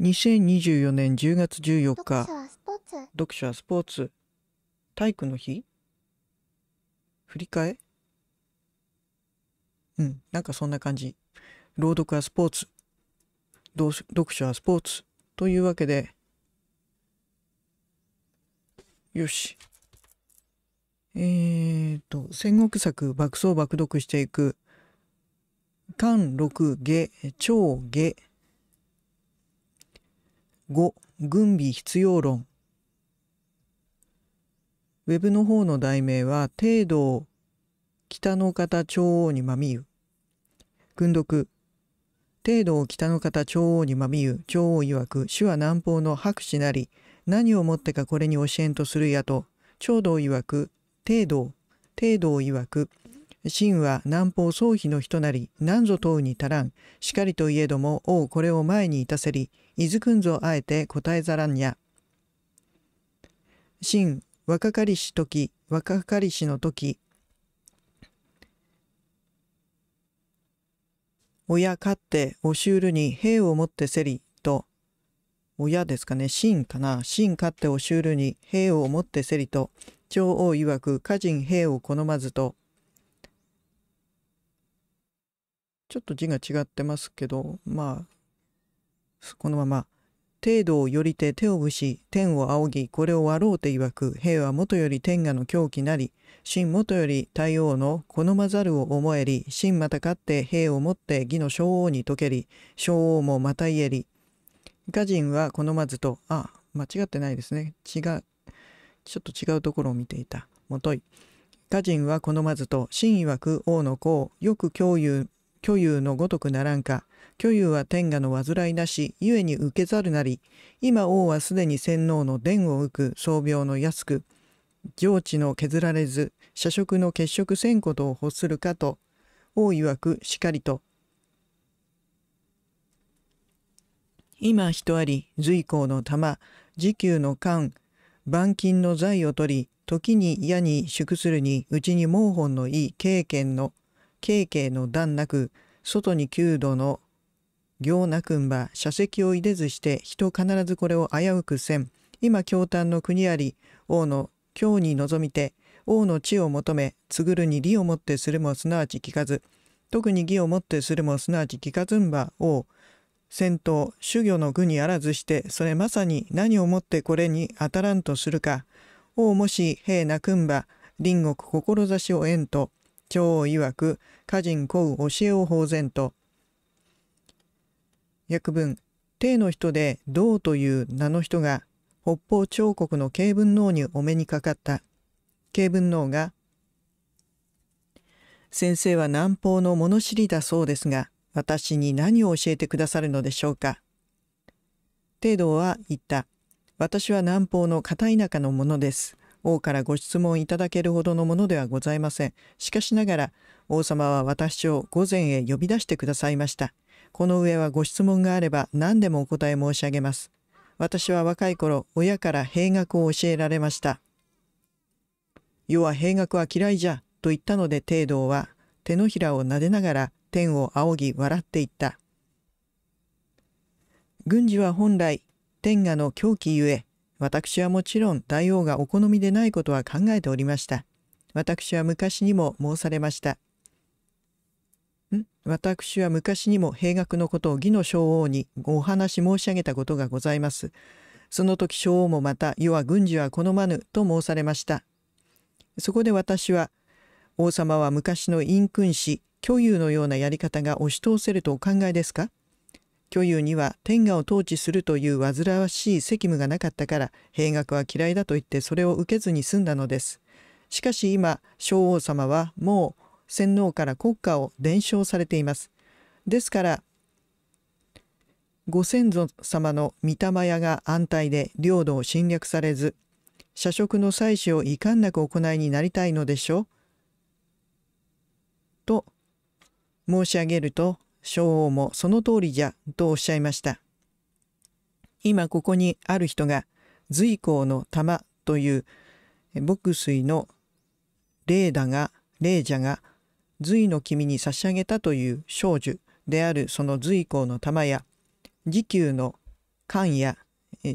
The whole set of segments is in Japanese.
2024年10月14日読書はスポーツ体育の日振り替えうんなんかそんな感じ朗読はスポーツ読書はスポーツというわけでよしえーと戦国策爆走爆読していく漢六下超下5軍備必要論ウェブの方の題名は「程度を北の方長王にまみゆ」軍読程度を北の方長王にまみゆ長王曰く主は南方の白紙なり何をもってかこれに教えんとするやと長道曰く程度程度曰く真は南方宗妃の人なり何ぞ問うに足らんしかりといえども王これを前にいたせり伊豆くんぞあえて答えざらんや。新若かりし時若かりしの時親勝っておしゅうるに兵をもってせりと親ですかね真かな真勝っておしゅうるに兵をもってせりと長王曰く家人兵を好まずとちょっと字が違ってますけどまあこのまま、程度をよりて手をぶし、天を仰ぎ、これを割ろうて曰く、兵はもとより天下の狂気なり、真もとより大王の好まざるを思えり、真また勝って兵をもって義の小王に解けり、小王もまた言えり、歌人は好まずと、あ、間違ってないですね。違う、ちょっと違うところを見ていた。もとい。歌人は好まずと、真曰く王の子をよく共有虚有のごとくならんか。虚有は天下の患いなし、故に受けざるなり。今王はすでに洗脳の伝を受く、僧病の安く。行知の削られず、社食の結色せんことを欲するかと。王曰くしかりと。今人あり、随行の玉、時給の勘万金の財を取り、時に矢に祝するに、うちに毛本のいい経験の慶慶の段なく、外に弓道の行なくんば、社石をいでずして、人必ずこれを危うくせん。今、京丹の国あり、王の京に望みて、王の地を求め、つぐるに利をもってするもすなわち聞かず、特に義をもってするもすなわち聞かずんば、王、戦闘、主行の具にあらずして、それまさに何をもってこれに当たらんとするか、王もし兵なくんば、隣国志を縁と、長曰く、家人こう教えを法然と。訳文、帝の人で道という名の人が、北方彫刻の慶文王にお目にかかった。慶文王が、先生は南方の物知りだそうですが、私に何を教えてくださるのでしょうか。程度は言った。私は南方の片田舎のものです。王からご質問いただけるほどのものではございません。しかしながら、王様は私を午前へ呼び出してくださいました。この上はご質問があれば何でもお答え申し上げます。私は若い頃、親から兵学を教えられました。要は兵学は嫌いじゃ、と言ったので程度は、手のひらを撫でながら天を仰ぎ笑っていった。軍事は本来、天下の狂気ゆえ、私はもちろん大王がお好みでないことは考えておりました。私は昔にも申されました。ん私は昔にも兵学のことを義の将王にお話申し上げたことがございます。その時将王もまた、世は軍事は好まぬと申されました。そこで私は、王様は昔の陰君子、巨勇のようなやり方が押し通せるとお考えですか巨友には天下を統治するという煩わしい責務がなかったから兵学は嫌いだと言ってそれを受けずに済んだのです。しかし今昭王様はもう洗脳から国家を伝承されています。ですからご先祖様の御霊屋が安泰で領土を侵略されず社食の祭祀を遺憾なく行いになりたいのでしょうと申し上げると小王もその通りじゃとおっしゃいました。今ここにある人が随行の玉という牧水の霊だが霊者が隋の君に差し上げたという少女であるその随行の玉や時給の缶や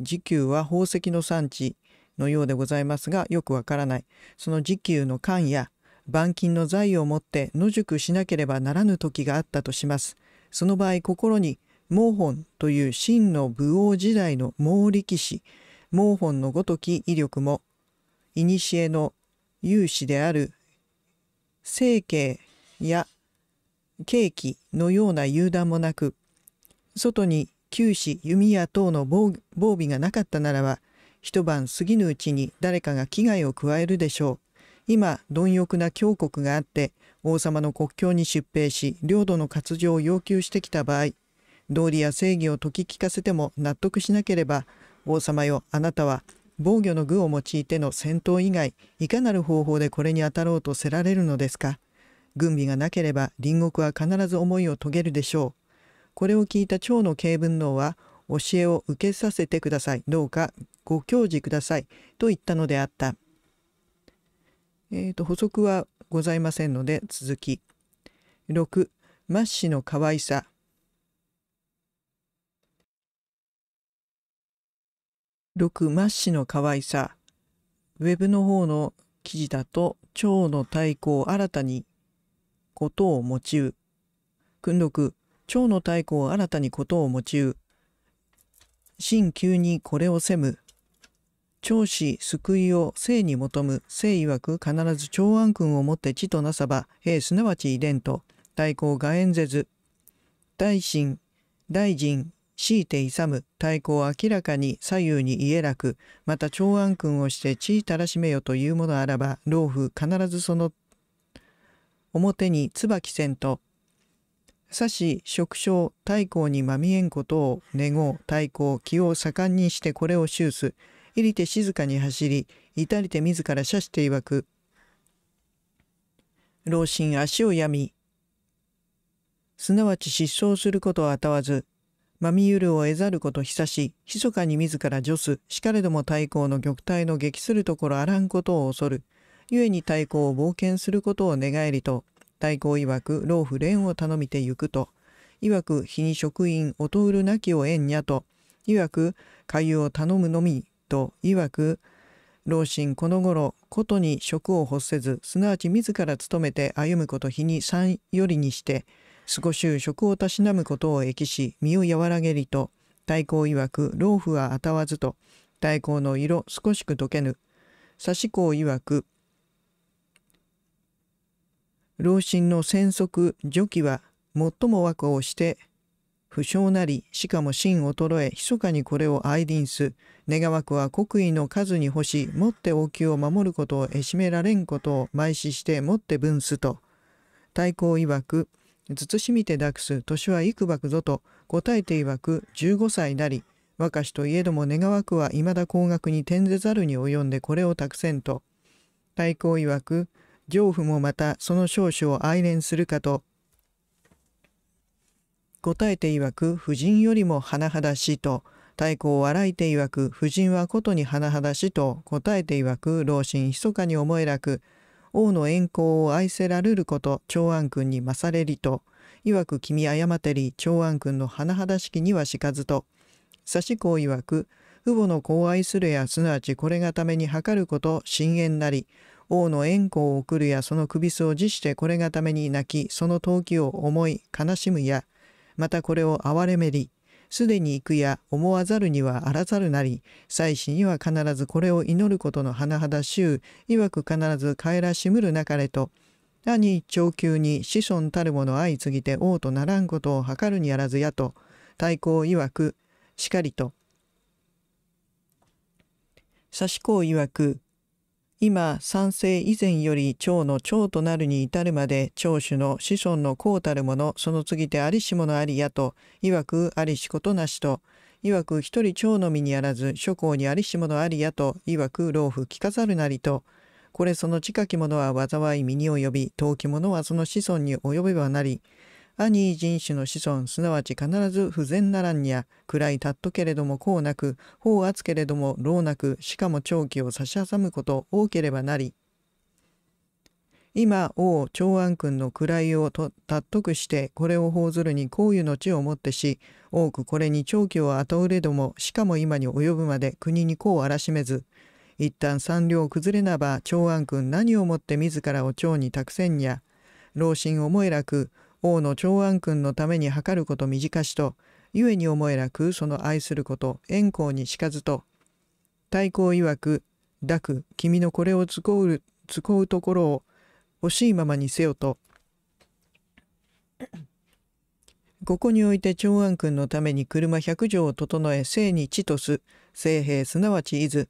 時給は宝石の産地のようでございますがよくわからないその時給の缶や板金の財を持って野宿しなければならぬ時があったとします。その場合心に毛本という真の武王時代の毛力士、毛本のごとき威力も、古の勇士である清慶や慶喜のような勇断もなく、外に九死弓矢等の防備がなかったならば、一晩過ぎぬうちに誰かが危害を加えるでしょう。今貪欲な強国があって王様の国境に出兵し領土の割譲を要求してきた場合道理や正義を解き聞かせても納得しなければ王様よあなたは防御の具を用いての戦闘以外いかなる方法でこれに当たろうとせられるのですか軍備がなければ隣国は必ず思いを遂げるでしょうこれを聞いた趙の慶文王は教えを受けさせてくださいどうかご教示くださいと言ったのであったえーと、補足はございませんので続き6マッシの可愛さ6マッシの可愛さウェブの方の記事だと蝶の太鼓を新たにことを持ちう訓読蝶の太鼓を新たにことを持ちう新旧にこれを責む長子救いを生に求む生曰く必ず長安君をもって地となさば兵すなわち遺伝と対抗が演説大臣大臣強いて勇む太鼓を明らかに左右に家楽また長安君をして地位たらしめよというものあらば老夫必ずその表に椿せんとさし職称太閤にまみえんことを願う太抗気を盛んにしてこれを終す入りて静かに走り、至りて自ら射していわく。老身足を病み、すなわち失踪することをあたわず、まみゆるを得ざること久し、密かに自ら助す、しかれども太閤の玉体の激するところあらんことを恐る、えに太閤を冒険することを願えりと、太閤曰く老夫蓮を頼みて行くと、曰く日に職員おとうるなきを縁にゃと、曰く粥を頼むのみと曰く老臣この頃ことに職を欲せずすなわち自ら勤めて歩むこと日に3よりにして少し職をたしなむことを益し身を和らげりと太閤曰く老婦はあたわずと太閤の色少しく溶けぬ刺し子曰く老臣の戦則除去は最も和光をして不詳なり、しかも真衰え、密かにこれを愛臨す。願わくは国威の数に欲し、持って王宮を守ることをえしめられんことを埋死して持って分すと。太閤曰く、慎みて抱くす、年は幾ばくぞと、答えて曰く、15歳なり、若しといえども願わくは未だ高額に転ぜざるに及んでこれを託せんと。太閤曰く、上夫もまたその少子を愛念するかと、答えて曰く夫人よりも甚だしと太鼓を笑いて曰く夫人はことに甚だしと答えて曰く老臣密かに思えらく王の遠行を愛せられること長安君に勝れりと曰く君誤てり長安君の甚だしきにはしかずと指し子曰く父母の子を愛するやすなわちこれがために図ること深淵なり王の援光を送るやその首すを辞してこれがために泣きその陶器を思い悲しむやまたこれを憐れめり、すでに行くや思わざるにはあらざるなり、祭祀には必ずこれを祈ることの甚だしゅう、いわく必ず帰らしむるなかれと、兄長久に子孫たるもの相次ぎて王とならんことを図るにあらずやと、太公いわく、しかりと。刺し子いわく、今、三世以前より長の長となるに至るまで、長主の子孫の公たる者、その次でありし者ありやと、いわくありしことなしと、いわく一人長の身にあらず、諸侯にありし者ありやと、いわく老夫か飾るなりと、これその近き者は災い身に及び、遠き者はその子孫に及べばなり、兄人種の子孫すなわち必ず不全ならんにゃ暗いたっとけれどもこうなく法厚けれどもうなくしかも長期を差し挟むこと多ければなり今王長安君の位をとたっとくしてこれを報ずるに公湯の地をもってし多くこれに長期を後うれどもしかも今に及ぶまで国に功を荒らしめず一旦三両崩れなば長安君何をもって自らを長に託せんにゃ老臣思えらく王の長安君のために測ること短しと、故に思えらくその愛すること、遠行にしかずと、太閤曰く、抱く君のこれを使う使うところを、惜しいままにせよと、ここにおいて長安君のために車百条を整え、生に地とす、聖兵すなわち伊豆。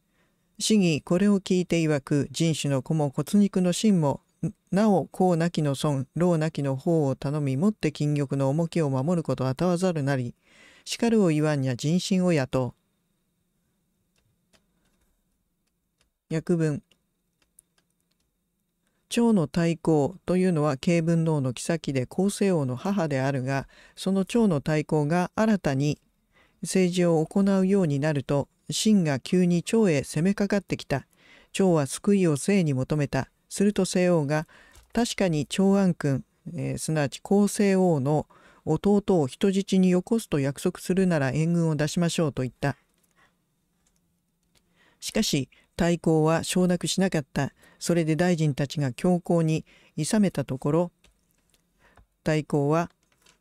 市議、これを聞いて曰く、人種の子も骨肉の芯も、なおうなきの損老なきの方を頼みもって金玉の重きを守ることあたわざるなりしかるを言わんにゃ人心を雇う。訳文長の太后というのは慶文王の妃で厚生王の母であるがその長の太后が新たに政治を行うようになると秦が急に趙へ攻めかかってきた。趙は救いを正に求めた。すると西王が確かに長安君、えー、すなわち恒星王の弟を人質によこすと約束するなら援軍を出しましょうと言った。しかし大公は承諾しなかった。それで大臣たちが強硬に諌めたところ、大公は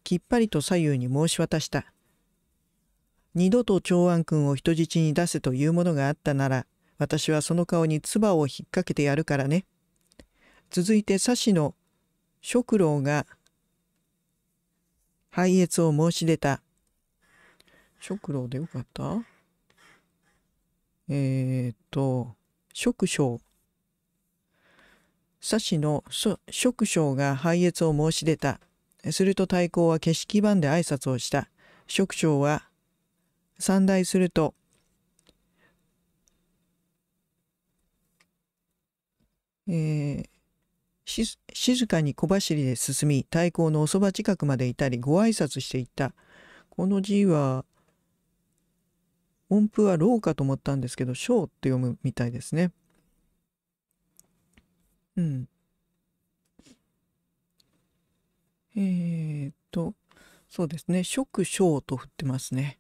きっぱりと左右に申し渡した。二度と長安君を人質に出せというものがあったなら、私はその顔に唾を引っ掛けてやるからね。続いて佐子の職老が拝謁を申し出た。職老でよかったえー、っと、職将。佐子の職将が拝謁を申し出た。すると太閤は景色版で挨拶をした。職長は三代すると、えー、静かに小走りで進み、太鼓のおそば近くまでいたり、ご挨拶していった。この字は、音符はろうかと思ったんですけど、小って読むみたいですね。うん。えー、っと、そうですね。食小と振ってますね。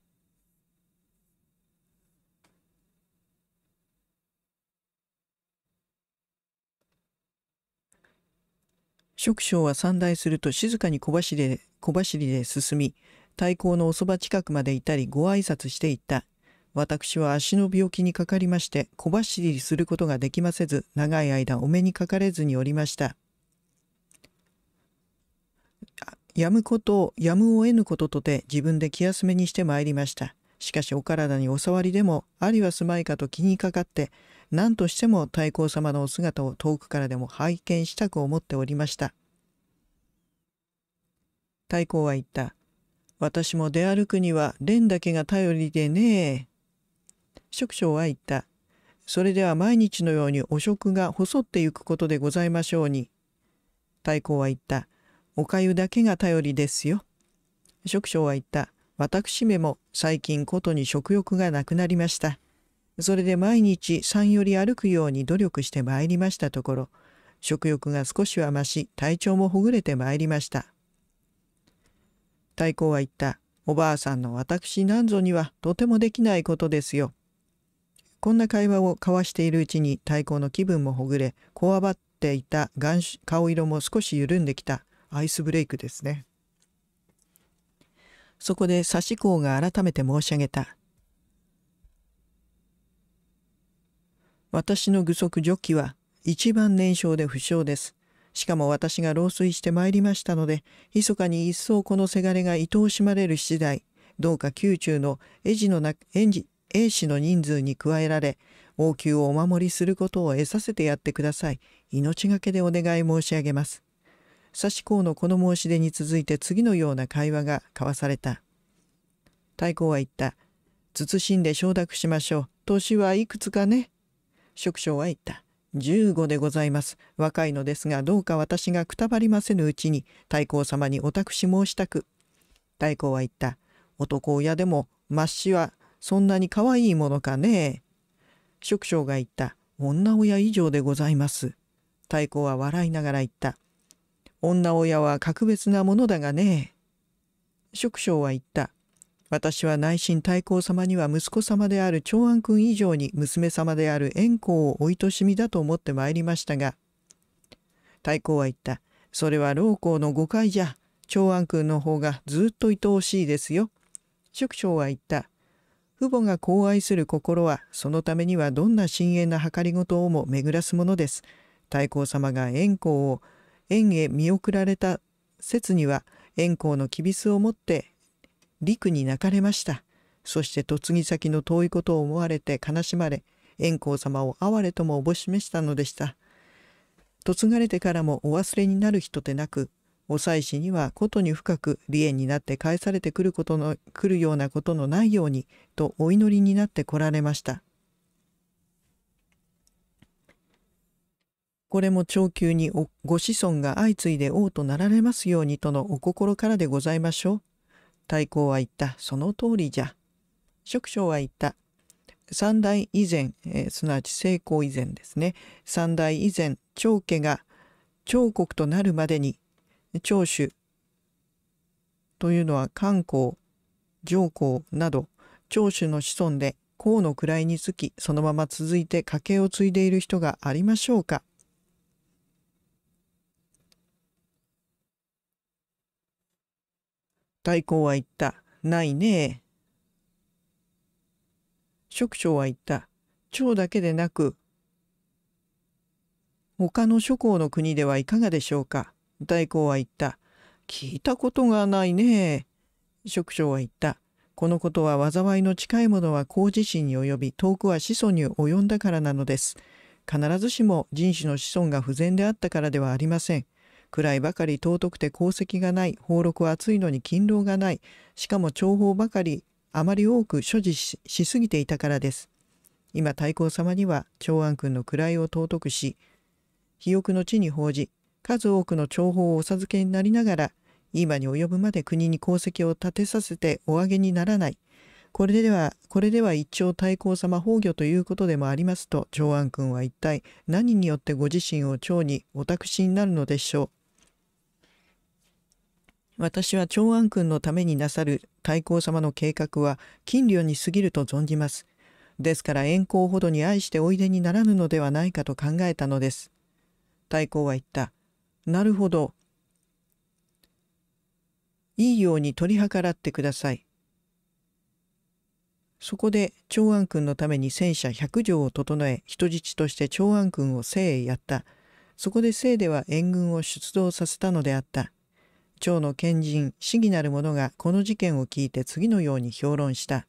職将は三代すると静かに小走りで小走りで進み、太閤のおそば近くまでいたりご挨拶していった。私は足の病気にかかりまして、小走りすることができませず、長い間お目にかかれずにおりました。やむことを、やむを得ぬこととて自分で気休めにしてまいりました。しかしお体にお触りでも、ありはすまいかと気にかかって、何としても太閤様のお姿を遠くからでも拝見したく思っておりました。太閤は言った。私も出歩くには蓮だけが頼りでねえ。職長は言った。それでは毎日のように汚職が細ってゆくことでございましょうに。太閤は言った。おかゆだけが頼りですよ。職長は言った。私めも最近ことに食欲がなくなりました。それで毎日3より歩くように努力してまいりましたところ、食欲が少しは増し、体調もほぐれてまいりました。太鼓は言った。おばあさんの私なんぞにはとてもできないことですよ。こんな会話を交わしているうちに太鼓の気分もほぐれ、こわばっていた顔色も少し緩んできたアイスブレイクですね。そこで刺し子が改めて申し上げた。私の具足除去は一番燃焼で不詳です。しかも私が老衰して参りましたので、密かに一層このせがれが愛おしまれる次第、どうか宮中の絵師のな、園児、氏の人数に加えられ、王宮をお守りすることを得させてやってください。命がけでお願い申し上げます。刺し公のこの申し出に続いて次のような会話が交わされた。太閤は言った。謹んで承諾しましょう。年はいくつかね。職長は言った。十五でございます。若いのですが、どうか私がくたばりませぬうちに、太閤様にお託し申したく。太閤は言った。男親でも、まっしはそんなに可愛いものかねえ。職長が言った。女親以上でございます。太閤は笑いながら言った。女親は格別なものだがね。え。職長は言った。私は内心太閤様には息子様である長安君以上に娘様である円光をおいとしみだと思ってまいりましたが、太閤は言った。それは老公の誤解じゃ。長安君の方がずっと愛おしいですよ。職長は言った。父母がこう愛する心は、そのためにはどんな深淵な計り事をも巡らすものです。太閤様が円光を円へ見送られた説には、円光のきびすを持って陸に泣かれました。そして嫁ぎ先の遠いことを思われて悲しまれ、円光様を哀れともおぼしめしたのでした。嫁がれてからもお忘れになる人でなく、お祭司にはことに深く離縁になって返されてくることの、来るようなことのないように、とお祈りになってこられました。これも長久にご子孫が相次いで王となられますようにとのお心からでございましょう。太閤は言った。その通りじゃ。職長は言った。三代以前、えー、すなわち成功以前ですね。三代以前、長家が長国となるまでに、長州というのは漢公、上皇など、長州の子孫で、公の位につき、そのまま続いて家計を継いでいる人がありましょうか。太閤は言った。ないね職長は言った。蝶だけでなく、他の諸侯の国ではいかがでしょうか。太閤は言った。聞いたことがないね職長は言った。このことは災いの近いものは高自身に及び遠くは子孫に及んだからなのです。必ずしも人種の子孫が不全であったからではありません。位ばかり尊くて功績がない、俸禄は厚いのに勤労がない、しかも重宝ばかりあまり多く所持しすぎていたからです。今太后様には長安君の位を尊くし、肥沃の地に報じ、数多くの重宝をお授けになりながら、今に及ぶまで国に功績を立てさせてお上げにならない。これでは、これでは一朝太閤様崩御ということでもありますと、長安君は一体何によってご自身を長にお託しになるのでしょう。私は長安君のためになさる太閤様の計画は金慮に過ぎると存じます。ですから遠行ほどに愛しておいでにならぬのではないかと考えたのです。太閤は言った。なるほど。いいように取り計らってください。そこで長安君のために戦車100条を整え人質として長安君を生へやった。そこで生では援軍を出動させたのであった。長の賢人、市議なる者がこの事件を聞いて次のように評論した。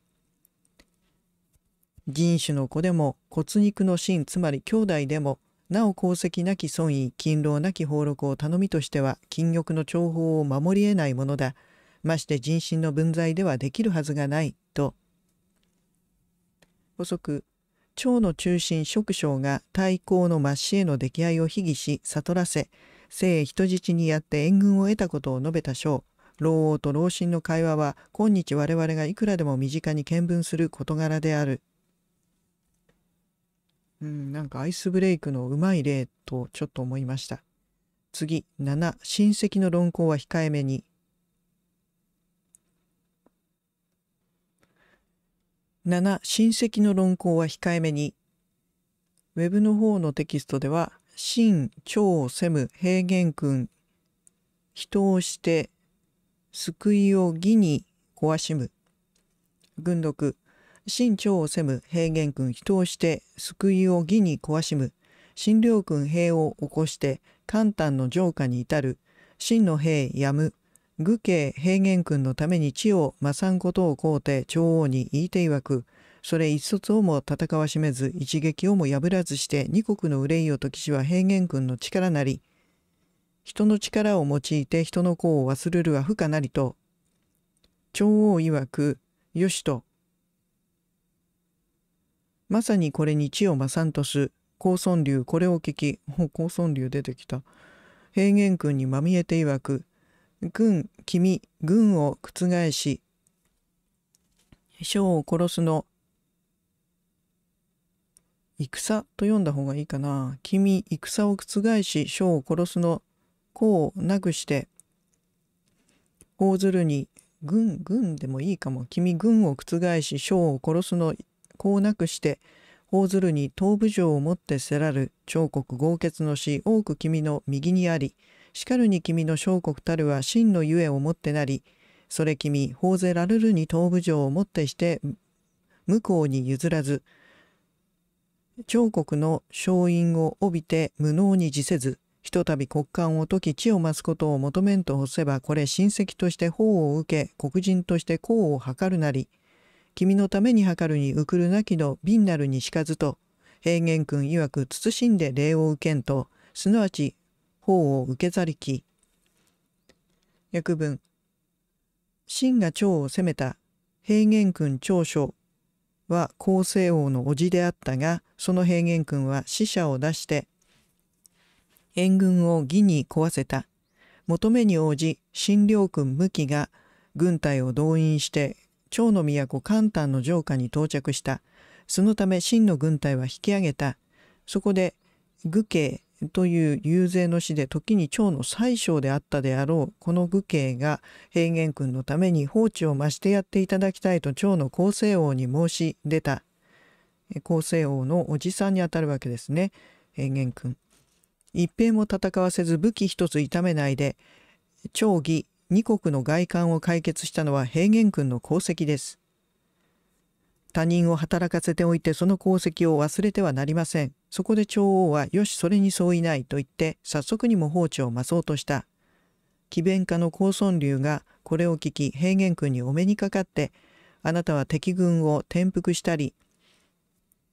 人種の子でも骨肉の芯つまり兄弟でもなお功績なき損意勤労なき俸禄を頼みとしては禁欲の重宝を守り得ないものだまして人心の分際ではできるはずがないと補足趙の中心職将が太閤の末子への溺愛を卑下し悟らせ生人質にやって援軍を得たことを述べた賞。老王と老臣の会話は今日我々がいくらでも身近に見聞する事柄である。うん、なんかアイスブレイクのうまい例とちょっと思いました。次、7、親戚の論考は控えめに。7、親戚の論考は控えめに。ウェブの方のテキストでは、真超セム平原君人をして救いを義に壊しむ軍読新朝セむ平原君人をして救いを義に壊しむ新領君兵を起こして簡単の城下に至る真の兵やむ愚兄平原君のために地を増さんことを請うて長王に言いていわくそれ一卒をも戦わしめず一撃をも破らずして二国の憂いを時しは平原君の力なり人の力を用いて人の功を忘れるは不可なりと長王曰くよしとまさにこれに地をまさんとす高村流これを聞き高村流出てきた平原君にまみえて曰く君君軍を覆し将を殺すの戦と読んだ方がいいかな。君、戦を覆し、将を殺すの、功をなくして、大鶴に、軍、軍でもいいかも。君、軍を覆し、将を殺すの、功をなくして、大鶴に東部城をもってせらる、長国豪傑の死、多く君の右にあり、しかるに君の小国たるは真のゆえをもってなり、それ君、法ぜらるるに東部城をもってして、向こうに譲らず、彫刻の勝因を帯びて無能に辞せず、ひとたび国間を解き地を増すことを求めんと欲せば、これ親戚として法を受け、黒人として功を図るなり、君のために図るにうくるなきの瓶なるにしかずと、平原君曰く慎んで礼を受けんと、すなわち法を受けざりき。訳文。秦が趙を攻めた、平原君長所は厚生王の叔父であったが、その平原君は死者を出して、援軍を義に壊せた。求めに応じ、新領君無器が軍隊を動員して、長の都簡単の城下に到着した。そのため真の軍隊は引き上げた。そこで、愚慶、という遊説の死で時に趙の宰相であったであろうこの愚兄が平原君のために放置を増してやっていただきたいと趙の厚生王に申し出た厚生王のおじさんにあたるわけですね平原君一平も戦わせず武器一つ痛めないで趙義二国の外観を解決したのは平原君の功績です他人を働かせておいてその功績を忘れてはなりません。そこで長王は、よし、それに相違ないと言って、早速にも包丁を増そうとした。奇弁家の高尊流がこれを聞き、平原君にお目にかかって、あなたは敵軍を転覆したり、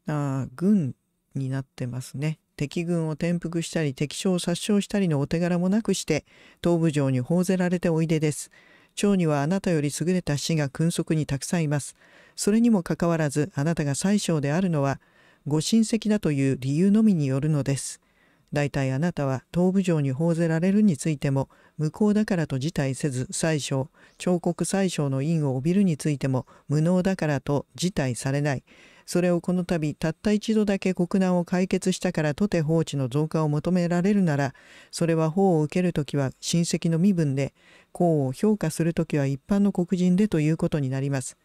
あ軍になってますね。敵軍を転覆したり、敵将を殺傷したりのお手柄もなくして、東部城に報ぜられておいでです。蝶にはあなたより優れた死が君側にたくさんいます。それにもかかわらず、あなたが宰相であるのは、ご親戚だという理由のみによるのです。大体あなたは頭部城に報ぜられるについても無効だからと辞退せず宰相彫刻宰相の印を帯びるについても無能だからと辞退されないそれをこの度たった一度だけ国難を解決したからとて法治の増加を求められるならそれは法を受ける時は親戚の身分で公を評価する時は一般の黒人でということになります。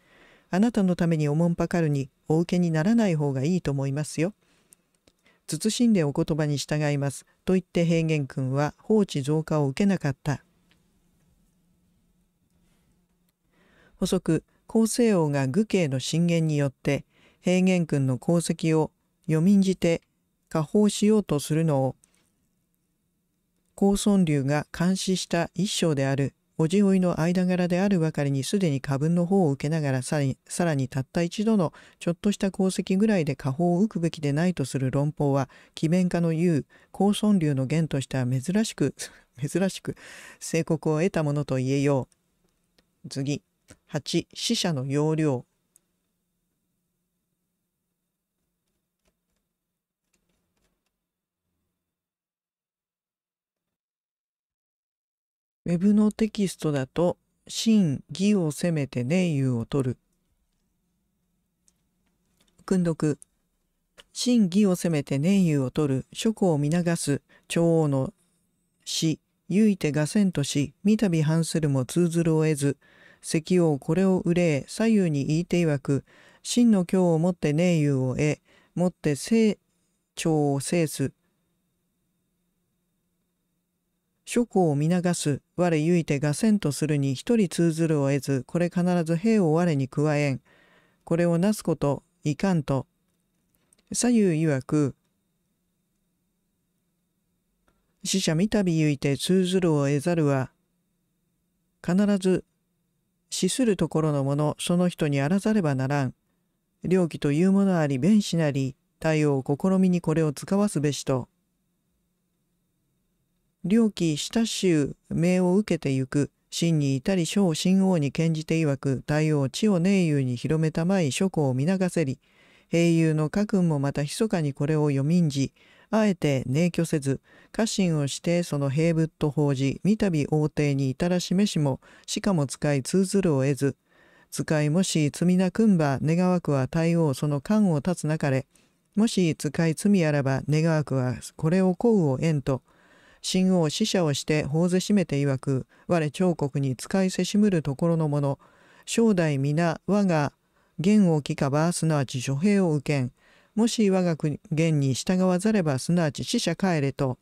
あなたのためにおもんぱかるにお受けにならない方がいいと思いますよ。謹んでお言葉に従います。と言って平原君は法治増加を受けなかった。補足、厚生王が愚兄の進言によって、平原君の功績を読みんじて下方しようとするのを高尊流が監視した一章であるおじおいの間柄であるばかりにすでに過分の方を受けながらさらにたった一度のちょっとした功績ぐらいで下方を受くべきでないとする論法は奇弁家の言う高尊流の言としては珍しく 珍しく成国を得たものと言えよう。次8死者の容量ウェブのテキストだと、真偽を責めて寧勇を取る。訓読。真偽を責めて寧勇を取る、諸子を見流す、長王の死、ゆいてがせんとし、三度反するも通ずるを得ず、石王これを憂え、左右に言いて曰く、真の教をもって寧勇を得、もって聖長を制す、諸行を見流す、我ゆいてがせんとするに一人通ずるを得ず、これ必ず兵を我に加えん。これをなすこと、いかんと。左右曰く、死者三度ゆいて通ずるを得ざるは、必ず死するところのもの、その人にあらざればならん。良気というものあり、弁士なり、太陽を試みにこれを使わすべしと。良き親衆名命を受けてゆく真に至り小新王に献じて曰く大王地を寧友に広めたまい諸子を見流せり英雄の家訓もまた密かにこれを読みんじあえて寧居せず家臣をしてその兵仏と報じ三度王帝に至らしめしもしかも使い通ずるを得ず使いもし罪なくんば願わくは大王その官を立つなかれもし使い罪あらば願わくはこれを乞うを縁と神王死者をして法ぜしめて曰く、我彫刻に使いせしむるところのもの、正代皆我が言を聞かば、すなわち諸兵を受けん。もし我が国言に従わざれば、すなわち死者帰れと。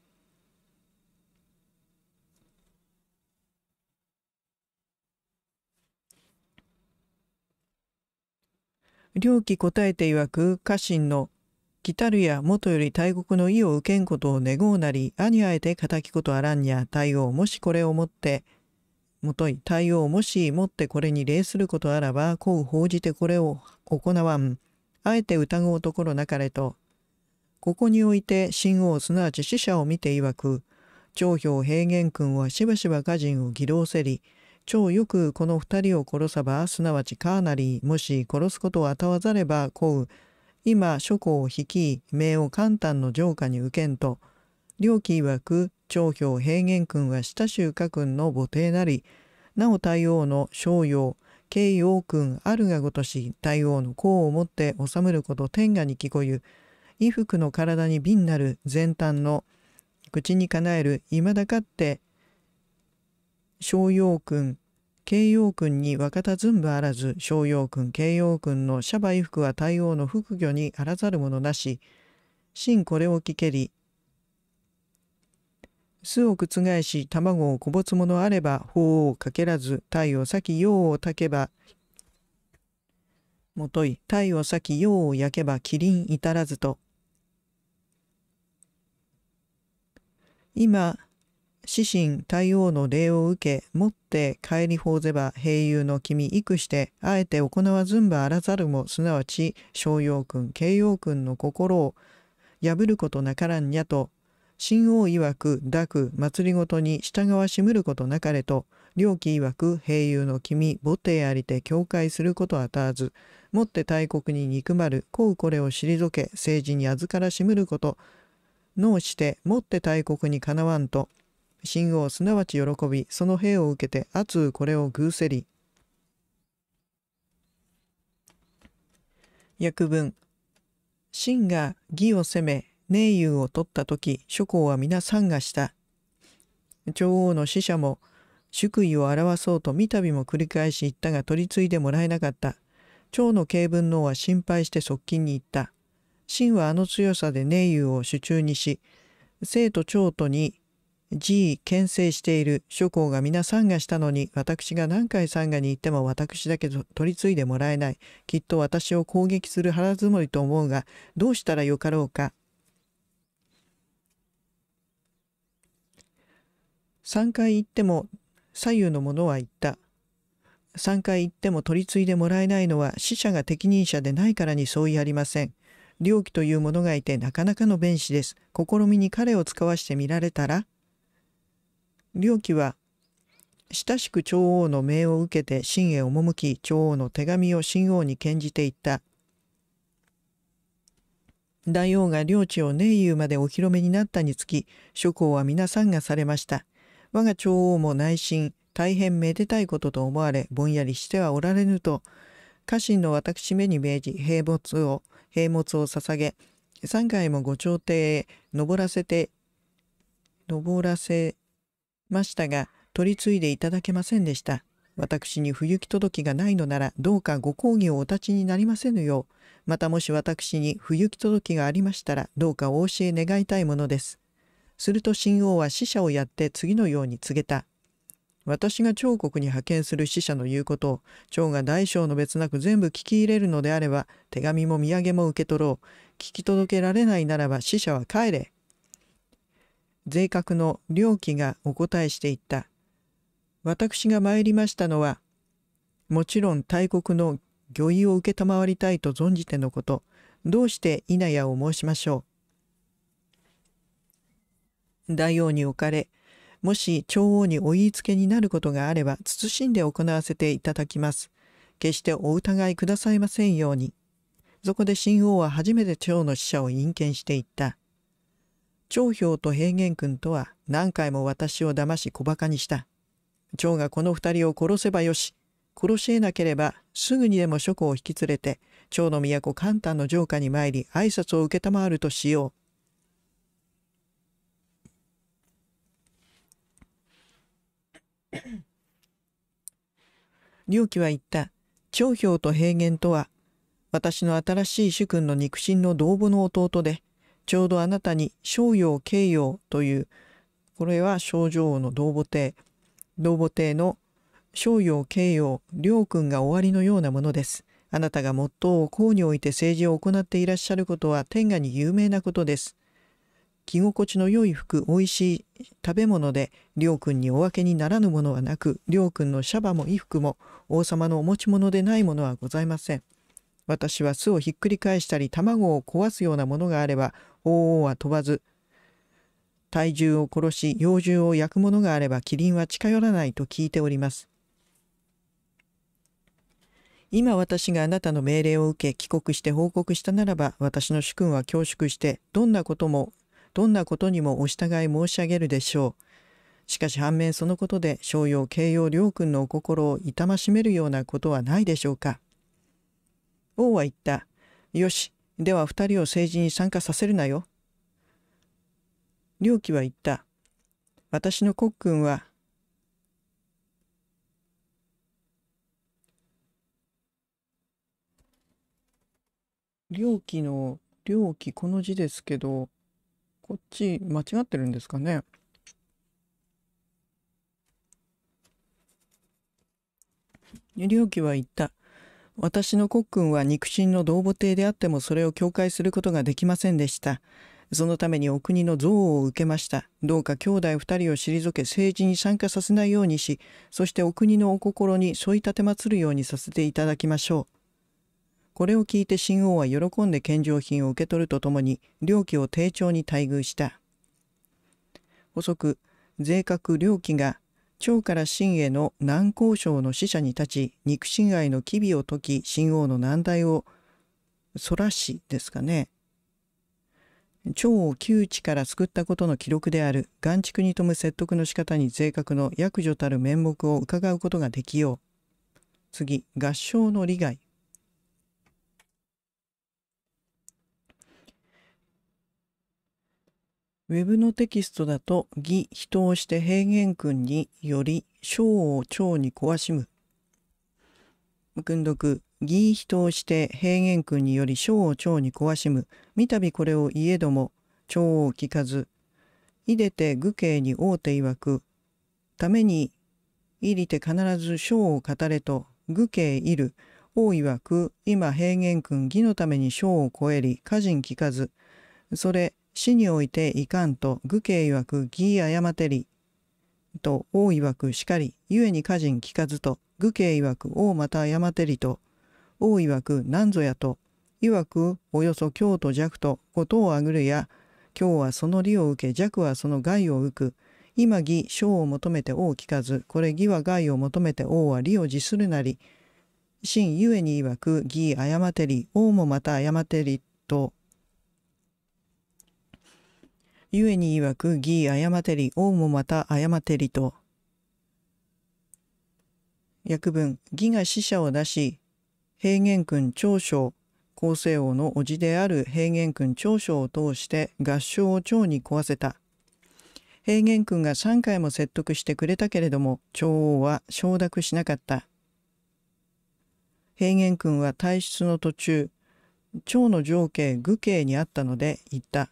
良き答えて曰く家臣の来たるや元より大国の意を受けんことを願うなり、兄あえて敵ことあらんにゃ、対応もしこれをもって、もとい、対応もしもってこれに礼することあらば、こう報じてこれを行わん、あえて疑うところなかれと、ここにおいて、新王すなわち死者を見て曰く、長兵平原君はしばしば家人を義郎せり、超よくこの二人を殺さば、すなわちカーナリー、もし殺すことをあたわざれば、こう、今諸侯を率い名を簡単の城下に受けんと両旗曰く長兵平原君は下州家君の母弟なりなお大王の商陽慶陽君あるがごとし大王の功をもって治むること天下に聞こゆ衣服の体に瓶なる前端の口にかなえるいまだかって商陽君慶陽君に若田ずんぶあらず、昭陽君、慶陽君の社売服は大王の副御にあらざるものなし、真これを聞けり、巣を覆し、卵をこぼつものあれば、法をかけらず、太を先陽を炊けば、もとい、太を先陽を焼けば、麒麟至らずと。今、死神大王の礼を受け、もって帰りほうぜば平友の君幾して、あえて行わずんばあらざるも、すなわち、商陽君、慶陽君の心を破ることなからんやと、新王曰く、濁、祭りごとに従わしむることなかれと、良貴曰く、平友の君、母帝ありて境界することあたわず、もって大国に憎まる、こうこれを退け、政治に預からしむること、脳して、もって大国にかなわんと、信をすなわち喜び、その兵を受けて、熱うこれを偶せり。訳文。信が義を攻め、寧勇を取った時、諸侯は皆参賀した。長王の使者も、祝意を表そうと三度も繰り返し言ったが取り継いでもらえなかった。蝶の慶文の王は心配して側近に言った。秦はあの強さで寧勇を手中にし、生と長とに G 牽制している諸侯が皆参賀したのに私が何回参賀に行っても私だけ取り継いでもらえないきっと私を攻撃する腹積もりと思うがどうしたらよかろうか3回行っても左右のものは言った3回行っても取り継いでもらえないのは死者が適任者でないからに相違ありません良気という者がいてなかなかの弁士です試みに彼を使わしてみられたら良貴は親しく長王の命を受けて秦へ赴き長王の手紙を秦王に献じていった大王が領地を寧友までお披露目になったにつき諸侯は皆参がされました我が長王も内心大変めでたいことと思われぼんやりしてはおられぬと家臣の私目に命じ兵物を兵物を捧げ三回もご朝廷へ登らせて登らせましたが、取り次いでいただけませんでした。私に不行き届きがないのなら、どうかご講義をお立ちになりませぬよう、またもし私に不行き届きがありましたら、どうかお教え願いたいものです。すると新王は使者をやって次のように告げた。私が長国に派遣する使者の言うことを、長が大小の別なく全部聞き入れるのであれば、手紙も土産も受け取ろう。聞き届けられないならば使者は帰れ。税格の料金がお答えしていった。私が参りましたのは、もちろん大国の御意を承りたいと存じてのこと、どうして稲屋を申しましょう。大王におかれ、もし長王にお言いつけになることがあれば、謹んで行わせていただきます。決してお疑いくださいませんように。そこで新王は初めて長の使者を隠見していった。長兵と平原君とは何回も私を騙し小馬鹿にした。長がこの二人を殺せばよし。殺し得なければすぐにでも諸子を引き連れて、長の都簡単の城下に参り挨拶を承るとしよう。良 貴は言った。長兵と平原とは、私の新しい主君の肉親の同母の弟で、ちょうどあなたに商陽慶陽というこれは症女王の道母帝道母帝の商陽慶陽両君が終わりのようなものです。あなたが最を公において政治を行っていらっしゃることは天下に有名なことです。着心地の良い服、おいしい食べ物で、り君にお分けにならぬものはなく、り君のシャバも衣服も、王様のお持ち物でないものはございません。私は巣をひっくり返したり、卵を壊すようなものがあれば、鳳凰は飛ばず、体重を殺し、幼獣を焼くものがあれば、キリンは近寄らないと聞いております。今私があなたの命令を受け、帰国して報告したならば、私の主君は恐縮して、どんなことも、どんなことにもお従い申し上げるでしょう。しかし反面そのことで、商用、慶用、両君のお心を痛ましめるようなことはないでしょうか。王は言った。よし、では二人を政治に参加させるなよ。良貴は言った。私の国君は、良貴の、良貴この字ですけど、こっち間違ってるんですかね。良貴は言った。私の国君は肉親の同母邸であってもそれを境界することができませんでした。そのためにお国の憎悪を受けました。どうか兄弟二人を退け政治に参加させないようにし、そしてお国のお心に添い立てまつるようにさせていただきましょう。これを聞いて新王は喜んで献上品を受け取るとともに、領旗を丁重に待遇した。遅く、税格領旗が趙から秦への南交渉の使者に立ち肉親愛の機微を解き秦王の難題をそらしですかね趙を窮地から救ったことの記録である眼畜に富む説得の仕方に性格の役女たる面目を伺うことができよう次合唱の利害ウェブのテキストだと義人をして平原君により章を長に壊しむ。訓読義人をして平原君により章を長に壊しむ。三度これを言えども長を聞かず。いでて愚形に王手曰く。ために入りて必ず章を語れと愚形いる。王曰く今平原君義のために章を超えり家人聞かず。それ死においていかんと愚形曰く義誤てりと王曰くしかり故に家人聞かずと愚形曰く王また誤てりと王曰く何ぞやと曰くおよそ京都弱とことをあぐるや今日はその利を受け弱はその害を受く今義将を求めて王聞かずこれ義は害を求めて王は利を辞するなり真ゆえに曰く義誤てり王もまた誤てりと故に曰く義誤てり、王もまた誤てりと。訳文、義が死者を出し、平原君長将、厚生王の叔父である平原君長将を通して合唱を長に壊せた。平原君が3回も説得してくれたけれども、長王は承諾しなかった。平原君は退出の途中、長の情景、愚形にあったので言った。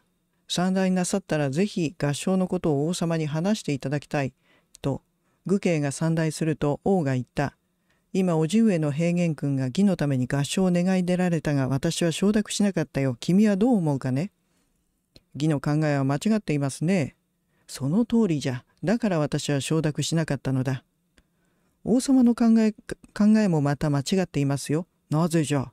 三大なさったらぜひ合唱のことを王様に話していただきたい。と、愚兄が三大すると王が言った。今、叔父上の平原君が義のために合唱を願い出られたが、私は承諾しなかったよ。君はどう思うかね義の考えは間違っていますね。その通りじゃ。だから私は承諾しなかったのだ。王様の考え、考えもまた間違っていますよ。なぜじゃ。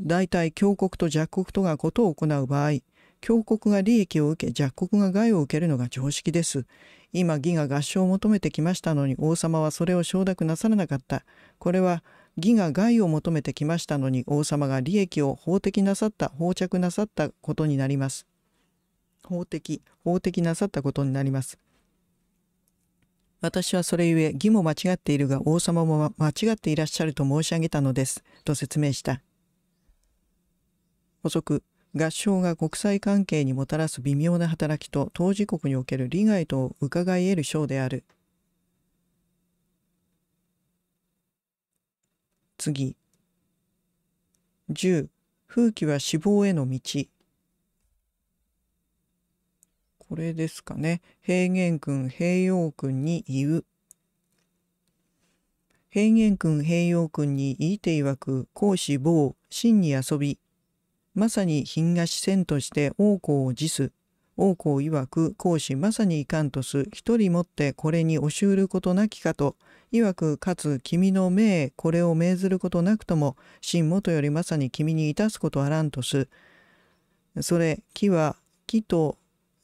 大体強国と弱国とが事を行う場合、強国が利益を受け弱国が害を受けるのが常識です。今義が合唱を求めてきましたのに王様はそれを承諾なさらなかった。これは義が害を求めてきましたのに王様が利益を法的なさった法着なさったことになります。法的法的なさったことになります。私はそれゆえ義も間違っているが王様も間違っていらっしゃると申し上げたのです。と説明した。補足合唱が国際関係にもたらす微妙な働きと当事国における利害とを伺い得る章である。次。10風紀は死亡への道これですかね平原君平陽君に言う平原君平陽君に言いて曰く公私某真に遊びまさに品が視線として王子を辞す。王子曰く講師まさにいかんとす。一人もってこれに押しうることなきかと。曰くかつ君の命これを命ずることなくとも、真元よりまさに君にいたすことあらんとす。それ木は木と、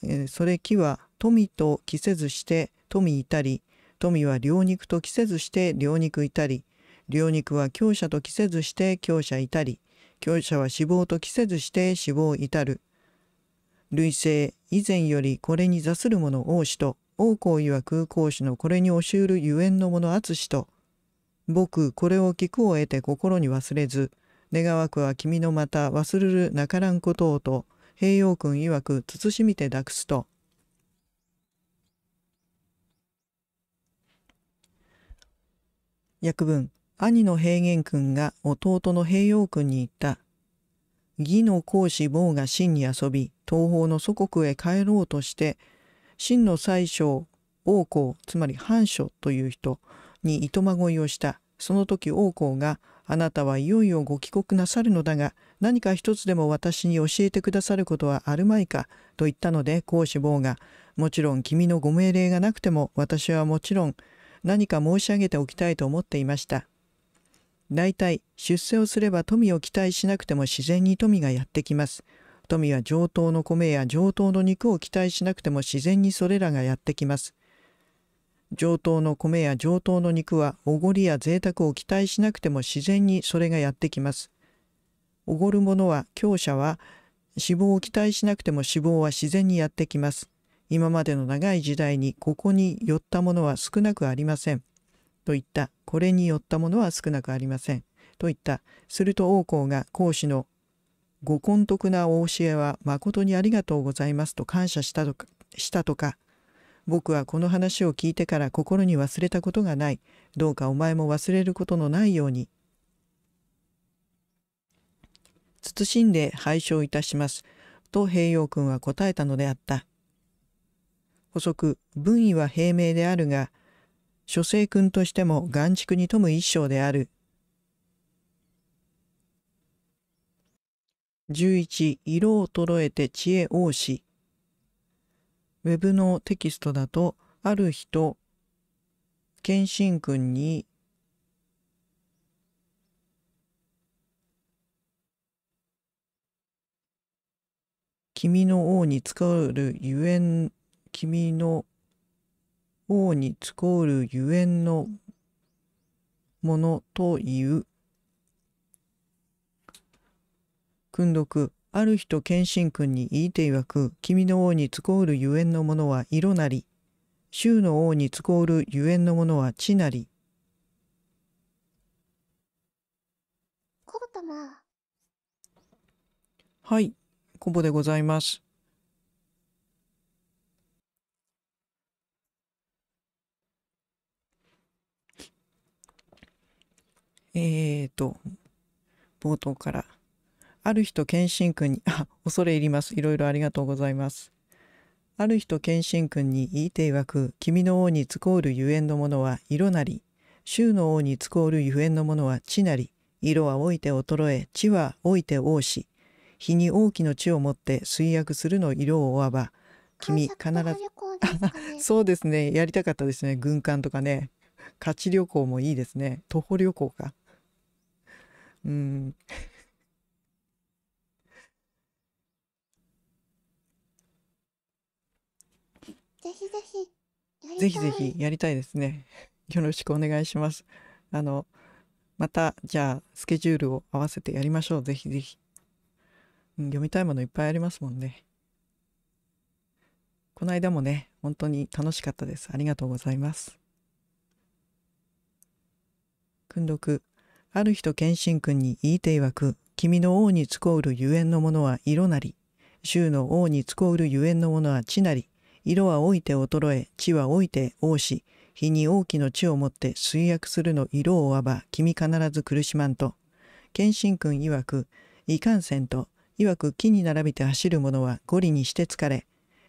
えそれ木は富と着せずして富いたり、富は両肉と着せずして両肉いたり、両肉は強者と着せずして強者いたり、教者は死亡と期せずして死亡至る。類性以前よりこれに座する者王子と、王い曰く公子のこれに教えるゆえんの者淳しと、僕これを聞くを得て心に忘れず、願わくは君のまた忘るるなからんことをと、平陽君曰く慎みて抱くすと、訳文兄の平原君が弟の平陽君に言った。義の公子坊が真に遊び、東方の祖国へ帰ろうとして、真の宰相、王公、つまり藩書という人に糸まごいをした。その時王公が、あなたはいよいよご帰国なさるのだが、何か一つでも私に教えてくださることはあるまいか、と言ったので、公子坊が、もちろん君のご命令がなくても、私はもちろん何か申し上げておきたいと思っていました。大体、出世をすれば富を期待しなくても自然に富がやってきます。富は上等の米や上等の肉を期待しなくても自然にそれらがやってきます。上等の米や上等の肉はおごりや贅沢を期待しなくても自然にそれがやってきます。おごる者は強者は死亡を期待しなくても死亡は自然にやってきます。今までの長い時代にここに寄ったものは少なくありません。といったこれによったものは少なくありません。と言った。すると王侯が孔子のご根徳なお教えは誠にありがとうございますと感謝したとか、したとか僕はこの話を聞いてから心に忘れたことがない。どうかお前も忘れることのないように。慎んで拝聴いたします。と平陽君は答えたのであった。補足、文意は平明であるが、諸生君としても眼畜に富む一生である。11色を衰えて知恵応しウェブのテキストだとある人謙信君に「君の王に使うるゆえん君の王に使るゆえんのものという訓読ある人謙信君に言いてく君の王に使るゆえんのものは色なり衆の王に使るゆえんのものは地なりはい、コボでございます。えっ、ー、と、冒頭から。ある人謙信君に、あ、恐れ入ります。いろいろありがとうございます。ある人謙信君に言いていわく、君の王に使おるゆえんのものは色なり、衆の王に使おるゆえんのものは地なり、色は老いて衰え、地は老いて王し、日に大きの地をもって衰悪するの色を追わば、君必ず、ね、そうですね、やりたかったですね、軍艦とかね。勝ち旅行もいいですね。徒歩旅行か。うん。ぜひぜひ、ぜひぜひやりたいですね。よろしくお願いします。あの、また、じゃあ、スケジュールを合わせてやりましょう。ぜひぜひ。うん、読みたいものいっぱいありますもんね。この間もね、本当に楽しかったです。ありがとうございます。訓読ある人謙信君に言いていわく、君の王に使うるゆえんのものは色なり、衆の王に使うるゆえんのものは地なり、色は老いて衰え、地は老いて王し、日に大きの地をもって衰弱するの色をわば、君必ず苦しまんと。謙信君曰く、いかんせんと、曰く木に並びて走る者は五里にして疲れ、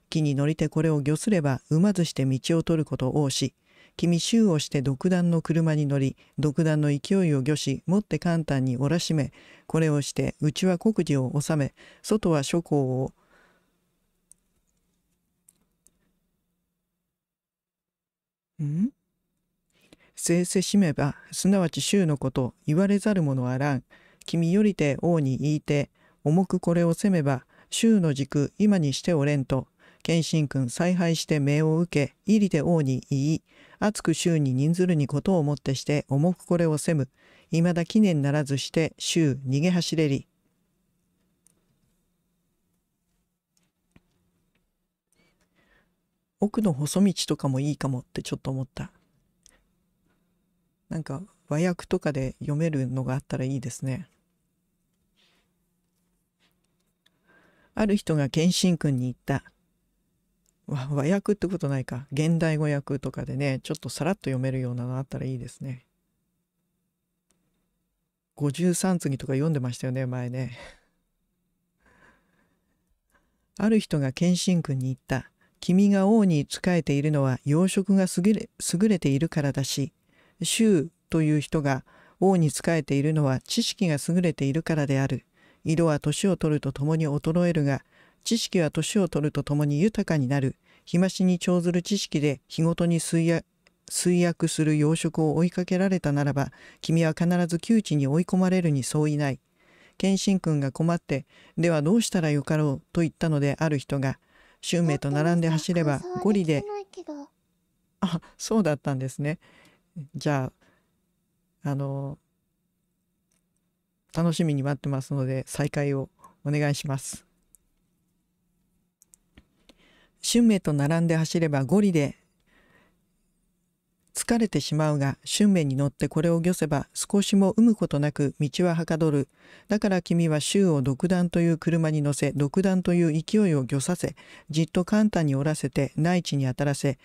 木に乗りてこれを御すれば馬ずして道を取ること多し、君衆をして独断の車に乗り、独断の勢いを御し、もって簡単におらしめ、これをして、うちは国事を治め、外は諸侯を、んせせしめば、すなわち衆のこと、言われざる者あらん。君よりて王に言いて、重くこれを責めば、衆の軸今にしておれんと、謙信君采配して命を受け、入りで王に言い、厚く衆に任ずるにことをもってして重くこれを責む。未だ記念ならずして衆逃げ走れり。奥の細道とかもいいかもってちょっと思った。なんか和訳とかで読めるのがあったらいいですね。ある人が謙信君に言った。和訳ってことないか現代語訳とかでねちょっとさらっと読めるようなのあったらいいですね53次とか読んでましたよね前ねある人が謙信君に言った君が王に仕えているのは養殖が優れ優れているからだし衆という人が王に仕えているのは知識が優れているからである色は年を取るとともに衰えるが知識は年を取るとともに豊かになる。日増しに長ずる知識で日ごとに衰弱する養殖を追いかけられたならば、君は必ず窮地に追い込まれるに相違ない。謙信君が困って、ではどうしたらよかろうと言ったのである人が、春明と並んで走ればゴリで。あ、そうだったんですね。じゃあ、あの、楽しみに待ってますので再会をお願いします。春明と並んで走ればゴリで疲れてしまうが春明に乗ってこれを漁せば少しも産むことなく道ははかどるだから君は衆を独断という車に乗せ独断という勢いを漁させじっと簡単に折らせて内地に当たらせ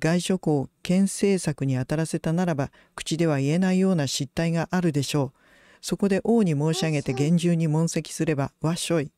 外諸侯県政策に当たらせたならば口では言えないような失態があるでしょうそこで王に申し上げて厳重に問責すればわっしょい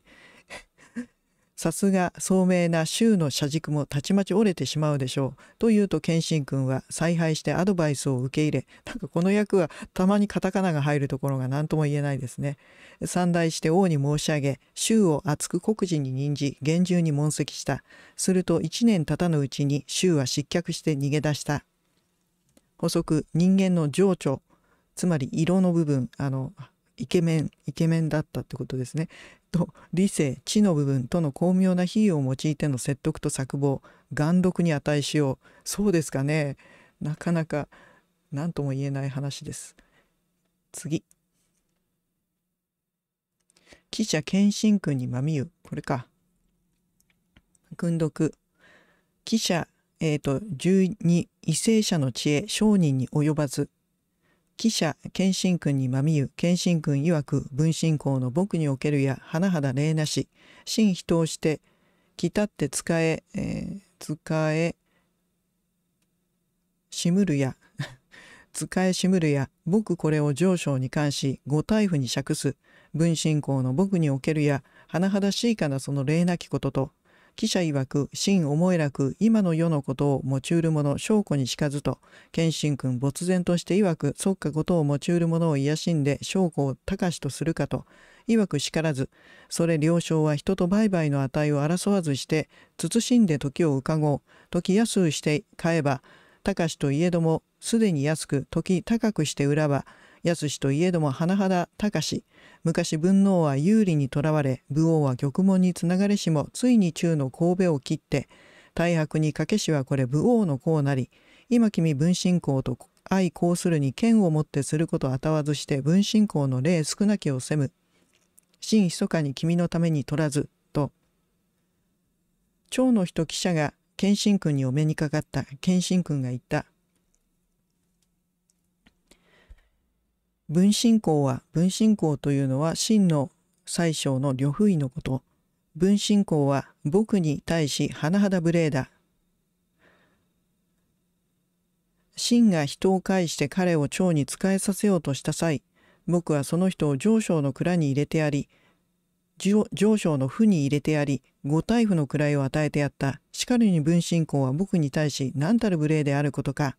さすが聡明な州の車軸もたちまち折れてしまうでしょう。というと謙信君は采配してアドバイスを受け入れ、なんかこの役はたまにカタカナが入るところが何とも言えないですね。三代して王に申し上げ、州を厚く国人に任じ、厳重に問責した。すると1年経たぬうちに州は失脚して逃げ出した。補足、人間の情緒、つまり色の部分、あの、イケメン、イケメンだったってことですね。と理性知の部分との巧妙な比喩を用いての説得と策謀眼読に値しようそうですかねなかなか何とも言えない話です次記者謙信君にまみゆこれか訓読記者えっ、ー、と12為政者の知恵商人に及ばず記者、謙信君にまみゆ、謙信君曰く、文信公の僕におけるや、甚だ礼なし、真非をして、来たって使え、えー、使え、しむるや、使えしむるや、僕これを上昇に関し、ご体譜に釈す、文信公の僕におけるや、甚だしいかなその礼なきことと、記者曰く、真思えらく、今の世のことを用いる者、証拠にしかずと、謙信君没然として曰く、即下ことを用いる者を癒しんで、証拠を高しとするかと、曰く叱らず、それ了承は人と売買の値を争わずして、慎んで時を伺おう、時安うして買えば、高しといえども、すでに安く、時高くして売らば、安といえども甚だ隆し昔文王は有利にとらわれ武王は玉門につながれしもついに中の神戸を切って大白に掛けしはこれ武王の功なり今君文信公と相こうするに剣をもってすることあたわずして文信公の霊少なきを責む真密かに君のために取らずと長の人記者が謙信君にお目にかかった謙信君が言った分信仰は分信仰というのは真の最小の呂不韋のこと。分信仰は僕に対し甚だ無礼だ。真が人を介して彼を蝶に仕えさせようとした際、僕はその人を上昇の蔵に入れてあり、上昇の負に入れてあり、五体譜の位を与えてやった。しかるに分信仰は僕に対し何たる無礼であることか。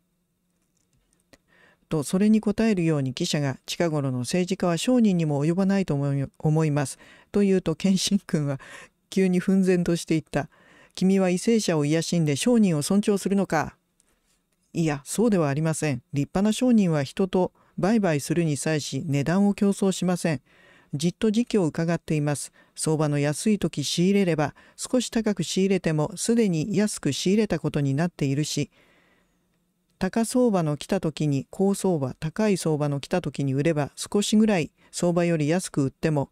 とそれに応えるように記者が近頃の政治家は商人にも及ばないと思いますと言うと謙信君は 急に憤然としていった君は為政者を癒しんで商人を尊重するのかいやそうではありません立派な商人は人と売買するに際し値段を競争しませんじっと時期を伺っています相場の安い時仕入れれば少し高く仕入れてもすでに安く仕入れたことになっているし高相場の来た時に高相場、高い相場の来た時に売れば少しぐらい相場より安く売っても、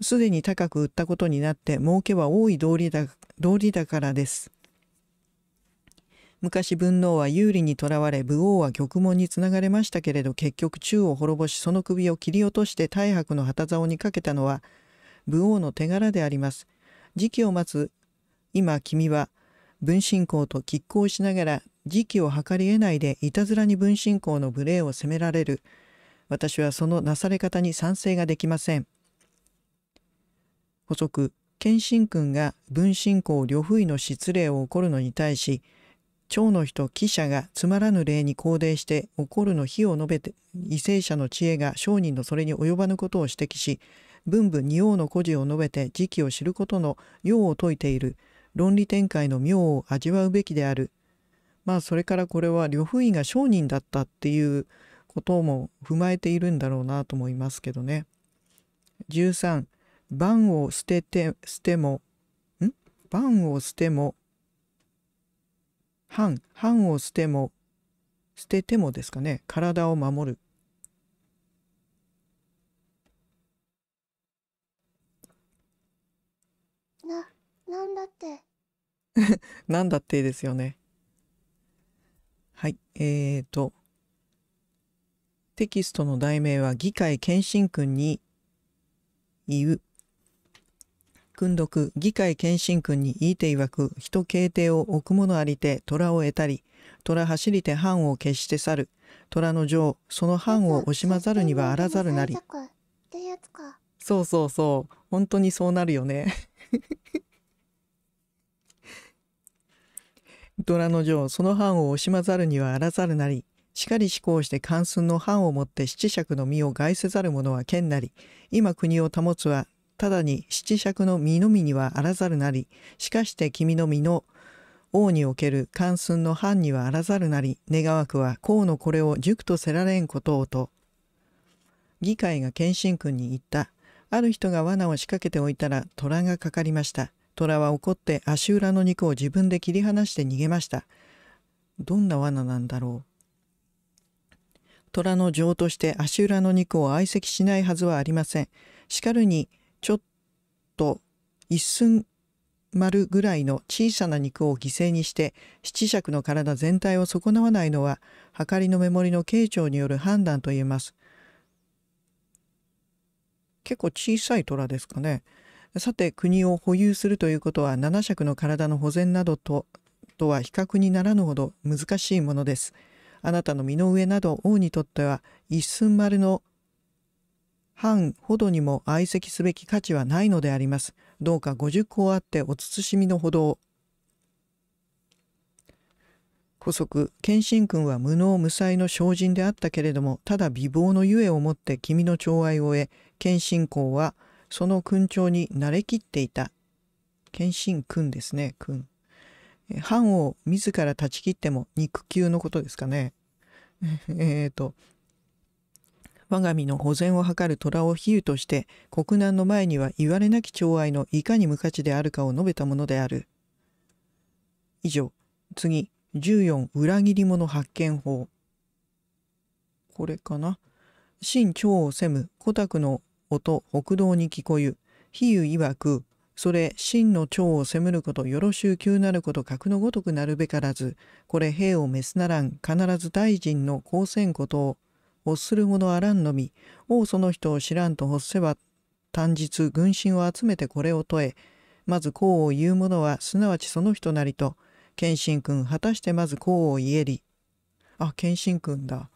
すでに高く売ったことになって儲けは多い道理だ道理だからです。昔文王は有利にとらわれ武王は玉門につながれましたけれど結局宙を滅ぼしその首を切り落として太白の旗竿にかけたのは武王の手柄であります。時期を待つ今君は分身校と拮抗しながら時期を計り得ないでいたずらに分身校の無礼を責められる私はそのなされ方に賛成ができません補足謙信君が分身校呂不韋の失礼を起こるのに対し蝶の人記者がつまらぬ礼に肯定して怒るの非を述べて為政者の知恵が商人のそれに及ばぬことを指摘し文武二王の故事を述べて時期を知ることの用を説いている論理展開の妙を味わうべきである。まあそれからこれは呂不韋が商人だったっていうことも踏まえているんだろうなと思いますけどね。13番を捨てて捨てもん番を捨ても藩藩を捨ても捨ててもですかね体を守るなんだって なんだってですよねはいえーとテキストの題名は議会謙信君に言う訓読議会謙信君に言いていわく人形邸を置くものありて虎を得たり虎走りて藩を決して去る虎の城その藩を惜しまざるにはあらざるなりそうそうそう本当にそうなるよね虎の城その藩を惜しまざるにはあらざるなりしかり思考して関寸の藩をもって七尺の身を害せざる者は剣なり今国を保つはただに七尺の身のみにはあらざるなりしかして君の身の王における関寸の藩にはあらざるなり願わくは公のこれを熟とせられんことをと議会が謙信君に言ったある人が罠を仕掛けておいたら虎がかかりました虎は怒って足裏の肉を自分で切り離して逃げました。どんな罠なんだろう。虎の情として足裏の肉を相席しないはずはありません。しかるに、ちょっと一寸丸ぐらいの小さな肉を犠牲にして七尺の体全体を損なわないのは、はりの目盛りの慶長による判断と言えます。結構小さい虎ですかね。さて国を保有するということは7尺の体の保全などととは比較にならぬほど難しいものです。あなたの身の上など王にとっては一寸丸の藩ほどにも相席すべき価値はないのであります。どうか50個あってお慎みのほどを。古速、謙信君は無能無才の精進であったけれども、ただ美貌のゆえをもって君の寵愛を得、謙信公はその勲章に慣れきっていた。謙信君ですね、君。藩を自ら断ち切っても肉球のことですかね。えっと、我が身の保全を図る虎を比喩として国難の前には言われなき寵愛のいかに無価値であるかを述べたものである。以上。次。14裏切り者発見法。これかな。新朝を責む古宅のと北道に聞こゆ、比喩曰く、それ、真の長を責むること、よろしゅう急なること、格のごとくなるべからず、これ、兵を召すならん、必ず大臣の公選ことを、欲する者あらんのみ、王その人を知らんと欲せば、単日、軍心を集めてこれを問え、まず功を言う者は、すなわちその人なりと、謙信君、果たしてまず功を言えり。あ、謙信君だ。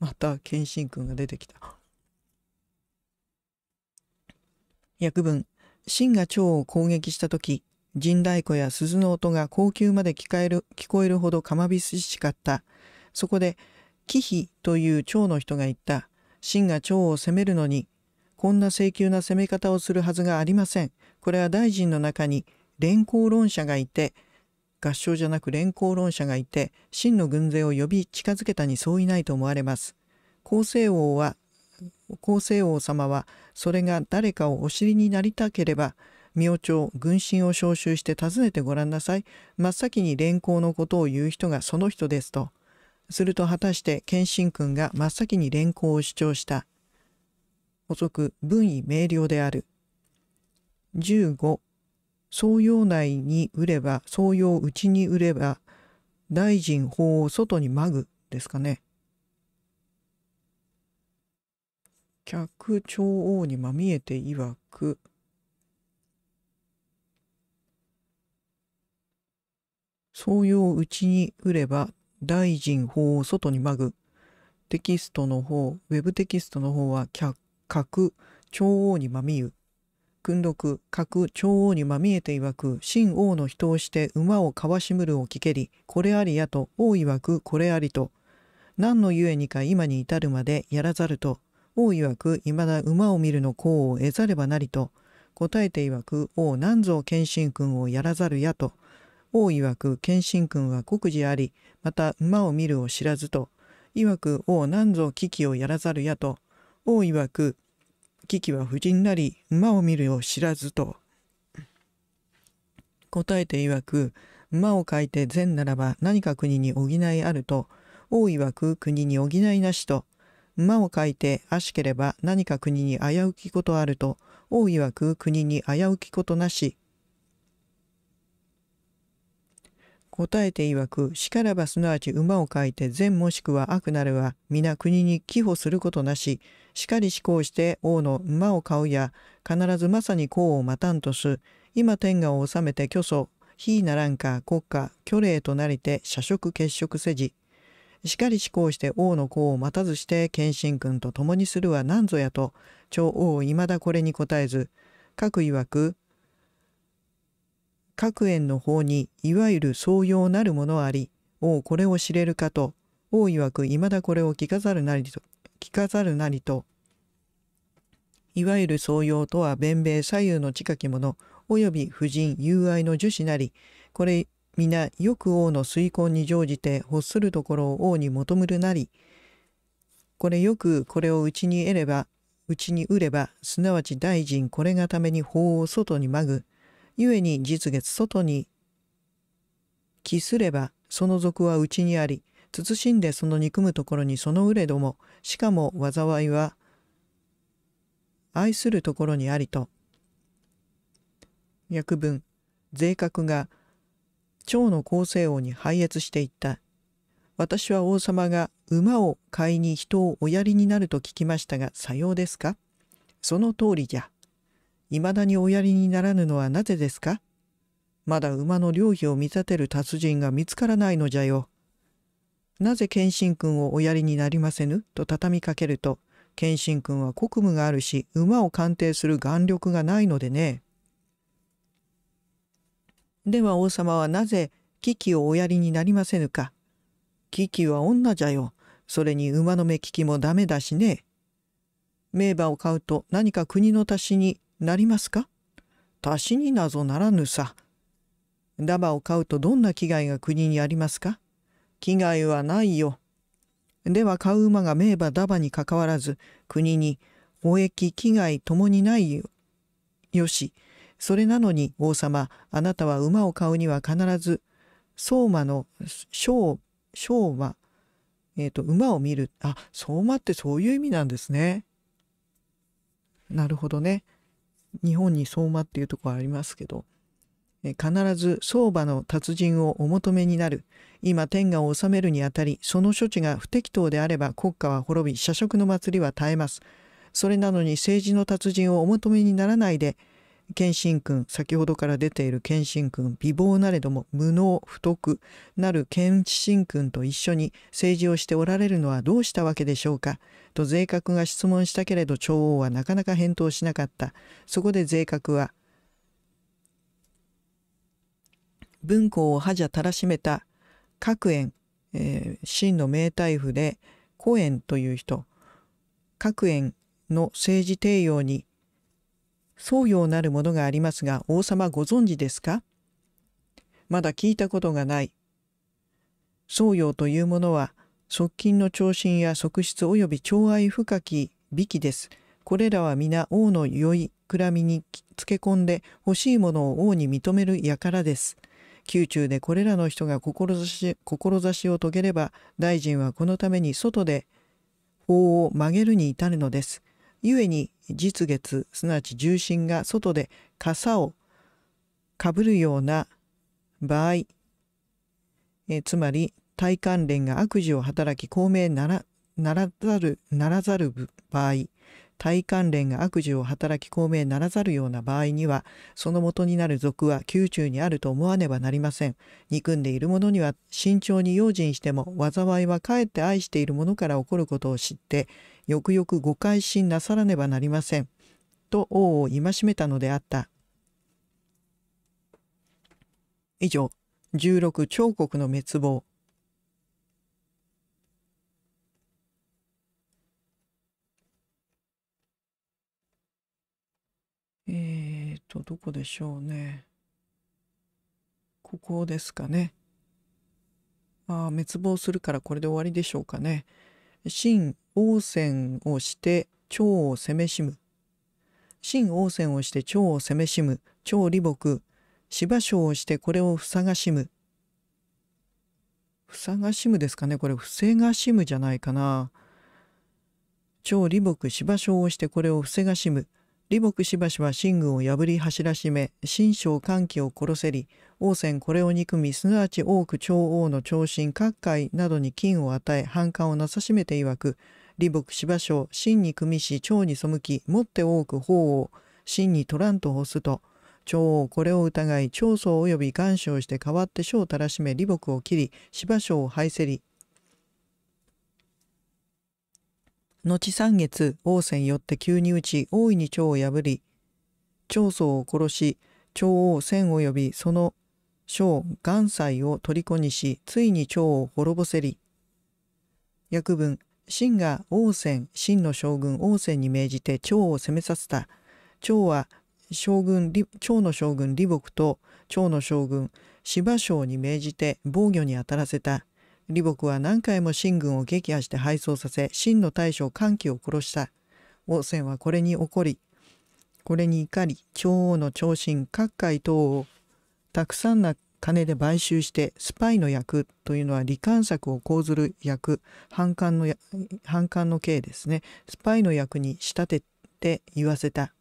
また、謙信君が出てきた。訳文、秦が趙を攻撃した時、陣太鼓や鈴の音が高級まで聞える聞こえるほどかまびすしかった。そこで、貴妃という趙の人が言った。秦が趙を攻めるのに、こんな請求な攻め方をするはずがありません。これは大臣の中に連行論者がいて、合唱じゃなく連行論者がいて、秦の軍勢を呼び近づけたに相違ないと思われます。厚生王は、厚生王様はそれが誰かをお知りになりたければ明朝軍神を召集して訪ねてごらんなさい真っ先に連行のことを言う人がその人ですとすると果たして謙信君が真っ先に連行を主張した補足文位明瞭である15総要内に売れば総要内に売れば大臣法を外にまぐですかね客長王にまみえていわく、そういううちに売れば、大臣法を外にまぐ。テキストの方、ウェブテキストの方は、各長王にまみゆ。訓読、各長王にまみえていわく、新王の人をして馬をかわしむるを聞けり、これありやと、王いわくこれありと。何のゆえにか今に至るまでやらざると、王曰く未だ馬を見るの功を得ざればなりと、答えて曰く王何ぞ謙信君をやらざるやと、王曰く謙信君は国事あり、また馬を見るを知らずと、曰く王何ぞ危機をやらざるやと、王曰く危機は夫人なり、馬を見るを知らずと。答えて曰く、馬を書いて善ならば何か国に補いあると、王曰く国に補いなしと、馬を書いて悪しければ何か国に危うきことあると、王曰く国に危うきことなし。答えて曰く、しからばすなわち馬を書いて善もしくは悪なるは、皆国に寄付することなし、しかり思考して王の馬を買うや、必ずまさに功を待たんとす、今天下を治めて虚祖、非ならんか国家、虚礼となりて社食結食せじ、しかり思考して王の子を待たずして謙信君と共にするは何ぞやと、長王未だこれに答えず、各曰く、各園の方にいわゆる創用なるものあり、王これを知れるかと、王曰く未だこれを聞かざるなりと、聞かざるなりと、いわゆる創用とは弁明左右の近きもの、及び婦人友愛の樹脂なり、これ皆よく王の推婚に乗じて欲するところを王に求むるなりこれよくこれをうちに得ればうちに売ればすなわち大臣これがために法を外にまぐ故に実月外に帰すればその賊はうちにあり慎んでその憎むところにその売れどもしかも災いは愛するところにありと訳文税格が蝶の構成王に拝謁していった。私は王様が馬を買いに人をおやりになると聞きましたが、さようですかその通りじゃ。未だにおやりにならぬのはなぜですかまだ馬の良費を見立てる達人が見つからないのじゃよ。なぜ謙信君をおやりになりませぬと畳みかけると、謙信君は国務があるし、馬を鑑定する眼力がないのでね。では王様はなぜ危機をおやりになりませぬか。危機は女じゃよ。それに馬の目利きもダメだしね。名馬を買うと何か国の足しになりますか足しになぞならぬさ。ダバを買うとどんな危害が国にありますか危害はないよ。では買う馬が名馬ダバにかかわらず国に貿易危害ともにないよ。よし。それなのに王様、あなたは馬を買うには必ず、相馬の、小、小馬、えっ、ー、と、馬を見る。あ、相馬ってそういう意味なんですね。なるほどね。日本に相馬っていうとこありますけど。必ず相場の達人をお求めになる。今天下を治めるにあたり、その処置が不適当であれば国家は滅び、社食の祭りは絶えます。それなのに政治の達人をお求めにならないで、謙信君先ほどから出ている謙信君美貌なれども無能不徳なる謙信君と一緒に政治をしておられるのはどうしたわけでしょうかと税格が質問したけれど長王はなかなか返答しなかったそこで税格は文庫を覇者たらしめた各園、えー、真の名大夫で古園という人各園の政治帝王に宗陽なるものがありますが王様ご存知ですかまだ聞いたことがない。僧侶というものは側近の長身や側室及び寵愛深き美きです。これらは皆王の良い、くらみにつけ込んで欲しいものを王に認める輩です。宮中でこれらの人が志志を遂げれば大臣はこのために外で法を曲げるに至るのです。故に実月すなわち重心が外で傘をかぶるような場合えつまり体関連が悪事を働き公明ならならざるならざる場合体関連が悪事を働き公明ならざるような場合にはその元になる俗は宮中にあると思わねばなりません憎んでいる者には慎重に用心しても災いはかえって愛している者から起こることを知ってよくよくご改心なさらねばなりません。と王を戒めたのであった。以上、16彫刻の滅亡。えーと、どこでしょうね。ここですかね。ああ、滅亡するからこれで終わりでしょうかね。新王戦をして腸を攻めしむ。新王戦をして腸を攻めしむ。腸李牧。芝生をしてこれを塞がしむ。塞がしむですかねこれ、防がしむじゃないかな。超李牧芝生をしてこれを防がしむ。李牧しばしば寝具を破り走らしめ、新将歓喜を殺せり、王翦これを憎み、すなわち多く長王の長身、各界などに金を与え、反感をなさしめて曰く、李牧芝生、真に組みし、長に背き、持って多く法を、真に取らんと干すと、長王これを疑い、長宗及び願書をして代わって書をたらしめ、李牧を切り、芝生を廃せり、後三月、王翦よって急に打ち、大いに蝶を破り、長宗を殺し、長王千及びその小元斎を虜にし、ついに蝶を滅ぼせり。訳文、秦が王仙秦の将軍王仙に命じて蝶を攻めさせた。蝶は将軍、蝶の将軍李牧と蝶の将軍芝将に命じて防御に当たらせた。李牧は何回も秦軍を撃破して敗走させ、秦の大将歓喜を殺した。王仙はこれに怒り、これに怒り、長王の長身、各界等をたくさんな金で買収してスパイの役というのは罹患策を講ずる役反感の反感の刑ですねスパイの役に仕立てて言わせた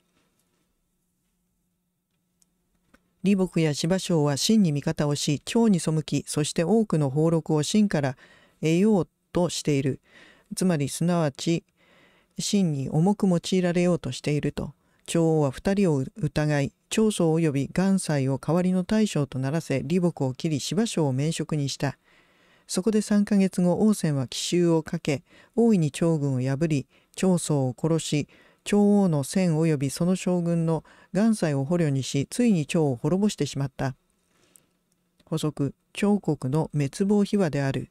李牧や芝生は真に味方をし蝶に背きそして多くの俸禄を真から得ようとしているつまりすなわち真に重く用いられようとしていると長王は2人を疑い、長宗及び元斎を代わりの大将とならせ、李牧を切り芝生を免職にした。そこで3ヶ月後、王翦は奇襲をかけ、大いに長軍を破り、長宗を殺し、長王の千及びその将軍の元斎を捕虜にし、ついに長を滅ぼしてしまった。補足、長国の滅亡秘話である。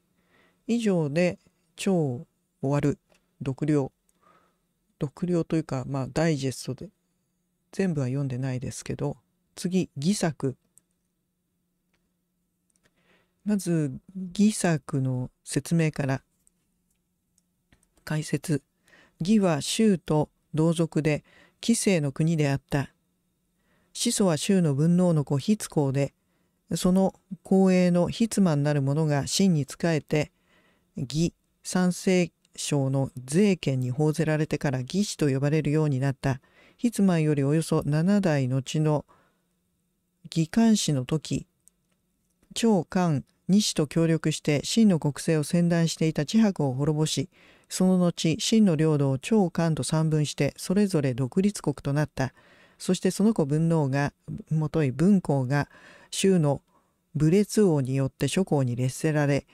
以上で、長終わる、独領。独領というか、まあ、ダイジェストで全部は読んでないですけど次「義作」まず義作の説明から解説義は州と同族で紀勢の国であった始祖は州の文能の子筆公でその公栄の筆魔になる者が真に仕えて義三世省の税権に報ぜられてから義士と呼ばれるようになった。マンよりおよそ7代後の義官氏の時長官西と協力して秦の国政を宣断していた千白を滅ぼしその後秦の領土を長官と三分してそれぞれ独立国となったそしてその子文王がもとい文皇が州の武烈王によって諸侯に劣せられ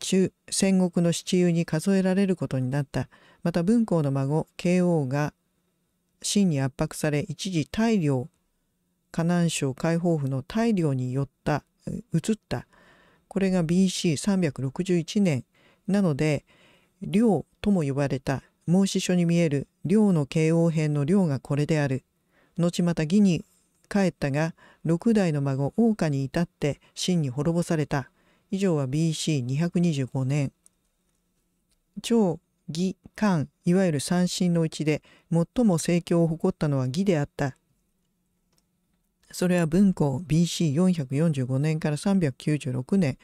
中戦国の支柱に数えられることになったまた文皇の孫慶王が真に圧迫され一時大量河南省解放府の大量によった移ったこれが BC361 年なので領とも呼ばれた孟子書に見える領の慶応編の領がこれである後また義に帰ったが6代の孫桜花に至って秦に滅ぼされた以上は BC225 年長義、官、いわゆる三神のうちで最も盛況を誇ったのは義であった。それは文庫 BC445 年から396年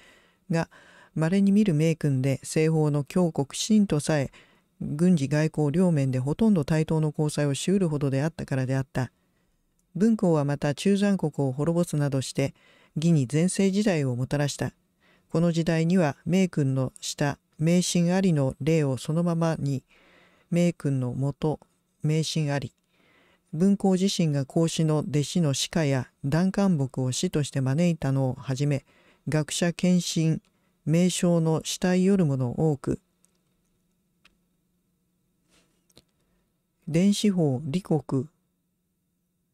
が稀に見る名君で西方の強国秦とさえ軍事外交両面でほとんど対等の交際をしうるほどであったからであった。文庫はまた中山国を滅ぼすなどして義に全盛時代をもたらした。この時代には名君の下迷信ありの例をそのままに、名君のもと、迷信あり、文公自身が孔子の弟子の歯科や檀官木を師として招いたのをはじめ、学者献身、名称の死体よるもの多く、電子法、理国、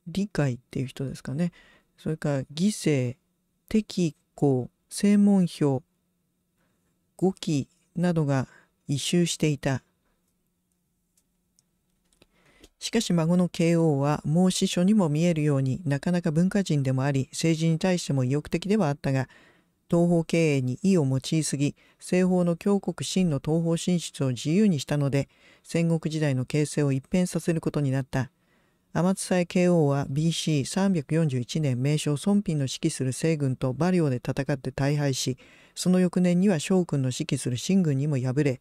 理解っていう人ですかね。それから、義政、適公、正門表、五期、などが異臭していた。しかし孫の慶応は孟子書にも見えるようになかなか文化人でもあり政治に対しても意欲的ではあったが東方経営に意を用いすぎ西方の強国秦の東方進出を自由にしたので戦国時代の形勢を一変させることになった天津斎慶応は BC341 年名将孫品の指揮する西軍と馬領で戦って大敗しその翌年には将軍の指揮する秦軍にも敗れ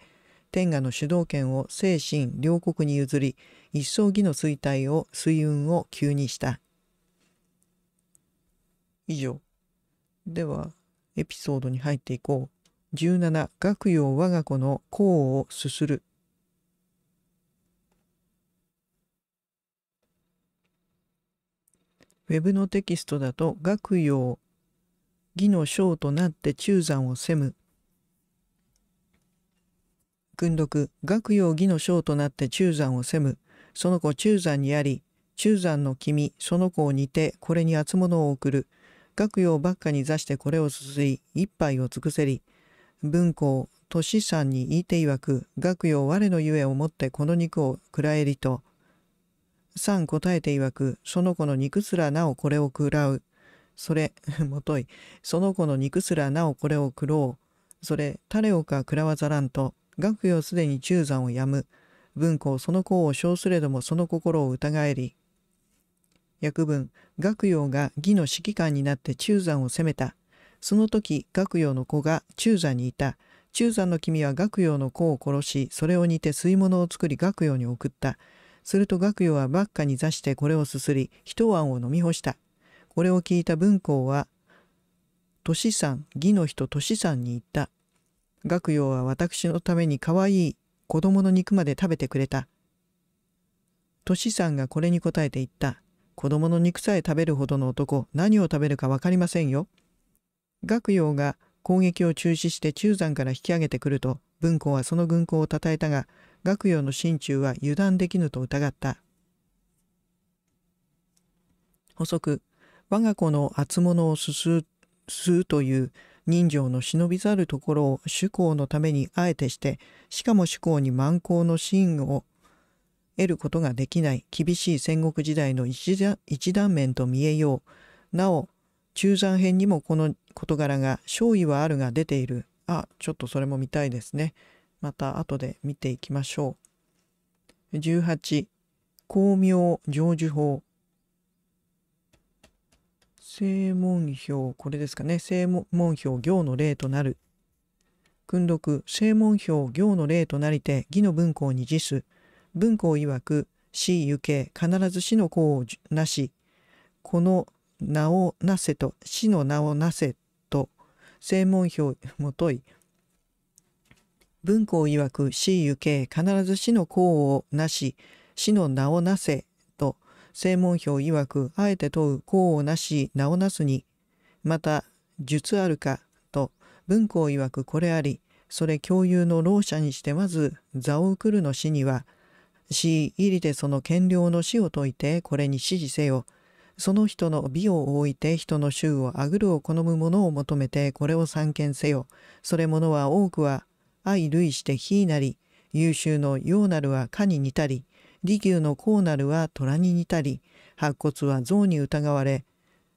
天下の主導権を清秦両国に譲り一層義の衰退を水運を急にした以上ではエピソードに入っていこう17学陽我が子の功をすするウェブのテキストだと学陽義の将となって中山を責む。訓読、学用義の将となって中山を責む。その子中山にあり、中山の君、その子を似て、これに厚物を送る。学用ばっかに座してこれをすすい、一杯を尽くせり。文庫、年さんに言いて曰く、学用我のゆえをもってこの肉を喰らえりと。三答えて曰く、その子の肉すらなおこれを喰らう。それ、も とい、その子の肉すらなおこれを食ろう。それ、誰をか食らわざらんと、学よすでに中山をやむ。文庫その子を称すれどもその心を疑えり。訳文、学用が義の指揮官になって中山を攻めた。その時、学用の子が中山にいた。中山の君は学用の子を殺し、それを煮て吸い物を作り学用に送った。すると学用はばっかに座してこれをすすり、一晩を飲み干した。これを聞いた文公は、都市ん義の人都市山に行った。学陽は私のために可愛い子供の肉まで食べてくれた。都市んがこれに答えて言った。子供の肉さえ食べるほどの男、何を食べるか分かりませんよ。学陽が攻撃を中止して中山から引き上げてくると、文庫はその軍港をたたえたが、学陽の心中は油断できぬと疑った。補足。我が子の厚物をすす、すうという人情の忍びざるところを主公のためにあえてして、しかも主公に満行の真を得ることができない厳しい戦国時代の一断面と見えよう。なお、中山編にもこの事柄が、勝意はあるが出ている。あ、ちょっとそれも見たいですね。また後で見ていきましょう。18、光明成就法。正門表、これですかね。正門表、行の例となる。訓読、正門表、行の例となりて、義の文項に辞す。文項曰く、死ゆけ、必ず死の功をなし、この名をなせと、死の名をなせと、正門表もとい。文項曰く、死ゆけ、必ず死の功をなし、死の名をなせ正門表曰く、あえて問う功をなし、名をなすに、また、術あるか、と、文庫を曰くこれあり、それ共有の老者にしてまず、座を送るの死には、死入りでその権量の死を解いて、これに指示せよ。その人の美を置いて人の衆をあぐるを好む者を求めてこれを参見せよ。それ者は多くは相類して非なり、優秀のようなるは蚊に似たり、利休の孔なるは虎に似たり、白骨は象に疑われ、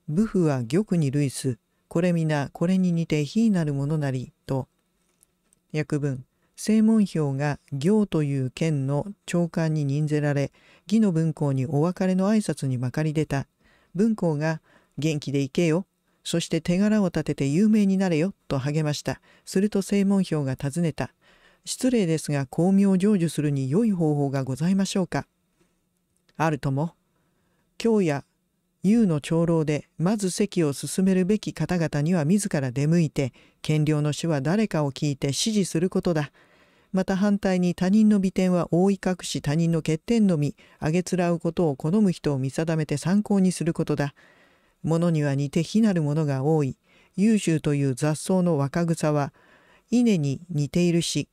武夫は玉に類す、これ皆これに似て非なるものなり、と。訳文、正門表が行という県の長官に任ぜられ、義の文庫にお別れの挨拶にまかり出た。文庫が元気で行けよ。そして手柄を立てて有名になれよ、と励ました。すると正門表が尋ねた。失礼ですが巧妙成就するに良い方法がございましょうか。あるとも、今日や優の長老でまず席を進めるべき方々には自ら出向いて権領の主は誰かを聞いて指示することだ。また反対に他人の美点は覆い隠し他人の欠点のみ、あげつらうことを好む人を見定めて参考にすることだ。物には似て非なるものが多い。優秀という雑草の若草は、稲に似ているし、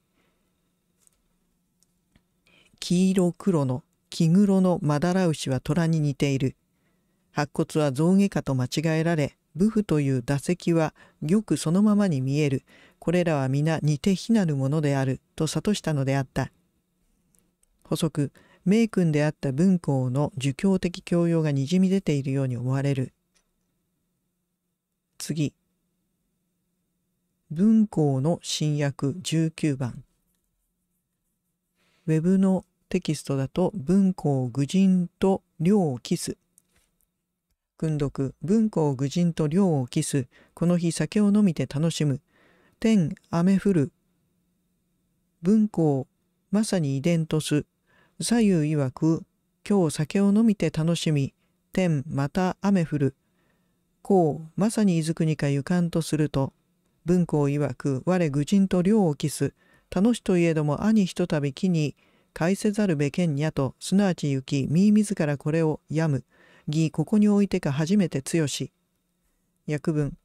黄色黒の黄黒のまだら牛は虎に似ている。白骨は象牙化と間違えられ、武夫という打石は玉そのままに見える。これらは皆似て非なるものである。と諭したのであった。補足、名君であった文公の儒教的教養がにじみ出ているように思われる。次。文公の新訳19番。ウェブのテキストだと文庫愚人と量をキス。訓読文庫愚人と量をキス。この日酒を飲みて楽しむ。天雨降る。文庫まさに遺伝とす。左右曰く今日酒を飲みて楽しみ。天また雨降る。こうまさにずくにかゆかんとすると文庫曰く我愚人と量をキス。楽しといえども兄ひとたび木に返せざるべけんにゃと、すなわち行き、み自らこれをやむ。義ここにおいてか初めて強し。訳文。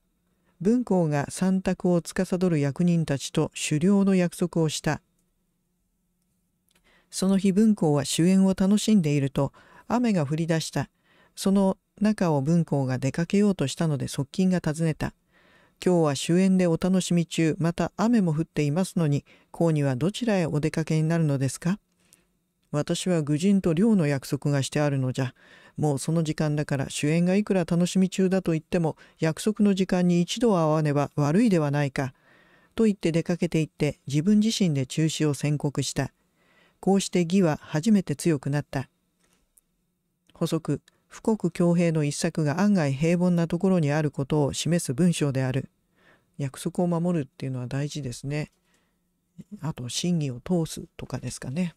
文公が三択を司る役人たちと狩猟の約束をした。その日文公は主演を楽しんでいると、雨が降り出した。その中を文公が出かけようとしたので側近が訪ねた。今日は終演でお楽しみ中、また雨も降っていますのに、公にはどちらへお出かけになるのですか私は愚人と寮の約束がしてあるのじゃ。もうその時間だから主演がいくら楽しみ中だと言っても約束の時間に一度会わねば悪いではないか。と言って出かけていって自分自身で中止を宣告した。こうして義は初めて強くなった。補足、富国強兵の一作が案外平凡なところにあることを示す文章である。約束を守るっていうのは大事ですね。あと、真偽を通すとかですかね。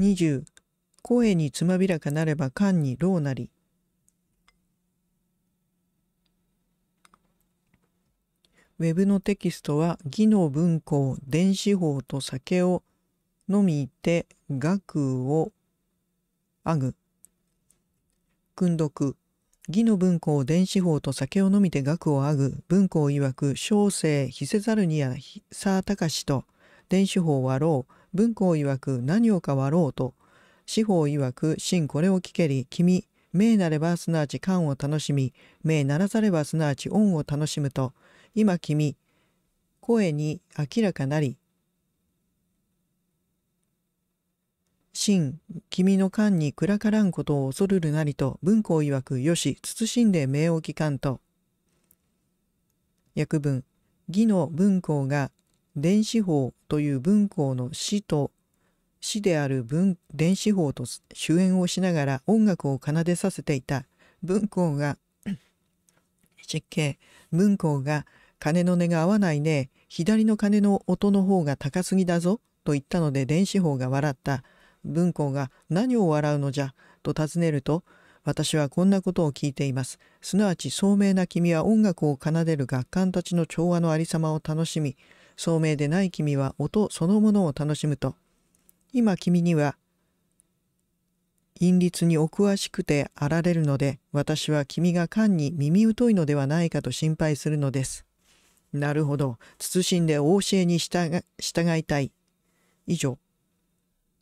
20声につまびらかなれば官にうなりウェブのテキストは技能文庫電子法と酒を飲みて学をあぐ訓読義の文庫を電子法と酒を飲みて学をあぐ文庫をわく小生ひせざるにやさあたかしと電子法はろう文庫曰く何を変わろうと、司法曰く真これを聞けり、君、名なればすなわち感を楽しみ、名ならざればすなわち恩を楽しむと、今君、声に明らかなり、真、君の感に暗からんことを恐るるなりと、文庫曰くよし、慎んで名を聞かんと。訳文、義の文庫が電子法という文法の詩と詩である文電子法と主演をしながら音楽を奏でさせていた文法が失敬 文法が鐘の音が合わないね左の鐘の音の方が高すぎだぞと言ったので電子法が笑った文法が何を笑うのじゃと尋ねると私はこんなことを聞いています。すなわち聡明な君は音楽を奏でる楽観たちの調和のありさまを楽しみ、聡明でない君は音そのものを楽しむと、今君には陰律にお詳しくてあられるので、私は君が単に耳疎いのではないかと心配するのです。なるほど。謹んでお教えに従従いたい。以上。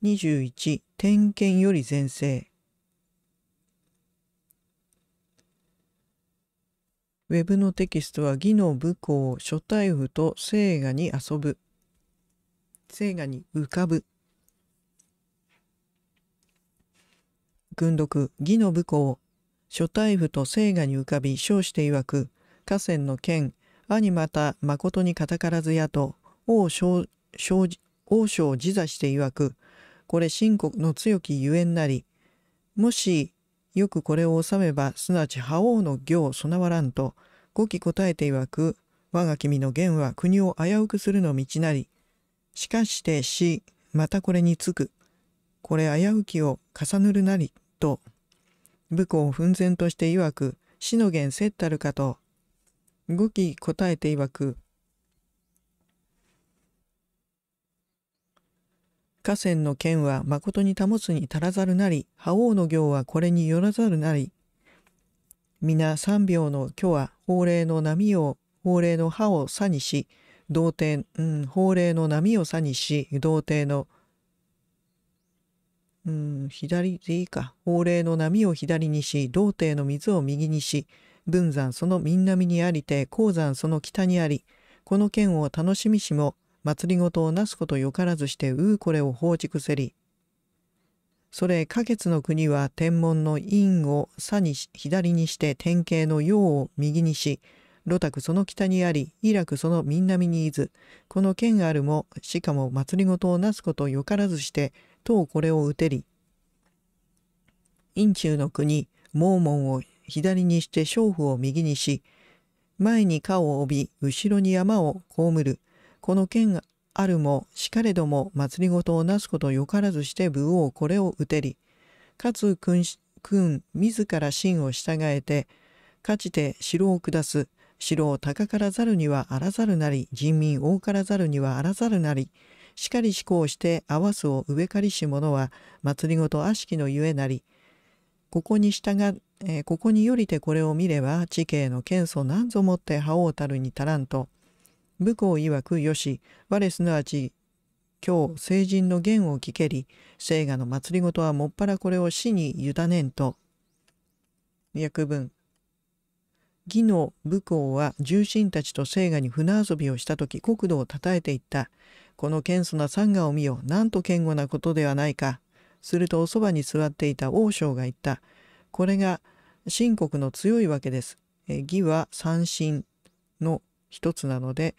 21、点検より前世。ウェブのテキストは義の武功、諸大夫と聖画に遊ぶ。聖画に浮かぶ。軍読、義の武功、諸大夫と聖画に浮かび、称して曰く、河川の剣、兄また誠に語からずやと、王将、王将自座して曰く、これ秦国の強きゆえんなり、もしよくこれを治めば、すなわち覇王の行備わらんと、語気答えて曰く、我が君の言は国を危うくするの道なり。しかして死、またこれにつく。これ危うきを重ぬるなり、と。武功を奮然として曰く、死の言せったるかと。語気答えて曰く、河川の剣は誠に保つに足らざるなり、覇王の行はこれによらざるなり、皆三秒の虚は法令の波を、法令の歯を差にし、童貞、うん、法令の波を差にし、童貞の、うん、左でいいか、法令の波を左にし、童貞の水を右にし、文山その南にありて、鉱山その北にあり、この剣を楽しみしも、祭りごとをなすことよからずしてううこれを放置くせり。それ、可決の国は天文の陰を左に左にして天慶の陽を右にし、露宅その北にあり、イラクその南にいずこの剣あるも、しかも祭りごとをなすことよからずして、とうこれを打てり。陰中の国、盲門を左にして娼婦を右にし、前に顔を帯び、後ろに山を被る。この剣あるもしかれども祭りごとをなすことよからずして武王これを打てり、かつ君君自ら真を従えて、かちて城を下す、城を高からざるにはあらざるなり、人民大からざるにはあらざるなり、しかり思考して合わすを上かりし者は祭りごと悪しきのゆえなり、ここに従、えここによりてこれを見れば地形の剣祖何ぞもって覇王たるに足らんと、武功曰くよし、我すなわち、今日成人の言を聞けり、聖画の祭りごとはもっぱらこれを死に委ねんと。訳文。義の武功は重臣たちと聖画に船遊びをした時国土をたたえていった。この謙素な山河を見よ、なんと堅固なことではないか。するとおそばに座っていた王将が言った。これが秦国の強いわけです。義は三神の一つなので、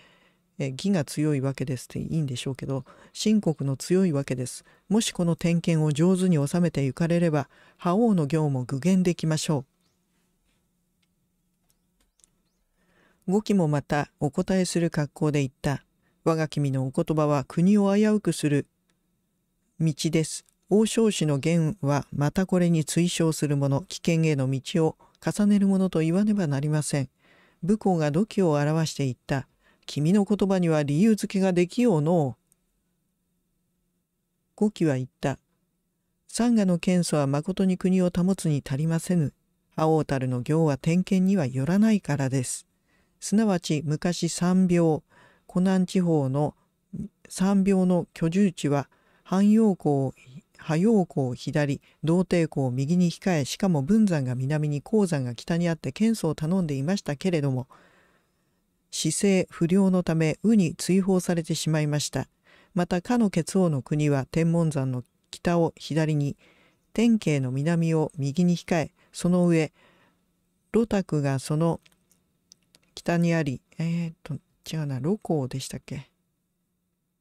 え義が強いわけですっていいんでしょうけど秦国の強いわけですもしこの点検を上手に収めて行かれれば覇王の行も具現できましょう五季もまたお答えする格好で言った我が君のお言葉は国を危うくする道です王将氏の言はまたこれに追奨するもの危険への道を重ねるものと言わねばなりません武功が土器を表していった君の言葉には理由付けができようのう。五鬼は言った。三河の剣祖は誠に国を保つに足りませぬ。覇王たるの行は点検にはよらないからです。すなわち昔三病、湖南地方の三病の居住地は、汎用港波陽光を左、道帝港を右に控え、しかも文山が南に鉱山が北にあって検査を頼んでいましたけれども、姿勢不良のためウに追放されてしまいました。またかの結王の国は天文山の北を左に、天慶の南を右に控え、その上、ロタクがその北にあり、えー、っと、違うな、ロコでしたっけ。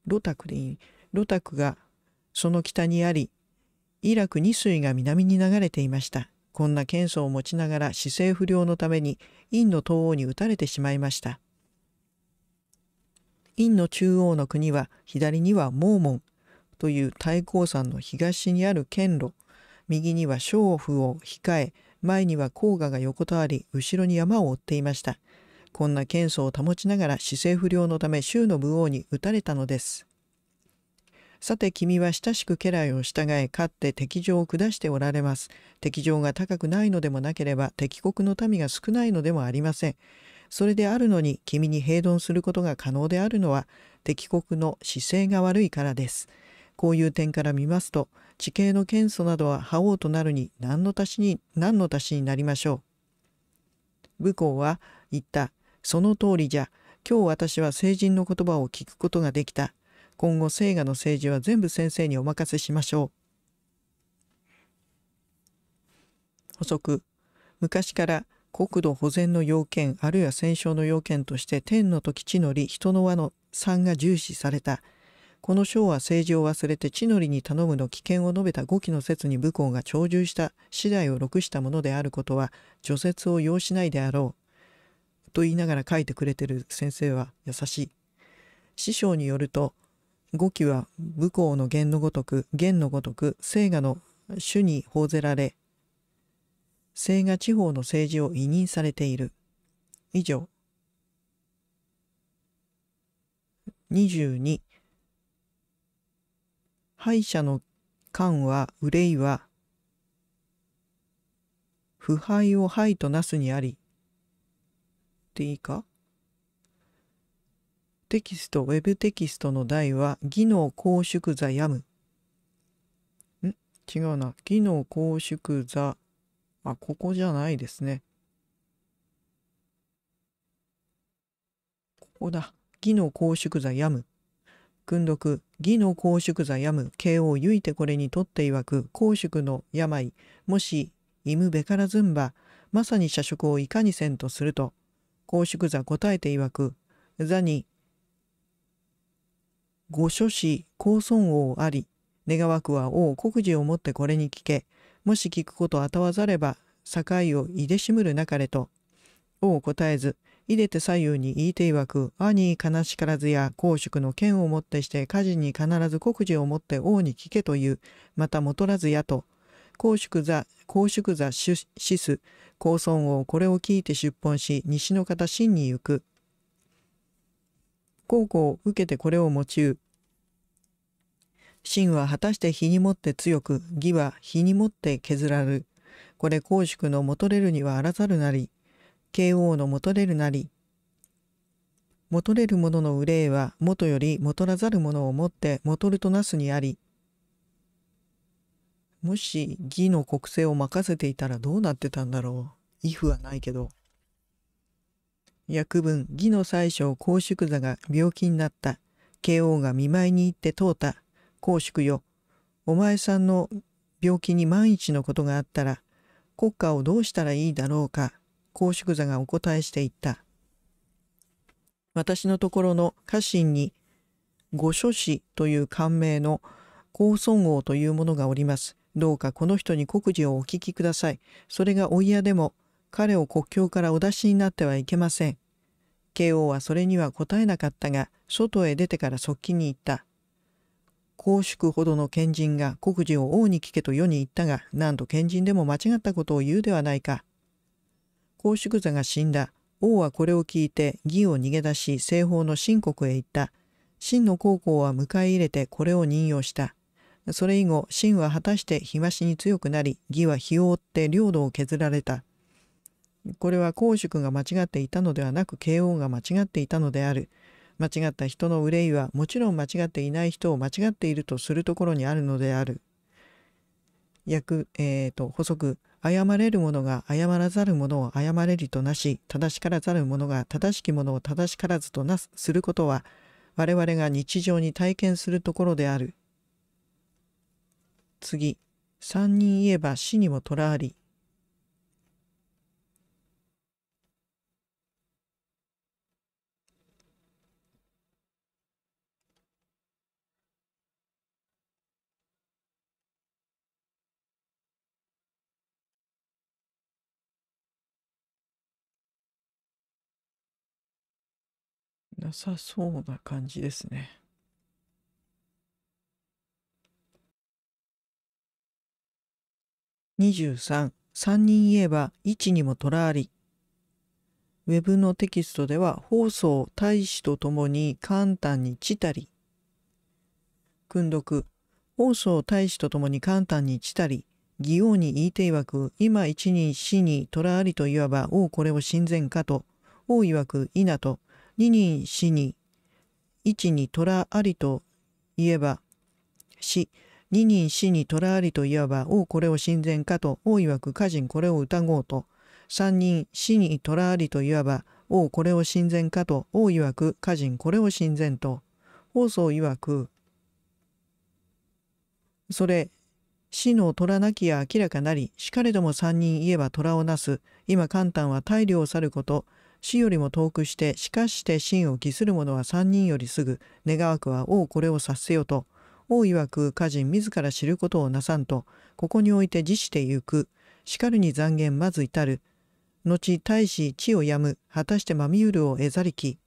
ロタクでいい。ロタクがその北にあり、イラク2水が南に流れていました。こんな剣相を持ちながら姿勢不良のために、陰の東欧に打たれてしまいました。イの中央の国は左にはモーモンという太閤山の東にある剣路右には娼婦を控え前には黄河が横たわり後ろに山を追っていましたこんな謙遜を保ちながら姿勢不良のため州の武王に討たれたのですさて君は親しく家来を従え勝って敵情を下しておられます。敵情が高くないのでもなければ敵国の民が少ないのでもありません。それであるのに君に平凡することが可能であるのは敵国の姿勢が悪いからです。こういう点から見ますと、地形の検素などは覇王となるに何の足しに、何の足しになりましょう。武功は言った。その通りじゃ。今日私は成人の言葉を聞くことができた。今後、聖画の政治は全部先生にお任せしましょう。補足。昔から国土保全の要件あるいは戦勝の要件として天の時地の利人の和の3が重視されたこの章は政治を忘れて地の利に頼むの危険を述べた5期の説に武功が長従した次第を録したものであることは除雪を要しないであろうと言いながら書いてくれてる先生は優しい師匠によると五期は武功の言のごとく言のごとく聖画の主に報ぜられ青瓦地方の政治を委任されている。以上。22敗者の官は憂いは腐敗を敗となすにありっていいかテキストウェブテキストの題は技能公縮座やむん違うな技能公縮座あ、ここじゃないですね。ここだ。義の公祝座やむ。訓読、義の公祝座やむ、慶応ゆいてこれにとっていわく、公祝の病、もし、いむべからずんば、まさに社食をいかにせんとすると、公祝座答えていわく、座に、御所子、公孫王あり、願わくは王国事をもってこれに聞け、もし聞くことあたわざれば、境をいでしむるなかれと。を答えず、いでて左右に言いていわく、兄悲しからずや公宿の剣をもってして家事に必ず国事をもって王に聞けという、またもとらずやと。公宿座、公宿座シス、公孫王これを聞いて出奔し、西の方真に行く。高校を受けてこれを持ちう。真は果たして日にもって強く、義は日にもって削らる。これ公祝の元れるにはあらざるなり、慶応の元れるなり。元れるものの憂いは元より元らざる者をもって元るとなすにあり。もし義の国政を任せていたらどうなってたんだろう。威 f はないけど。訳文、義の最初公祝座が病気になった。慶応が見舞いに行って問うた。公祝よ。お前さんの病気に万一のことがあったら、国家をどうしたらいいだろうか。公縮座がお答えしていった。私のところの家臣に、御所氏という官名の高尊王というものがおります。どうかこの人に告示をお聞きください。それがお嫌でも、彼を国境からお出しになってはいけません。慶応はそれには答えなかったが、外へ出てから側近に行った。公祝ほどの賢人が国事を王に聞けと世に言ったが、なんと賢人でも間違ったことを言うではないか。公祝座が死んだ。王はこれを聞いて義を逃げ出し西方の秦国へ行った。秦の高校は迎え入れてこれを任用した。それ以後、秦は果たして日増しに強くなり、義は日を追って領土を削られた。これは公主君が間違っていたのではなく慶応が間違っていたのである。間違った人の憂いはもちろん間違っていない人を間違っているとするところにあるのである。約えーと、補足謝れる者が謝らざる者を謝れりとなし正しからざる者が正しき者を正しからずとなすすることは我々が日常に体験するところである。次三人言えば死にもとらわりなさそうな感じですね。23、3人言えば1にもとらあり。ウェブのテキストでは、放送、大使とともに簡単にちたり。訓読、放送、大使とともに簡単にちたり。義王に言いていわく、今一に死にとらありといわば、王これを親善かと。王いわく、稲と。二人死に、一に虎ありといえば死、二人死に虎ありといえば、おうこれを親善かと、おう曰く家人これを疑おうと、三人死に虎ありといえば、おうこれを親善かと、おう曰く家人これを親善と、送い曰く、それ、死の虎なきや明らかなり、しかれども三人言えば虎をなす。今、簡単は大量を去ること、死よりも遠くして、しかして真を偽する者は三人よりすぐ、願わくは王これを察せよと、王曰く家人自ら知ることをなさんと、ここにおいて辞してゆく、しかるに残言まず至る、後大使地をやむ、果たしてまみうるを得ざりき。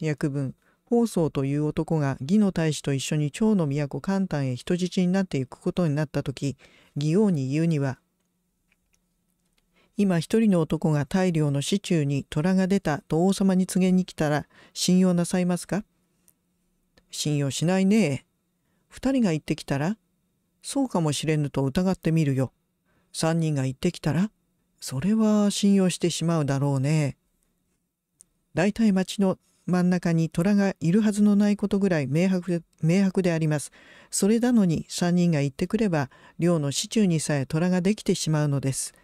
訳文、法曹という男が義の大使と一緒に長の都関丹へ人質になっていくことになった時、義王に言うには、今一人の男が大量の市中に虎が出たと王様に告げに来たら信用なさいますか信用しないねえ。二人が行ってきたらそうかもしれぬと疑ってみるよ。三人が行ってきたらそれは信用してしまうだろうね。大体町の真ん中に虎がいるはずのないことぐらい明白で明白であります。それなのに三人が行ってくれば寮の市中にさえ虎ができてしまうのです。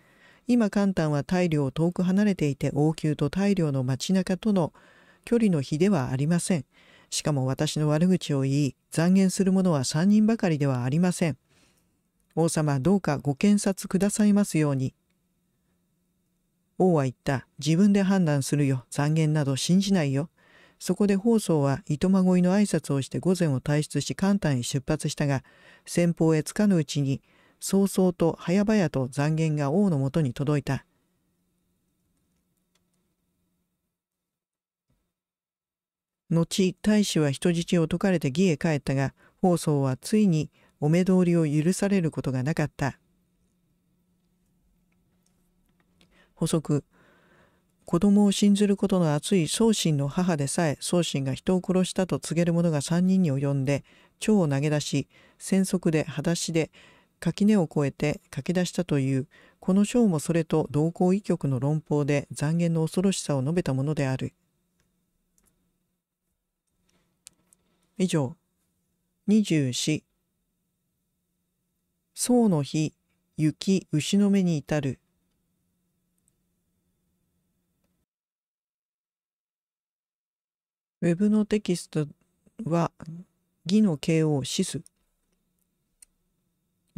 今簡単は大領を遠く離れていて王宮と大領の街中との距離の比ではありません。しかも私の悪口を言い、残言する者は3人ばかりではありません。王様、どうかご検察くださいますように。王は言った。自分で判断するよ。残言など信じないよ。そこで法曹は糸まごいの挨拶をして午前を退出し簡単へ出発したが、先方へつかぬうちに早々と早々と残言が王のもとに届いた。後大使は人質を解かれて義へ帰ったが法送はついにお目通りを許されることがなかった補足子供を信ずることの熱い宗心の母でさえ宗心が人を殺したと告げる者が3人に及んで蝶を投げ出し戦足で裸足で垣根を越えて書き出したというこの章もそれと同行医局の論法で残言の恐ろしさを述べたものである以上24宋の日雪牛の目に至るウェブのテキストは義の慶応シス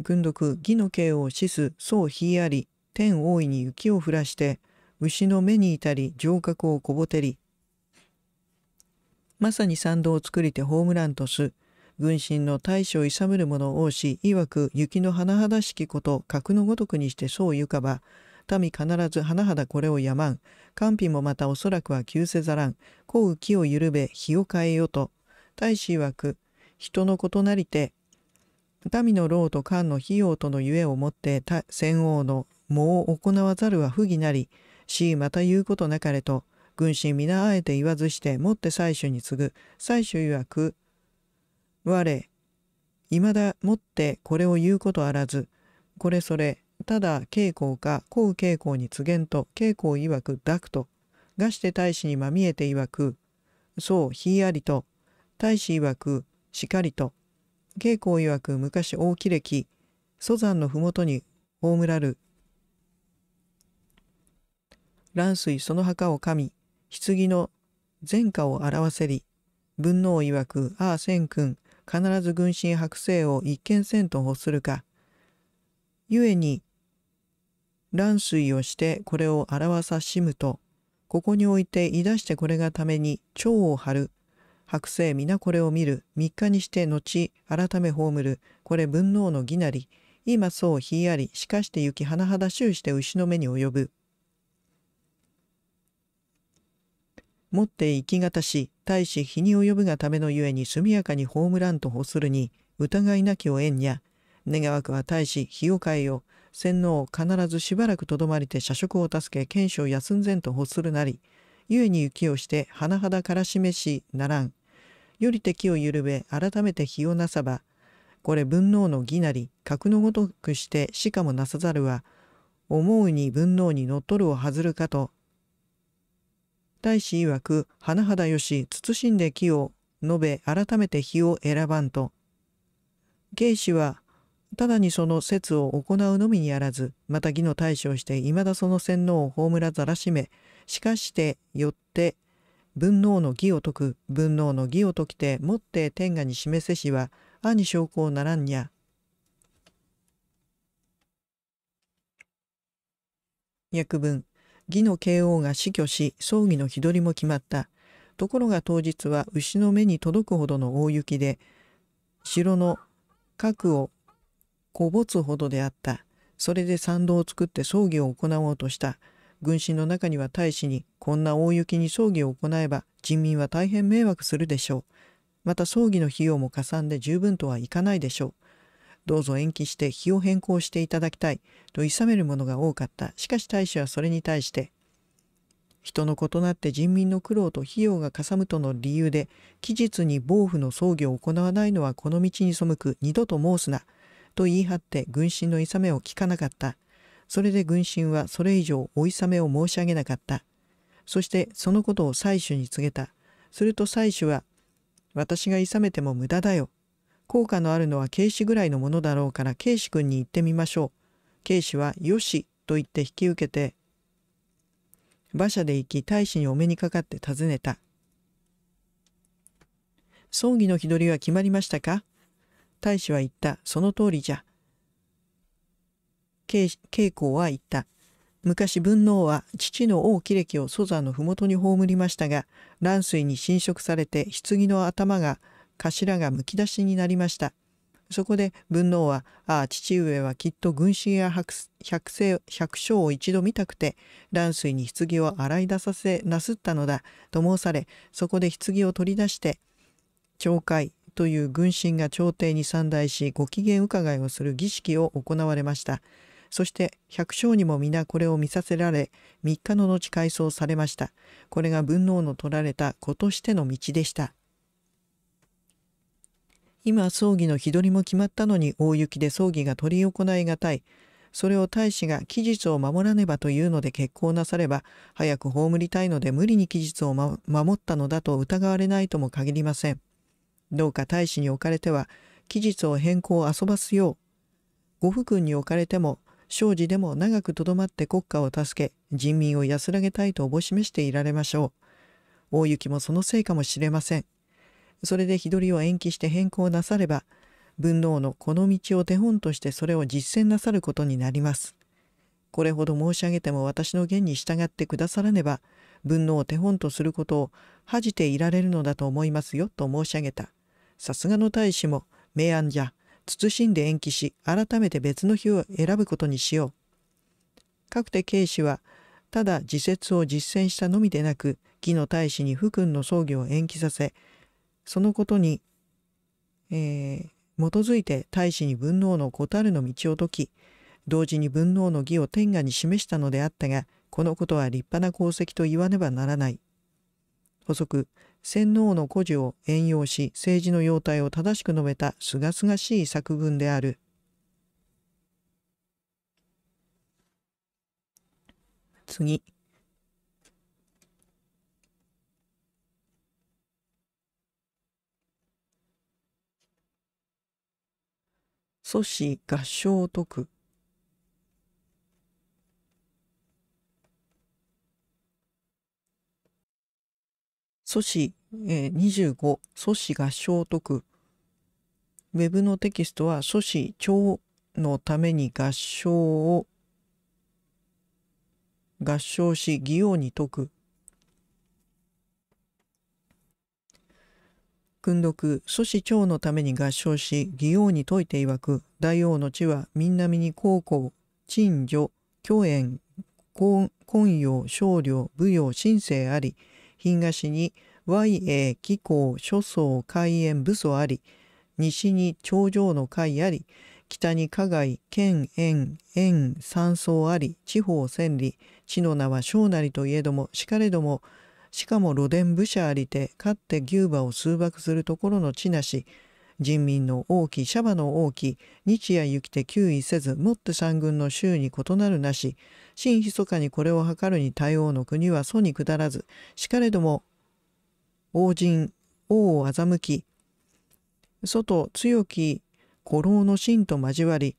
軍読義の刑を死すそうひいあり天大いに雪を降らして牛の目に至り城郭をこぼてりまさに参道を作りてムランとす軍神の大将をさむる者王しいわく雪の甚だしきこと格のごとくにしてそうゆかば民必ず甚だこれをやまん官費もまたおそらくは急せざらんこう木を緩べ日を変えよと大使いわく人のことなりて民の労と官の費用とのゆえをもって戦王のもを行わざるは不義なり、しまた言うことなかれと、軍神皆あえて言わずしてもって採取に次ぐ、採取曰く、我、まだもってこれを言うことあらず、これそれ、ただ稽古か、こう稽古に告げんと、稽古曰く抱くと、がして大使にまみえて曰く、そう、ひいありと、大使曰く、しかりと、慶光曰く昔大喜歴、蘇山の麓に葬らる乱水その墓を神、棺の前科を表せり、文能曰く、ああ千君、必ず軍神白星を一見せんと欲するか。故に、乱水をしてこれを表さしむと、ここに置いていだしてこれがために蝶を張る、白星皆これを見る、三日にして後、改め葬る、これ文王の義なり、今そうひいあり、しかして行きしゅうして牛の目に及ぶ。持って生きがたし、大使日に及ぶがためのゆえに速やかに葬らんと欲するに、疑いなきを縁にゃ、願わくは大使日を変えよ、洗脳を必ずしばらくとどまりて社食を助け、剣士を休んぜんと欲するなり、ゆえに雪をして、甚だからしめし、ならん。より敵を緩べ改めて日をなさばこれ文能の義なり格のごとくしてしかもなさざるは思うに文能に乗っ取るを外るかと大い曰く甚だよし慎んで木を述べ改めて日を選ばんと芸師はただにその説を行うのみにあらず、また義の対処をして、いまだその洗脳を葬らざらしめ、しかしてよって文能の義を解く文能の義を解きてもって天下に示せしは兄証拠ならんにゃ。訳文義の慶応が死去し葬儀の日取りも決まった。ところが当日は牛の目に届くほどの大雪で城の核をこぼつほどであった。それで参道を作って葬儀を行おうとした。軍神の中には大使に、こんな大雪に葬儀を行えば人民は大変迷惑するでしょう。また葬儀の費用もかさんで十分とはいかないでしょう。どうぞ延期して日を変更していただきたいと諌めるものが多かった。しかし大使はそれに対して、人の異なって人民の苦労と費用がかさむとの理由で、期日に暴婦の葬儀を行わないのはこの道に背く二度と申すな、と言い張って軍神の諌めを聞かなかった。それで軍神はそれ以上おいめを申し上げなかった。そしてそのことを妻主に告げた。すると妻主は、私がいさめても無駄だよ。効果のあるのは警視ぐらいのものだろうから慶子君に言ってみましょう。警視は、よしと言って引き受けて、馬車で行き大使にお目にかかって尋ねた。葬儀の日取りは決まりましたか大使は言った。その通りじゃ。稽古は言った。昔文王は父の王喜歴を祖座の麓に葬りましたが、乱水に侵食されて棺の頭が、頭がむき出しになりました。そこで文王は、ああ、父上はきっと軍神や百姓百姓を一度見たくて、乱水に棺を洗い出させなすったのだ、と申され、そこで棺を取り出して、懲戒という軍神が朝廷に参代し、ご機嫌伺いをする儀式を行われました。そして百姓にも皆これを見させられ、三日の後改装されました。これが文王の取られた子としての道でした。今葬儀の日取りも決まったのに大雪で葬儀が執り行いがたい。それを大使が期日を守らねばというので結婚なされば、早く葬りたいので無理に期日を、ま、守ったのだと疑われないとも限りません。どうか大使におかれては、期日を変更を遊ばすよう、ご夫君におかれても生じでも長くとどまって国家を助け、人民を安らげたいとおぼしめしていられましょう。大雪もそのせいかもしれません。それで日取りを延期して変更なされば、文能のこの道を手本としてそれを実践なさることになります。これほど申し上げても私の言に従ってくださらねば、文能を手本とすることを恥じていられるのだと思いますよと申し上げた。さすがの大使も、明暗じゃ、謹んで延期し改めて別の日を選ぶことにしよう。かくて慶氏はただ自説を実践したのみでなく義の大使に福君の葬儀を延期させそのことに、えー、基づいて大使に文王の小樽の道を解き同時に文王の義を天下に示したのであったがこのことは立派な功績と言わねばならない。補足先皇の故事を援用し政治の様態を正しく述べたすがすがしい作文である。次。蘇氏合唱を解く。祖師、えー、25、祖師合唱徳。ウェブのテキストは祖師長のために合唱を合唱し、義王に説く。訓読、祖師長のために合唱し、義王に説いて曰く、大王の地は、南に高校、陳女、虚園、婚陽、少領、武陽、神聖あり、東に和英紀行諸僧開園部祖あり、西に頂上の会あり、北に加害、県、園、園、山荘あり、地方千里、地の名は小なりといえども、しかれども、しかも露殿武者ありて、勝って牛馬を数爆するところの地なし、人民の王きシャバの王き日夜行きて給意せずもって三軍の州に異なるなし真密かにこれを図るに対応の国は祖に下らずしかれども王人王を欺き外強き古老の真と交わり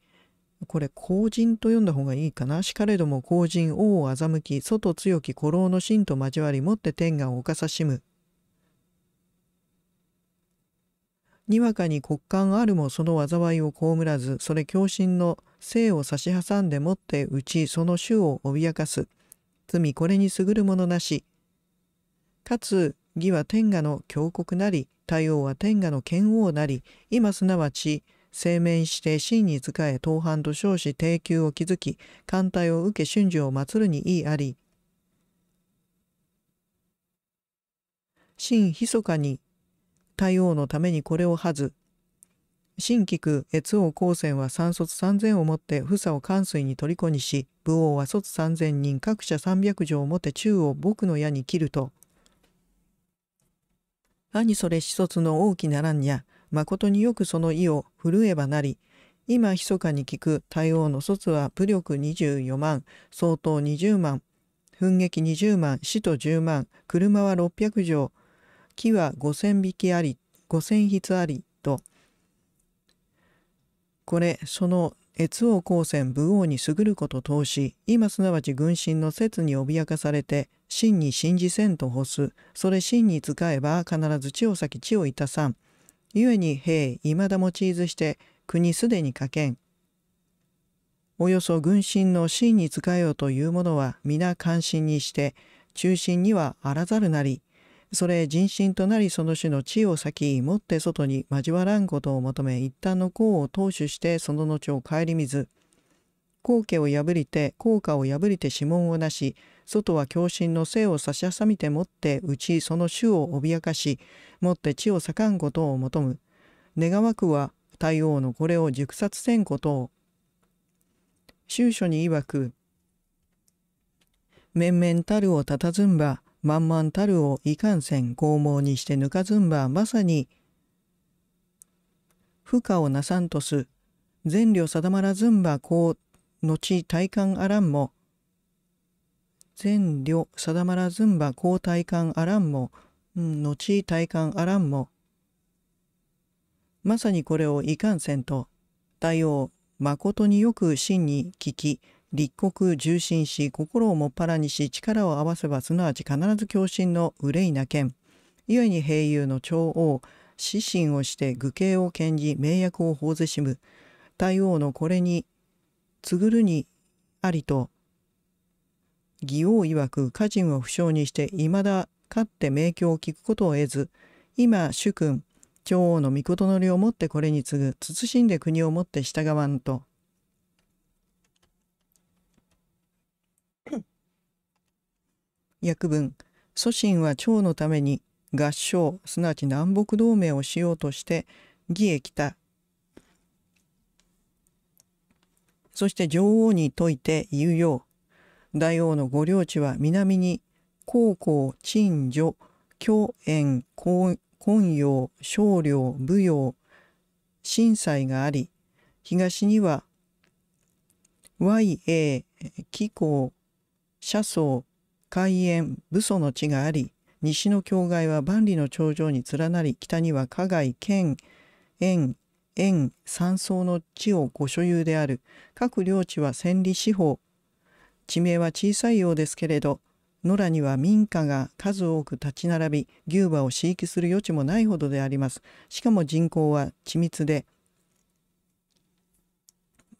これ、公人と読んだ方がいいかな。しかれども公人、王を欺き、外強き古老の真と交わり、もって天下を犯さしむ。にわかに骨幹あるもその災いを被らず、それ狂心の性を差し挟んでもってうちその種を脅かす。罪これに優るものなし。かつ、義は天下の峡谷なり、太陽は天下の剣王なり、今すなわち、生明して真に仕え、当藩と称し、低級を築き、艦隊を受け春秋を祀るに意あり、真密かに大王のためにこれをはず。新規区越王高専は三卒三千をもって房を関水に虜にし、武王は卒三千人各社三百条をもて中を僕の矢に切ると。兄それ始卒の大きならんこ誠によくその意を震えばなり、今密かに聞く大王の卒は武力24万、相当20万、奮撃20万、死と10万、車は600条、木は5,000匹あり5,000筆ありとこれその越王高専武王に優ること通し今すなわち軍神の説に脅かされて真に信じせんと干すそれ真に使えば必ず地を裂き地をいたさん故に兵いまだ用いずして国すでにかけんおよそ軍神の真に使えよというものは皆関心にして中心にはあらざるなりそれ人心となりその種の地を先持って外に交わらんことを求め一旦の功を投手してその後を顧みず皇家を破りて効果を破りて指紋をなし外は狂心の性を差し挟みてもってうちその種を脅かしもって地を盛かんことを求む願わくは大王のこれを熟殺せんことを宗書に曰く面々たるをたたずんば満々たるをいかんせん剛毛にしてぬかずんばまさに負荷をなさんとす善良定まらずんばこう後体感あらんも善良定まらずんばこう体感あらんも、うん、後体感あらんもまさにこれをいかんせんと対応誠によく真に聞き立国重心し心をもっぱらにし力を合わせばすなわち必ず共心の憂いな剣故に平友の長王指針をして愚形を剣じ名役を奉ぜしむ大王のこれにつぐるにありと義王曰く家人を不詳にしていまだ勝って名教を聞くことを得ず今主君長王の御事の利をもってこれに次ぐ慎んで国をもって従わんと訳文祖神は趙のために合唱すなわち南北同盟をしようとして義へ来たそして女王に説いて言うよう大王の御領地は南に高校陳女京園根陽少領武陽震災があり東には YA 貴公車窓開園武祖の地があり西の境界は万里の長城に連なり北には加害県円園山荘の地をご所有である各領地は千里四方地名は小さいようですけれど野良には民家が数多く立ち並び牛馬を飼育する余地もないほどでありますしかも人口は緻密で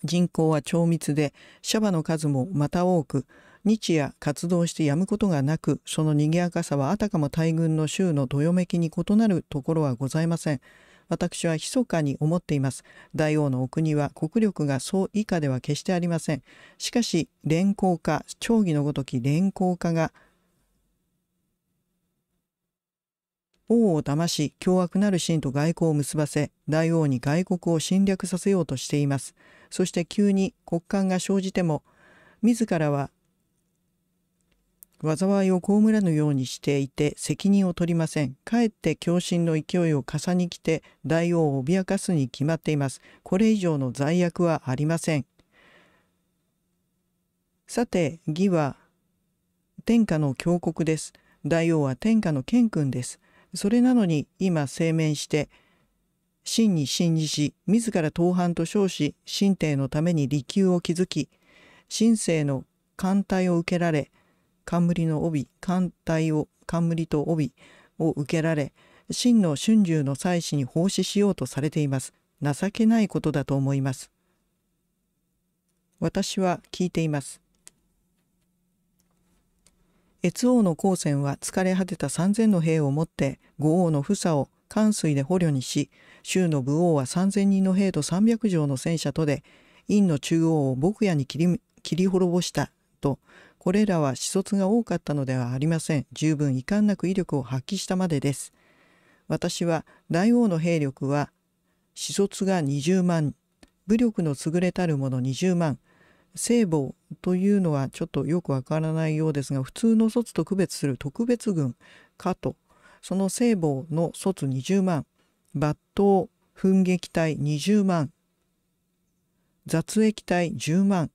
人口は超密でシャバの数もまた多く日夜活動してやむことがなく、その賑やかさはあたかも大軍の州のどよめきに異なるところはございません。私は密かに思っています。大王のお国は国力がそう以下では決してありません。しかし、連行化、長義のごとき連行化が、王を騙し、凶悪なる神と外交を結ばせ、大王に外国を侵略させようとしています。そして急に国間が生じても、自らは災いを被らぬようにしていて責任を取りません。かえって狂信の勢いを重にきて大王を脅かすに決まっています。これ以上の罪悪はありません。さて、義は天下の峡谷です。大王は天下の剣君です。それなのに今声明して、真に信じし、自ら当反と称し、神帝のために利休を築き、神聖の艦隊を受けられ、冠の帯冠帯を冠と帯を受けられ真の春秋の祭祀に奉仕しようとされています情けないことだと思います私は聞いています越王の光線は疲れ果てた三千の兵を持って五王の房を関水で捕虜にし州の武王は三千人の兵と三百条の戦車とで院の中央を牧野に切り滅ぼしたとこれらは私卒が多かったのではありません。十分遺憾なく威力を発揮したまでです。私は大王の兵力は私卒が20万、武力の優れたるもの20万、聖母というのはちょっとよくわからないようですが普通の卒と区別する特別軍かとその聖母の卒20万抜刀噴撃隊20万雑液隊10万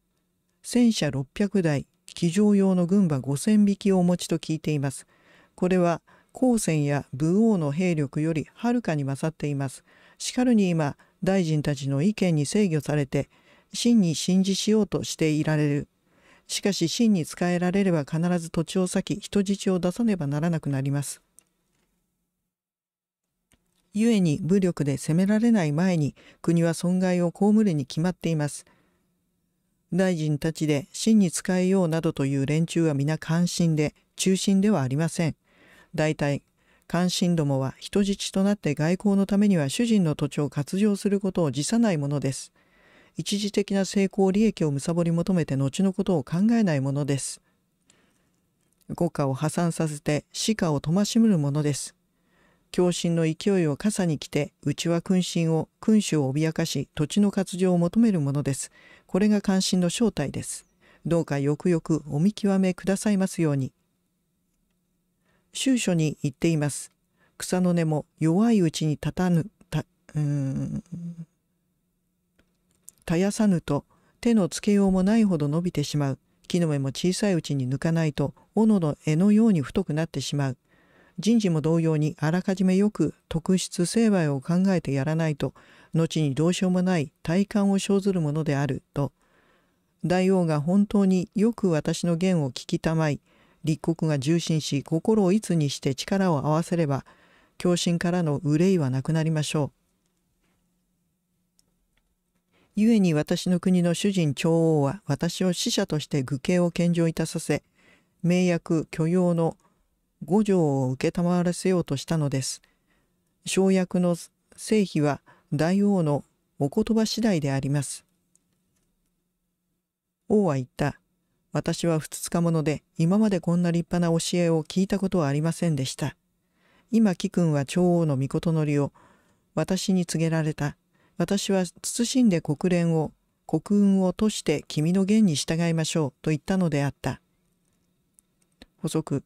戦車600台騎乗用の軍馬5,000匹をお持ちと聞いています。これは光線や武王の兵力よりはるかに勝っています。しかるに今、大臣たちの意見に制御されて、真に信じしようとしていられる。しかし真に仕えられれば必ず土地を裂き、人質を出さねばならなくなります。ゆえに武力で攻められない前に国は損害を被るに決まっています。大臣たちで真に使えようなどという連中は皆関心で、中心ではありません。大体、関心どもは人質となって外交のためには主人の土地を活用することを辞さないものです。一時的な成功利益を貪り求めて後のことを考えないものです。国家を破産させて死下をましむるものです。狂心の勢いを傘に着て、うちは君臣を、君主を脅かし、土地の割譲を求めるものです。これが関心の正体です。どうかよくよくお見極めくださいますように。宗書に言っています。草の根も弱いうちに立たぬ、た、うん、絶やさぬと手のつけようもないほど伸びてしまう。木の芽も小さいうちに抜かないと、斧の柄のように太くなってしまう。人事も同様にあらかじめよく特質成敗を考えてやらないと、後にどうしようもない体感を生ずるものであると、大王が本当によく私の言を聞きたまい、立国が重心し心をいつにして力を合わせれば、狂心からの憂いはなくなりましょう。故に私の国の主人長王は私を使者として愚形を献上いたさせ、名役許容の五条を承らせようとしたのです。生薬の成否は大王のお言葉次第であります。王は言った。私はふ日つか者で今までこんな立派な教えを聞いたことはありませんでした。今貴君は長王の御事のりを私に告げられた。私は謹んで国連を国運をとして君の言に従いましょうと言ったのであった。補足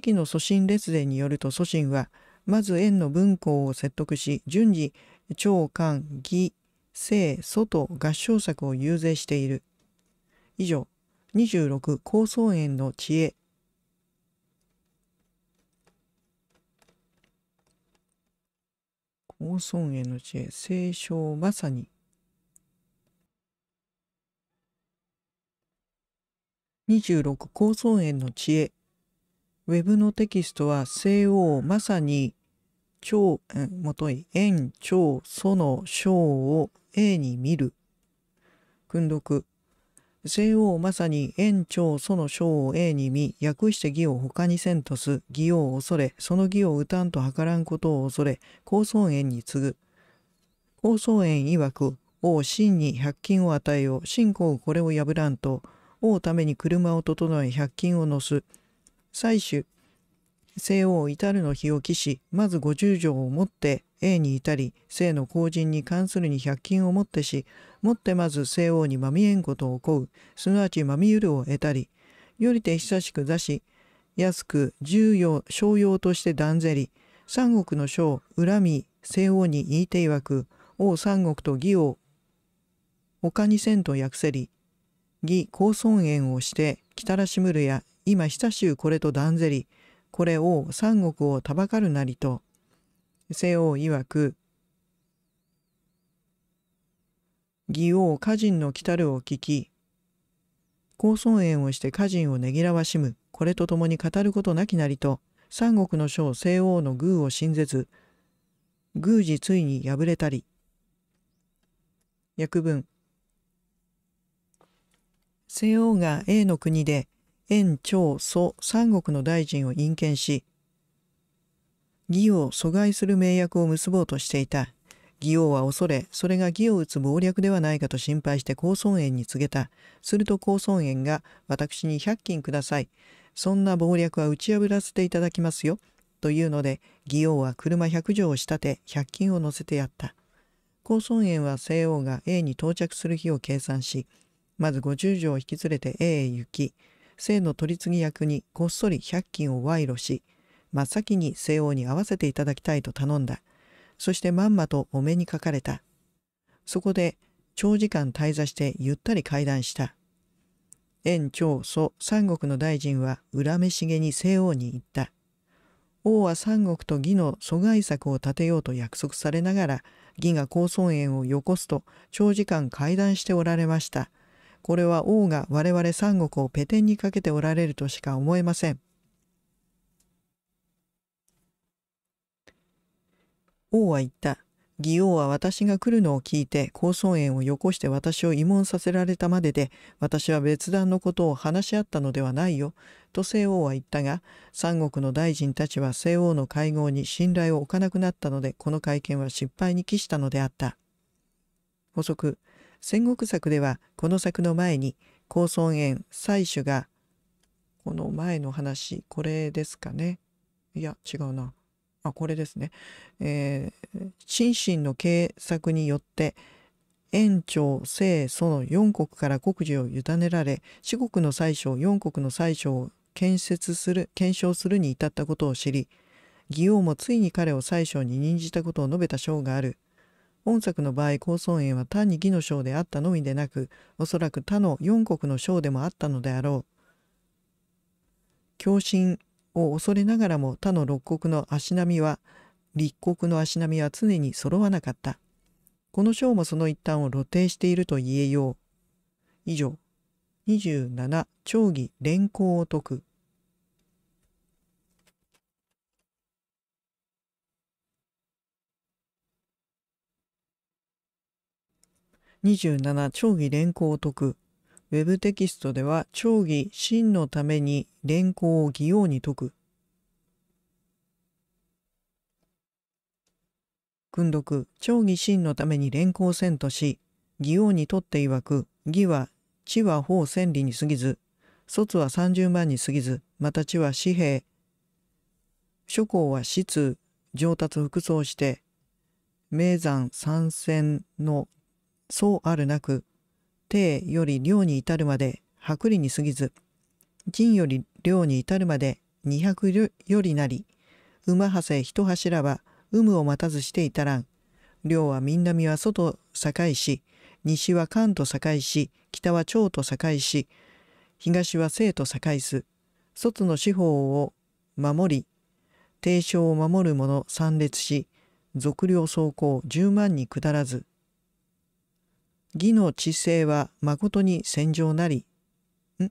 季の祖神列伝によると祖神はまず円の文庫を説得し順次長官義正祖と合唱作を遊説している以上26高層園の知恵高尊園の知恵聖書まさに26高尊園の知恵ウェブのテキストは西欧まさに超、もとい、円、超、その、章を A に見る。訓読。西欧まさに円、超、その、章を A に見、訳して義を他にせんとす、義を恐れ、その義を歌んと計らんことを恐れ、高尊円に次ぐ。高尊円曰く、王真に百金を与えよう、信仰これを破らんと、王ために車を整え百金を乗す。採取西欧至るの日を期し、まず五十条をもって、A に至り、西の後人に関するに百金をもってし、もってまず西王にまみえんことを請う、すなわちまみゆるを得たり、よりて久しく座し、安く重要、商用として断ぜり、三国の将、恨み、西王に言いていわく、王三国と義を他にせんと訳せり、義高尊縁をして、きたらしむるや今久しゅうこれと断ぜり、これを三国をたばかるなりと、西王曰く、義王家人の来たるを聞き、高尊縁をして家人をねぎらわしむ、これと共に語ることなきなりと、三国の将西王の偶を信ぜず、偶時ついに敗れたり。訳文西王が A の国で遠長蘇三国の大臣を引見し義を阻害する名約を結ぼうとしていた義王は恐れそれが義を打つ謀略ではないかと心配して高尊園に告げたすると高尊園が「私に100金くださいそんな謀略は打ち破らせていただきますよ」というので義王は車100錠を仕立て100金を乗せてやった高尊園は西王が A に到着する日を計算しまず50条を引き連れて A へ行き姓の取り次ぎ役にこっそり100金を賄賂し、真っ先に西欧に会わせていただきたいと頼んだ。そしてまんまとお目にかかれた。そこで長時間滞在してゆったり会談した。遠長祖三国の大臣は恨めしげに西欧に言った。王は三国と義の阻害策を立てようと約束されながら、義が高尊園をよこすと長時間会談しておられました。これは王が我々三国をペテンにかけておられるとしか思えません。王は言った。義王は私が来るのを聞いて高尊園をよこして私を慰問させられたまでで私は別段のことを話し合ったのではないよ」と西王は言ったが三国の大臣たちは西王の会合に信頼を置かなくなったのでこの会見は失敗に帰したのであった補足戦国策ではこの作の前に高尊園採取がこの前の話これですかねいや違うなあこれですね、えー、心身の計策によって園長清祖の四国から国事を委ねられ四国の宰相四国の宰相を建設する検証するに至ったことを知り義王もついに彼を宰相に任じたことを述べた章がある。本作の場合高尊園は単に義の章であったのみでなくおそらく他の四国の章でもあったのであろう共振を恐れながらも他の六国の足並みは立国の足並みは常に揃わなかったこの章もその一端を露呈していると言えよう以上27長義連行を解く27長義連行を説く。ウェブテキストでは長義真のために連行を義用に解く。訓読、長義真のために連行せんとし、義用にとって曰く、義は地は法千里に過ぎず、卒は三十万に過ぎず、また地は紙幣、諸侯は死通、上達服装して、名山参戦のそうあるなく、帝より量に至るまで薄利に過ぎず、人より量に至るまで二百よりなり、馬はせ一柱は有無を待たずして至らん。量は南は外境し、西は関と境し、北は長と境し、東は西と境す。外の四方を守り、帝将を守る者参列し、俗領走行十万に下らず、義の知性は誠に戦場なり、んい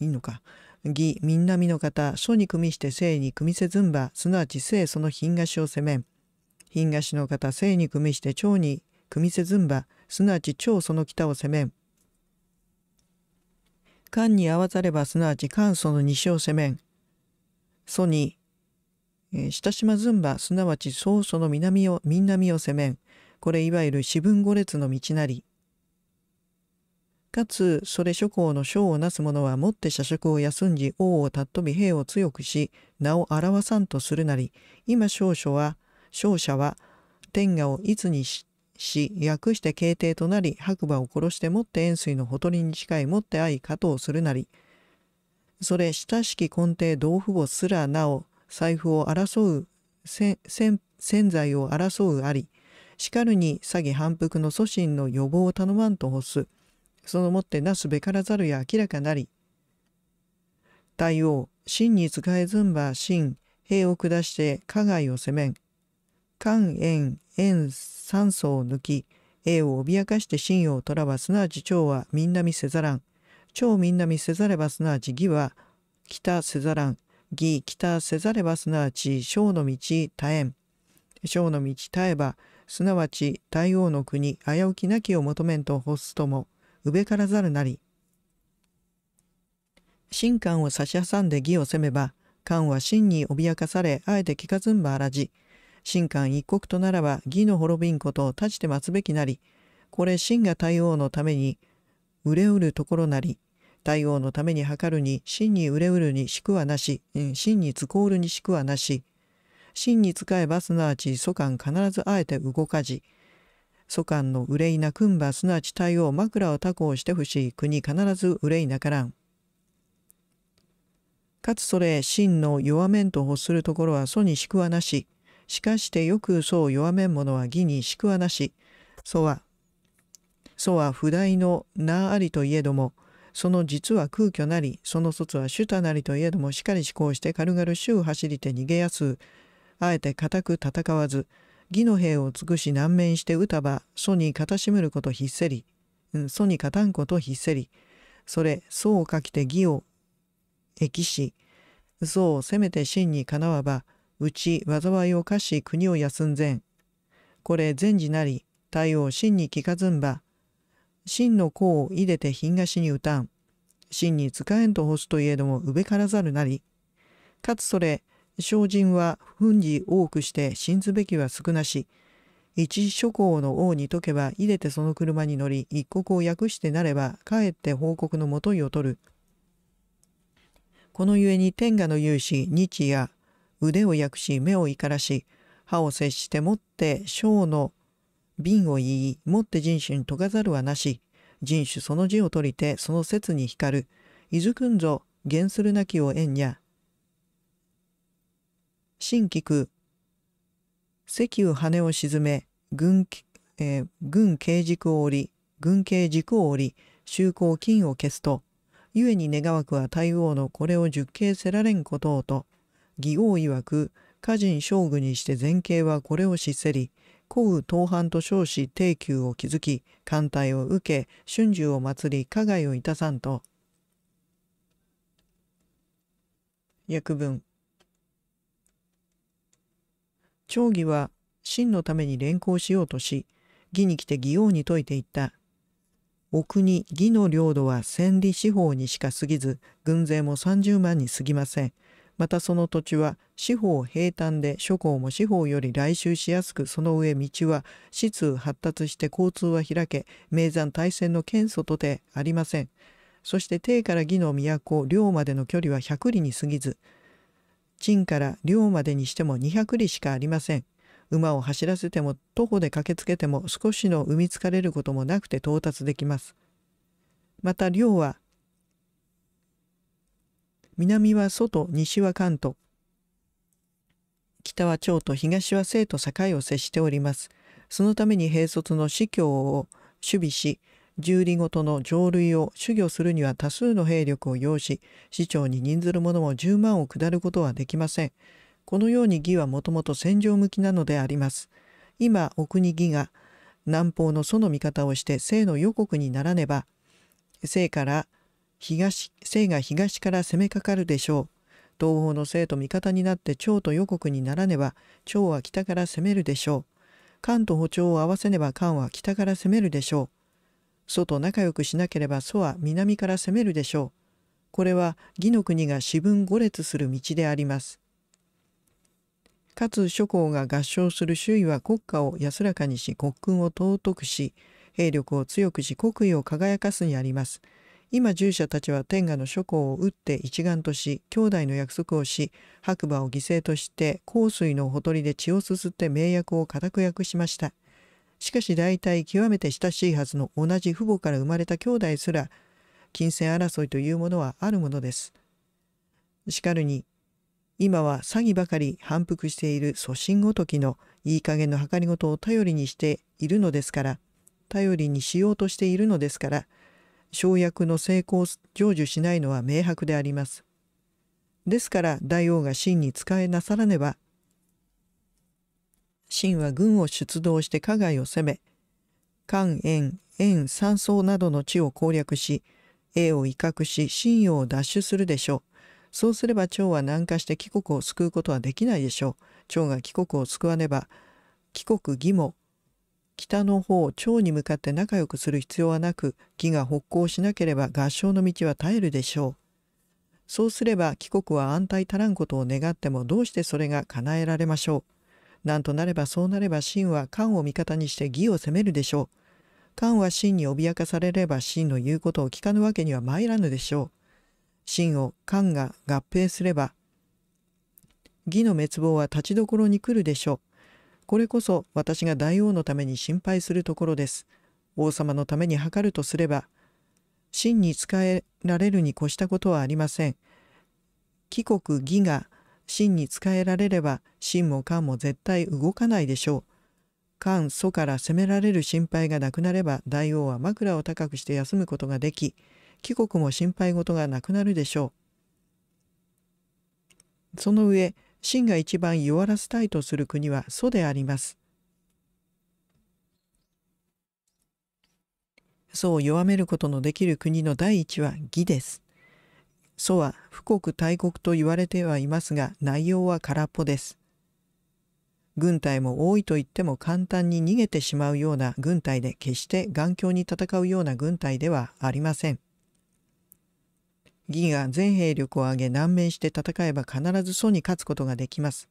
いのか。義、みんなみの方、書に組みして性に組みせずんば、すなわち性その品菓子を責めん。品菓子の方、性に組みして蝶に組みせずんば、すなわち蝶その北を責めん。官に合わざれば、すなわち官その西を責めん。祖に、えー、親しまずんば、すなわち曹その南を、南を責めん。これいわゆる四分五列の道なり。かつそれ諸侯の将をなす者はもって社食を休んじ王を尊び兵を強くし名を表さんとするなり今少々は勝者は天下をいつにし訳して慶帝となり白馬を殺してもって円錐のほとりに近いもって愛加藤するなりそれ親しき根底同父母すらなお財布を争う潜在を争うありしかるに詐欺反復の祖神の予防を頼まんと欲す。そのもってなすべからざるや明らかなり。太王、真に使えずんば真、兵を下して加害を攻めん。寛炎、炎、酸素を抜き、栄を脅かして真をとらばすなわち蝶はみんな見せざらん。蝶みんな見せざればすなわち義は北せざらん。義北せざればすなわち小の道耐えん。小の道耐えばすなわち太王の国危うきなきを求めんと欲すとも上からざるなり。神官を差し挟んで義を攻めば、官は真に脅かされ、あえて聞かずんばあらじ。神官一国とならば義の滅びんことを立ちて待つべきなり。これ真が大王のために、売れうるところなり。大王のために測るに、真に売れうるにしくはなし、うん、真につこうるにしくはなし。真に使えばすなわち祖官必ずあえて動かじ。祖官の憂いな君馬すなわち対応枕を他行してほしい国必ず憂いなからん。かつそれ真の弱めんと欲するところは祖にしくはなし。しかしてよく祖を弱めん者は義にしくはなし。祖は、祖は不代の名ありといえども、その実は空虚なり、その卒は主たなりといえども、しかり思考して軽々衆走りて逃げやすあえて固く戦わず、義の兵を尽くし難面して歌ば、書に片しむることひっせり、うん、書に勝たんことひっせり、それ、層をかきて義を益し、嘘をせめて真にかなわば、うち災いを貸し国を休んぜん。これ善事なり、対応真に聞かずんば、真の功を入れて品がしに歌ん。真に使えんと欲すといえどもうべからざるなり。かつそれ、精進は憤に多くして信ずべきは少なし。一諸侯の王に解けば入れてその車に乗り一刻を訳してなればかえって報告のもといを取る。このゆえに天下の勇士日夜腕を訳し目を怒らし歯を接してもって小の瓶を言いもって人種に解かざるはなし人種その字を取りてその説に光るいずくんぞ言するなきを縁や新規石羽羽を沈め軍,、えー、軍形軸を折り軍軽軸を折り就航金を消すと故に願わくは大王のこれを十形せられんことをと義王曰く家人将軍にして前傾はこれを失せり古雨東藩と称し帝宮を築き艦隊を受け春秋を祭り加害をいたさんと訳文長義は真のために連行しようとし、義に来て義王に説いていった。お国義の領土は千里四方にしか過ぎず、軍勢も30万に過ぎません。またその土地は四方平坦で諸侯も四方より来襲しやすくその上道は市通発達して交通は開け名山大戦の堅素とてありませんそして帝から義の都領までの距離は100里に過ぎず陳から寮までにしても200里しかありません。馬を走らせても徒歩で駆けつけても少しの産みつかれることもなくて到達できます。また寮は南は外西は関東北は長と東は生と境を接しております。そのために兵卒の司教を守備し十里ごとの瑠類を修御するには多数の兵力を要し、市長に任ずる者も10万を下ることはできません。このように義はもともと戦場向きなのであります。今、お国義が南方の祖の味方をして西の予告にならねば、西から東、西が東から攻めかかるでしょう。東方の西と味方になって趙と予告にならねば趙は北から攻めるでしょう。関と歩調を合わせねば関は北から攻めるでしょう。祖と仲良くしなければ祖は南から攻めるでしょう。これは義の国が四分五列する道であります。かつ諸侯が合唱する周囲は国家を安らかにし国訓を尊くし兵力を強くし国威を輝かすにあります。今従者たちは天下の諸侯を打って一丸とし兄弟の約束をし白馬を犠牲として香水のほとりで血をすすって名約を固く訳しました。しかし大体極めて親しいはずの同じ父母から生まれた兄弟すら金銭争いというものはあるものです。しかるに今は詐欺ばかり反復している祖神ごときのいい加減の計りごとを頼りにしているのですから頼りにしようとしているのですから生薬の成功を成就しないのは明白であります。ですから大王が真に使えなさらねば秦は軍を出動して加害を攻め、関円、円、山荘などの地を攻略し、栄を威嚇し、信用を奪取するでしょう。そうすれば趙は南下して帰国を救うことはできないでしょう。趙が帰国を救わねば、帰国義も北の方趙に向かって仲良くする必要はなく義が北行しなければ合唱の道は絶えるでしょう。そうすれば帰国は安泰足らんことを願ってもどうしてそれが叶えられましょう。なんとなればそうなれば真は漢を味方にして義を責めるでしょう。漢は真に脅かされれば真の言うことを聞かぬわけには参らぬでしょう。真を漢が合併すれば、義の滅亡は立ちどころに来るでしょう。これこそ私が大王のために心配するところです。王様のために図るとすれば、真に仕えられるに越したことはありません。帰国義が真に仕えられれば真も漢も絶対動かないでしょう。漢祖から攻められる心配がなくなれば大王は枕を高くして休むことができ帰国も心配事がなくなるでしょう。その上秦が一番弱らせたいとする国は祖であります。祖を弱めることのできる国の第一は義です。祖は富国大国と言われてはいますが内容は空っぽです。軍隊も多いと言っても簡単に逃げてしまうような軍隊で決して頑強に戦うような軍隊ではありません。義が全兵力を挙げ難面して戦えば必ず祖に勝つことができます。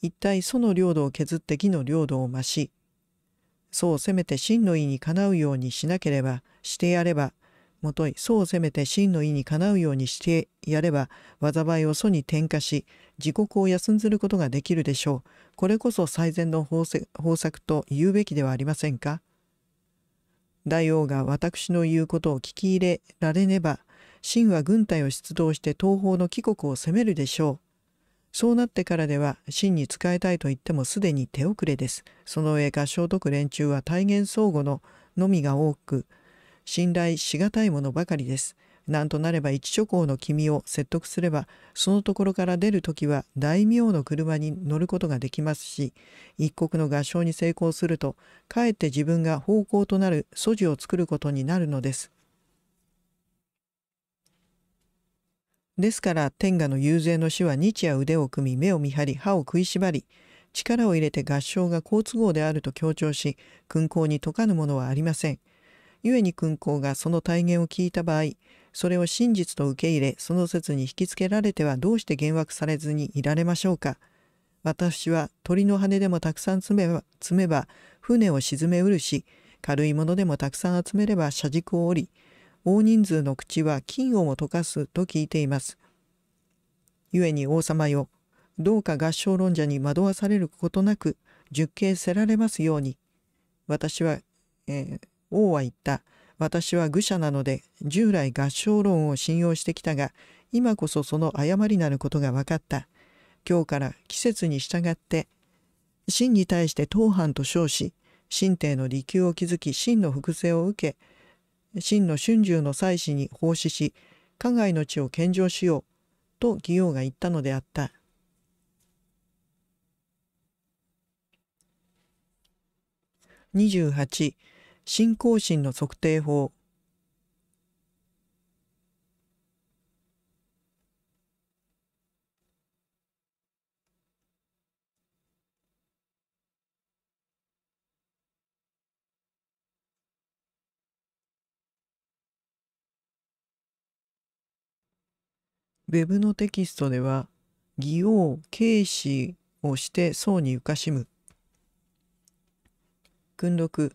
一体祖の領土を削って義の領土を増し、祖をせめて真の意にかなうようにしなければしてやればもとい、そうせめて真の意にかなうようにしてやれば、災いを祖に転嫁し、自国を休んずることができるでしょう。これこそ最善の方策と言うべきではありませんか大王が私の言うことを聞き入れられねば、真は軍隊を出動して東方の帰国を攻めるでしょう。そうなってからでは、真に使えたいと言ってもすでに手遅れです。その上、合唱徳連中は大元相互ののみが多く、信頼しがたいものばかりです。なんとなれば一諸侯の君を説得すれば、そのところから出るときは大名の車に乗ることができますし、一国の合唱に成功すると、かえって自分が方向となる素地を作ることになるのです。ですから天下の遊説の死は日夜腕を組み目を見張り歯を食いしばり力を入れて合唱が好都合であると強調し勲功に解かぬものはありません。故に君公がその体言を聞いた場合、それを真実と受け入れ、その説に引きつけられてはどうして幻惑されずにいられましょうか。私は鳥の羽でもたくさん積めば、積めば船を沈めうるし、軽いものでもたくさん集めれば車軸を折り、大人数の口は金をも溶かすと聞いています。故に王様よ、どうか合唱論者に惑わされることなく、熟景せられますように。私は、えー、王は言った。私は愚者なので、従来合唱論を信用してきたが、今こそその誤りなることが分かった。今日から季節に従って、真に対して当藩と称し、神帝の利休を築き、真の複製を受け、真の春秋の祭祀に奉仕し、加害の地を献上しよう、と義王が言ったのであった。28信仰心の測定法ウェブのテキストでは「義王軽視をして僧に浮かしむ」訓読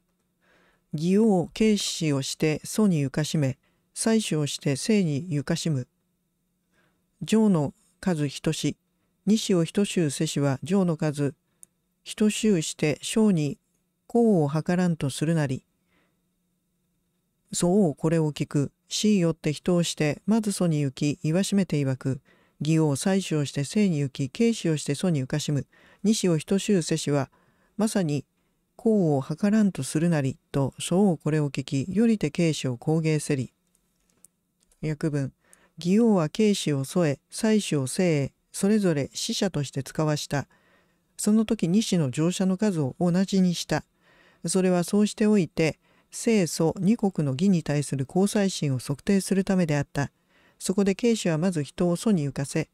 義を慶子をして祖にゆかしめ、採取をして生にゆかしむ。上の数等し、西を等しゅうせしは上の数、等しゅうして小に功を図らんとするなり。そうこれを聞く、死よって人をして、まず祖に行き、言わしめていわく、義王採取をして生に行き、慶子をして祖にゆかしむ、西を等しゅうせしは、まさに功を図らんとするなりと諸をこれを聞きよりて慶子を工芸せり訳文義王は慶子を添え妻子を生えそれぞれ死者として使わしたその時西の乗車の数を同じにしたそれはそうしておいて清楚二国の義に対する交際心を測定するためであったそこで慶子はまず人を祖に浮かせ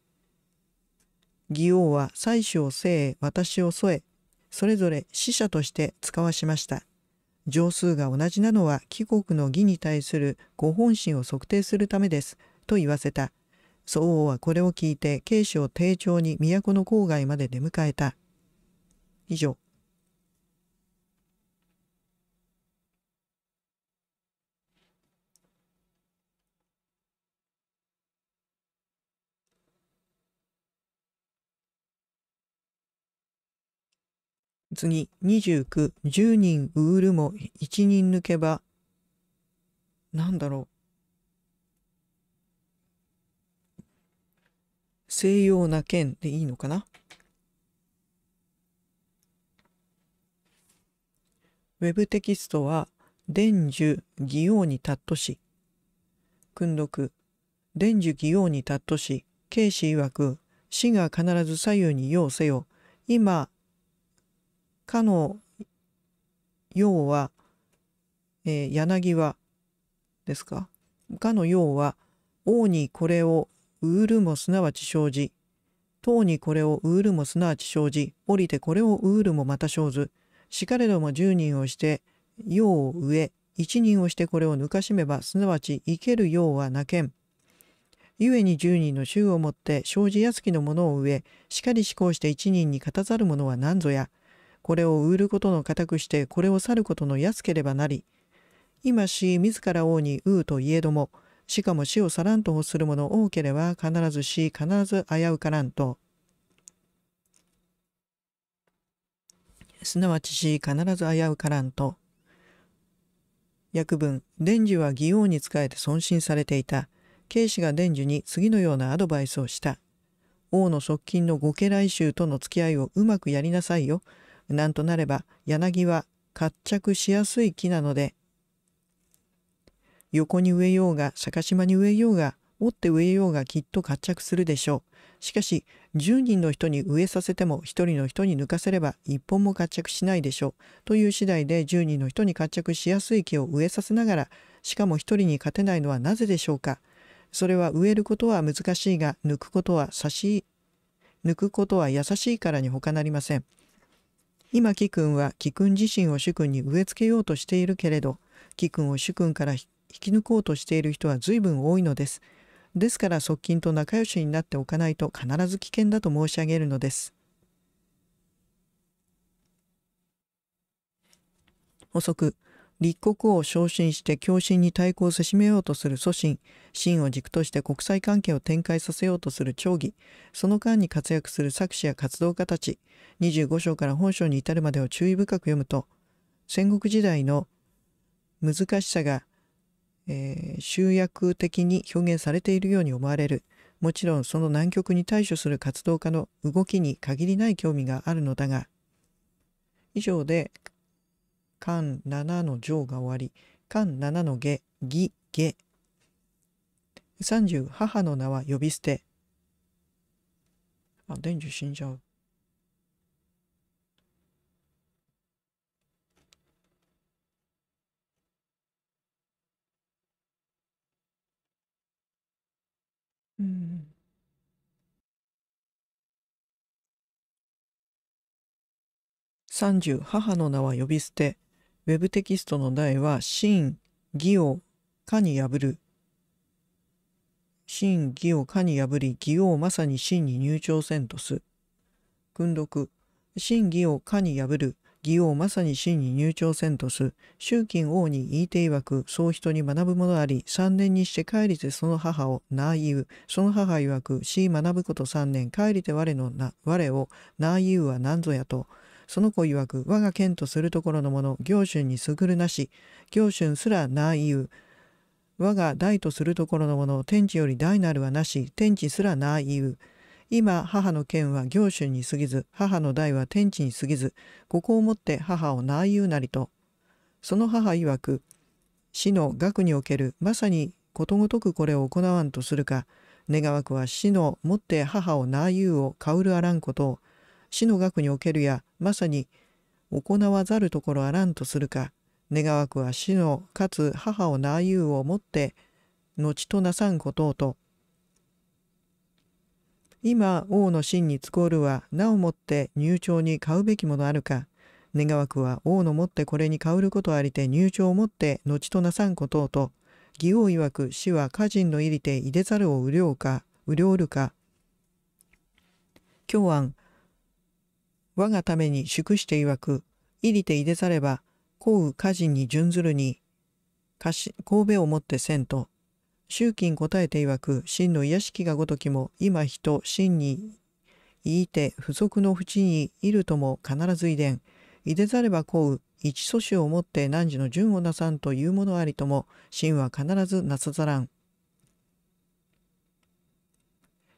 義王は妻子を生え私を添えそれぞれ使者として使わしました。上数が同じなのは貴国の義に対するご本心を測定するためです。と言わせた。宋王はこれを聞いて慶子を丁重に都の郊外まで出迎えた。以上。次、29、10人ウールも1人抜けば、なんだろう。西洋な剣でいいのかなウェブテキストは、伝授、義王にたっとし。訓読、伝授義王にたっとし、慶氏曰く、死が必ず左右に用せよ。今、かの要は、えー、柳はですかかの要は王にこれをううるもすなわち生じ唐にこれをううるもすなわち生じ降りてこれをううるもまた生ずしかれども十人をして用を植え一人をしてこれを抜かしめばすなわち生けるうはなけん。ゆえに十人の衆をもって生じやすきのものを植えしかり思考して一人に勝たざる者は何ぞやこれを売ることの固くしてこれを去ることの安ければなり今し自ら王にうといえどもしかも死を去らんと欲する者多ければ必ずし必ず危うからんとすなわちし必ず危うからんと訳文伝授は義王に仕えて損心されていた慶氏が伝授に次のようなアドバイスをした王の側近の御家来衆との付き合いをうまくやりなさいよ。なんとなれば柳は活着しやすい木なので横に植えようが釈島に植えようが折って植えようがきっと活着するでしょう。しかし10人の人に植えさせても1人の人に抜かせれば1本も活着しないでしょう。という次第で10人の人に活着しやすい木を植えさせながらしかも1人に勝てないのはなぜでしょうか。それは植えることは難しいが抜くことは差し抜くことは優しいからに他なりません。今貴君は貴君自身を主君に植え付けようとしているけれど貴君を主君から引き抜こうとしている人は随分多いのです。ですから側近と仲良しになっておかないと必ず危険だと申し上げるのです。補足立国を昇進して共心に対抗せしめようとする祖神、真を軸として国際関係を展開させようとする長義、その間に活躍する作詞や活動家たち、25章から本章に至るまでを注意深く読むと、戦国時代の難しさが、えー、集約的に表現されているように思われる。もちろんその難局に対処する活動家の動きに限りない興味があるのだが、以上で間7の上が終わり、間7の下、義、下。30、母の名は呼び捨て。あ、伝授死んじゃう。うん。30母の名は呼び捨てあ伝授死んじゃう三十、3 0母の名は呼び捨てウェブテキストの題は、真、義をかに破る。真、義を可に破り、義をまさに真に入庁せんとす。訓読、真義をかに破る。義をまさに真に入庁せんとす。習近王に言いていわく、そう人に学ぶものあり、3年にして帰りてその母をなあいう。その母いわく、死学ぶこと3年、帰りて我のな、我をなあいうは何ぞやと。その子曰く我が剣とするところのもの行春にすぐるなし行春すらないう我が大とするところのもの天地より大なるはなし天地すらないう今母の剣は行春に過ぎず母の代は天地に過ぎずここをもって母をないうなりとその母曰く死の学におけるまさにことごとくこれを行わんとするか願わくは死のもって母をなあうをかうるあらんことを死の学におけるやまさに行わざるところあらんとするか願わくは死のかつ母をなあゆうをもって後となさんことをと今王の真につこるはなおもって入庁に買うべきものあるか願わくは王のもってこれに買うることありて入庁をもって後となさんことをと義王曰く死は家人の入りていでざるをうりょうかうりょうるか今日案我がために祝して曰く、入りていでざれば、こ雨家人に準ずるに、神戸をもってせんと、集金答えて曰く、真の屋しきがごときも、今人、真に、いいて、不足の淵にいるとも必ず遺伝、いでざればこ雨、一素子をもって何時の順をなさんというものありとも、真は必ずなさざらん。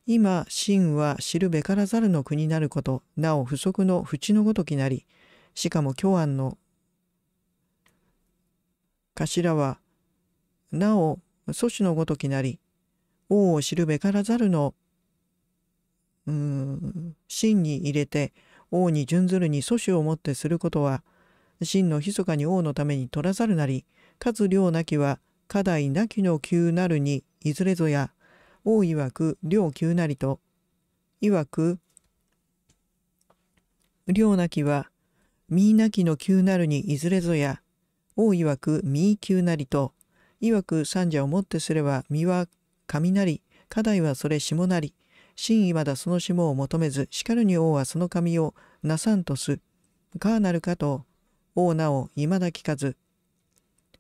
今、真は知るべからざるの国なること、なお不足の淵のごときなり、しかも教案の頭は、なお祖師のごときなり、王を知るべからざるの、うん、真に入れて、王に準ずるに祖師をもってすることは、真の密かに王のために取らざるなり、かつ量なきは、課題なきの急なるに、いずれぞや、王曰く良急なりと、曰く良なきは、みなきの急なるにいずれぞや、王曰くみ急なりと、曰く三者をもってすれば、身は雷、課題はそれ下なり、真意まだその下を求めず、しかるに王はその神をなさんとす。かなるかと、王なお、いまだ聞かず。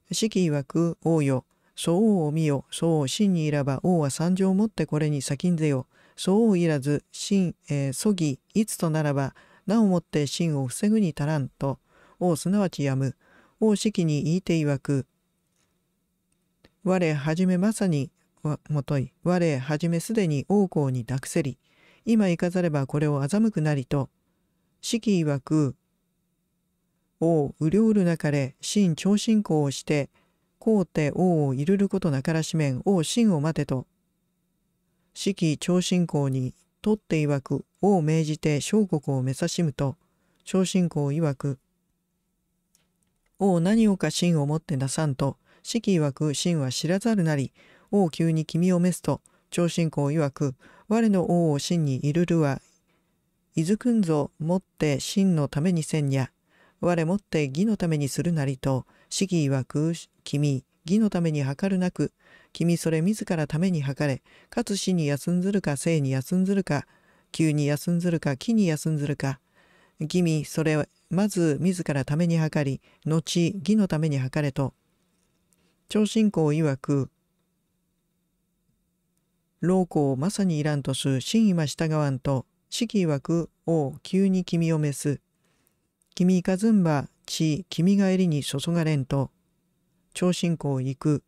四季曰く王よ、そうを見よ、そうを真にいらば、王は参上をもってこれに先んぜよ。そうをいらず、真、えー、そぎ、いつとならば、なおもって真を防ぐに足らんと、王すなわちやむ。王式に言いていわく。我はじめまさに、もとい、我はじめすでに王公にだくせり、今行かざればこれを欺くなりと、式いわく、王、うりょうるなかれ、真長信仰をして、こうて王をいるることなからしめん王真を待てと。四季長信公に取って曰く王を命じて小国を目指しむと長信公曰く王何をか真をもってなさんと四季曰く真は知らざるなり王急に君を召すと長信公曰く我の王を真にいるるはいずくんぞもって真のためにせんや我もって義のためにするなりと主義曰く、君、義のために計るなく、君それ自らために計れ、かつ死に休んずるか生に休んずるか、急に休んずるか木に休んずるか、義それまず自らために計り、後義のために計れと、超信仰曰く、老公をまさにいらんとす、真意は従わんと、四季曰く、王、急に君を召す。君かずんば、地君が襟に注がれんと、超信仰行く、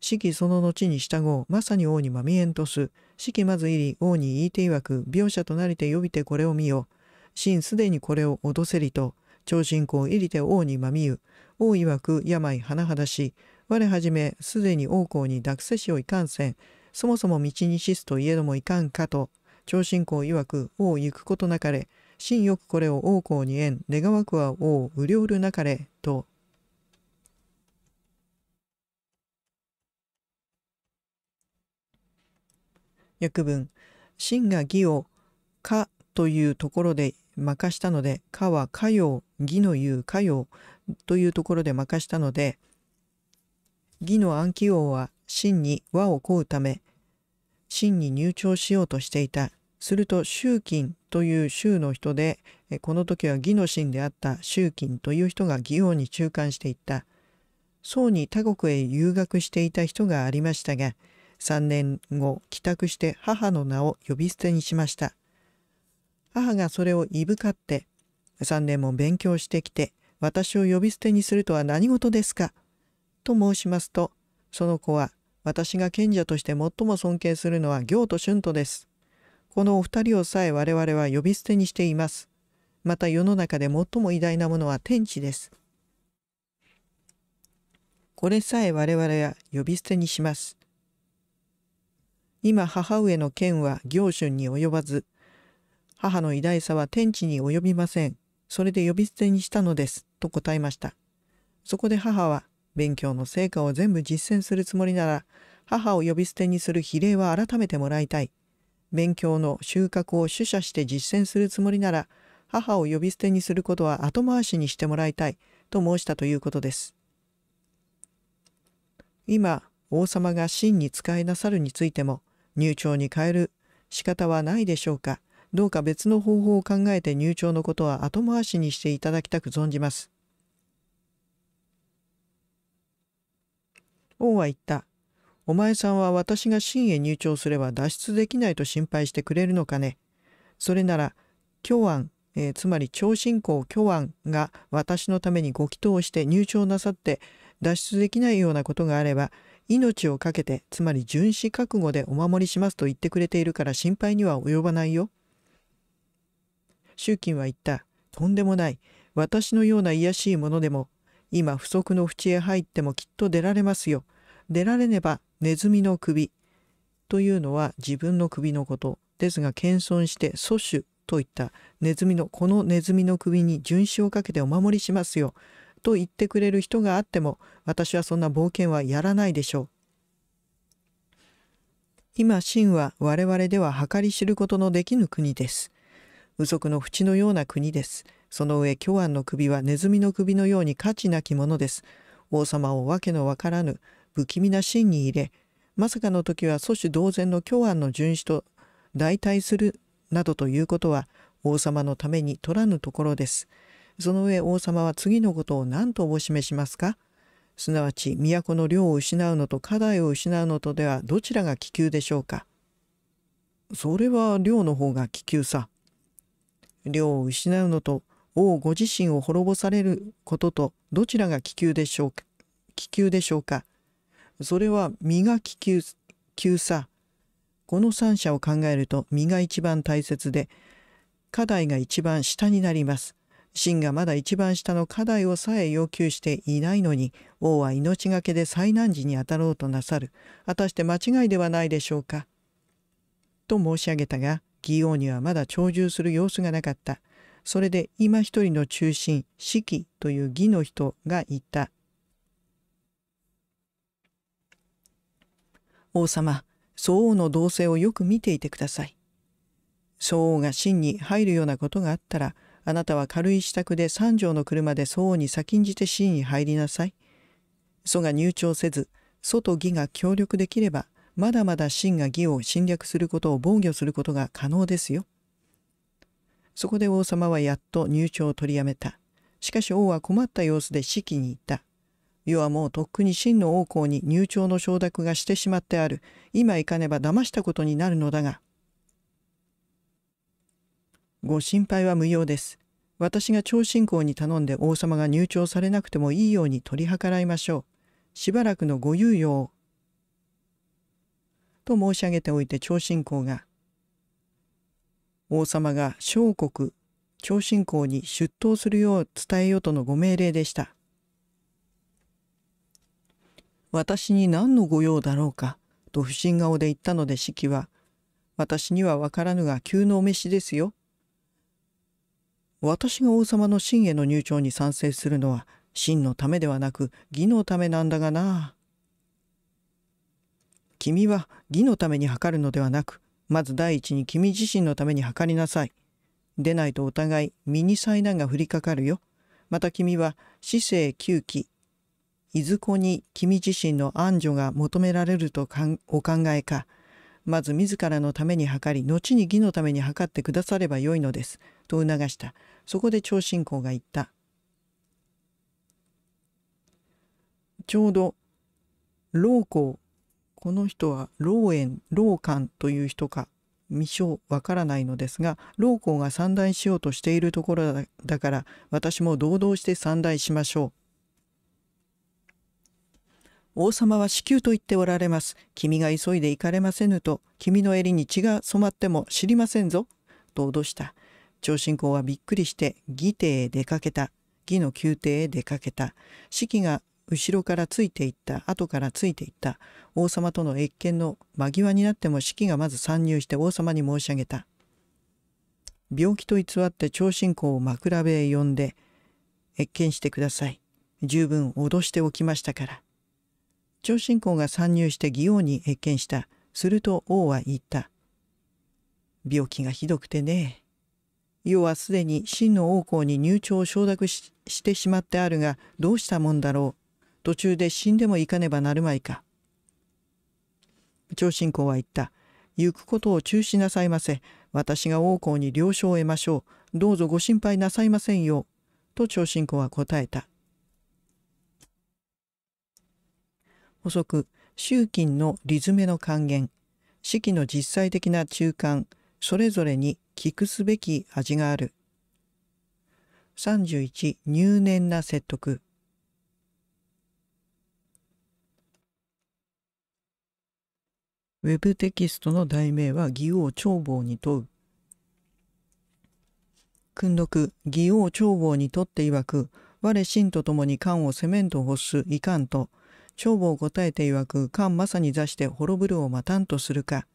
四季その後に従う、まさに王にまみえんとす、四季まず入り、王に言いていわく、描写となりて呼びてこれを見よ、真すでにこれを脅せりと、超信仰入りて王にまみゆ、王曰く病甚だし、我はじめすでに王公に抱せしをいかんせん、そもそも道にしすといえどもいかんかと、超信い曰く王行くことなかれ、真よくこれを王公に縁、願わくは王、りうるなかれ、と、訳文、真が義を、かというところで任したので、かはかよう、義の言うかようというところで任したので、義の暗記王は真に和を請うため、真に入庁しようとしていた。すると習金という州の人でこの時は義の神であった習金という人が義王に中間していった宋に他国へ遊学していた人がありましたが3年後帰宅して母の名を呼び捨てにしました母がそれをいぶかって3年も勉強してきて私を呼び捨てにするとは何事ですかと申しますとその子は私が賢者として最も尊敬するのは行と春とですこのお二人をさえ我々は呼び捨てにしています。また世の中で最も偉大なものは天地です。これさえ我々は呼び捨てにします。今母上の剣は行春に及ばず、母の偉大さは天地に及びません。それで呼び捨てにしたのです。と答えました。そこで母は、勉強の成果を全部実践するつもりなら、母を呼び捨てにする比例は改めてもらいたい。勉強の収穫を取捨して実践するつもりなら、母を呼び捨てにすることは後回しにしてもらいたいと申したということです。今、王様が真に使いなさるについても、入庁に変える仕方はないでしょうか。どうか別の方法を考えて入庁のことは後回しにしていただきたく存じます。王は言った。お前さんは私が真へ入庁すれば脱出できないと心配してくれるのかね。それなら、京安、えー、つまり超信仰京安が私のためにご祈祷して入庁なさって脱出できないようなことがあれば、命を懸けて、つまり巡視覚悟でお守りしますと言ってくれているから心配には及ばないよ。習近は言った。とんでもない。私のような卑しいものでも、今不足の淵へ入ってもきっと出られますよ。出られねばネズミの首というのは自分の首のことですが謙遜して祖主といったネズミのこのネズミの首に巡視をかけてお守りしますよと言ってくれる人があっても私はそんな冒険はやらないでしょう。今真は我々では計り知ることのできぬ国です。右足の淵のような国です。その上巨安の首はネズミの首のように価値なきものです。王様をわけのわからぬ不気味な芯に入れまさかの時は阻止同然の共案の巡視と代替するなどということは王様のために取らぬところです。その上王様は次のことを何とお示しますかすなわち都の領を失うのと家代を失うのとではどちらが気球でしょうかそれは領の方が気球さ。領を失うのと王ご自身を滅ぼされることとどちらが気球でしょうか気球でしょうかそれは身が気急さこの三者を考えると身が一番大切で課題が一番下になります真がまだ一番下の課題をさえ要求していないのに王は命がけで災難時にあたろうとなさる果たして間違いではないでしょうかと申し上げたが義王にはまだ鳥獣する様子がなかったそれで今一人の中心「四季」という義の人が言った「王様、相王の動静をよく見ていてください。相王が真に入るようなことがあったら、あなたは軽い支度で三条の車で相王に先んじて真に入りなさい。蘇が入庁せず、祖と義が協力できれば、まだまだ真が義を侵略することを防御することが可能ですよ。そこで王様はやっと入庁を取りやめた。しかし王は困った様子で四季に行った。湯はもうとっくに真の王侯に入庁の承諾がしてしまってある。今行かねば騙したことになるのだが。ご心配は無用です。私が超信仰に頼んで王様が入庁されなくてもいいように取り計らいましょう。しばらくのご猶予を。と申し上げておいて超信仰が、王様が小国、超信仰に出頭するよう伝えよとのご命令でした。私に何の御用だろうか、と不審顔で言ったので四季は、私にはわからぬが急のお召しですよ。私が王様の真への入庁に賛成するのは、真のためではなく義のためなんだがな。君は義のために測るのではなく、まず第一に君自身のために測りなさい。出ないとお互い身に災難が降りかかるよ。また君は死生窮期いずこに君自身の安女が求められるとお考えか、まず自らのために測り、後に義のために測ってくださればよいのです。と促した。そこで長信公が言った。ちょうど、老公、この人は老園、老官という人か、未詳わからないのですが、老公が三代しようとしているところだから、私も堂々して三代しましょう。王様は至急と言っておられます。君が急いで行かれませぬと、君の襟に血が染まっても知りませんぞ。と脅した。長信公はびっくりして、義帝へ出かけた。義の宮廷へ出かけた。四季が後ろからついていった。後からついていった。王様との謁見の間際になっても四季がまず参入して王様に申し上げた。病気と偽って長信公を枕辺へ呼んで、謁見してください。十分脅しておきましたから。朝信仰が参入して義王に謁見した。すると王は言った。病気がひどくてね。要はすでに真の王侯に入庁を承諾してしまってあるが、どうしたもんだろう。途中で死んでも行かねばなるまいか。長信公は言った。行くことを中止なさいませ。私が王侯に了承を得ましょう。どうぞご心配なさいませんよ。と長信公は答えた。補足、集金のリズメの還元、四季の実際的な中間、それぞれに聞くすべき味がある。31、入念な説得。ウェブテキストの題名は義王長坊に問う。訓読、義王長坊にとって曰く、我信と共に漢を攻めんと欲すいかんと、長母を答えて曰く、漢まさに座して滅ぶるを待たんとするか。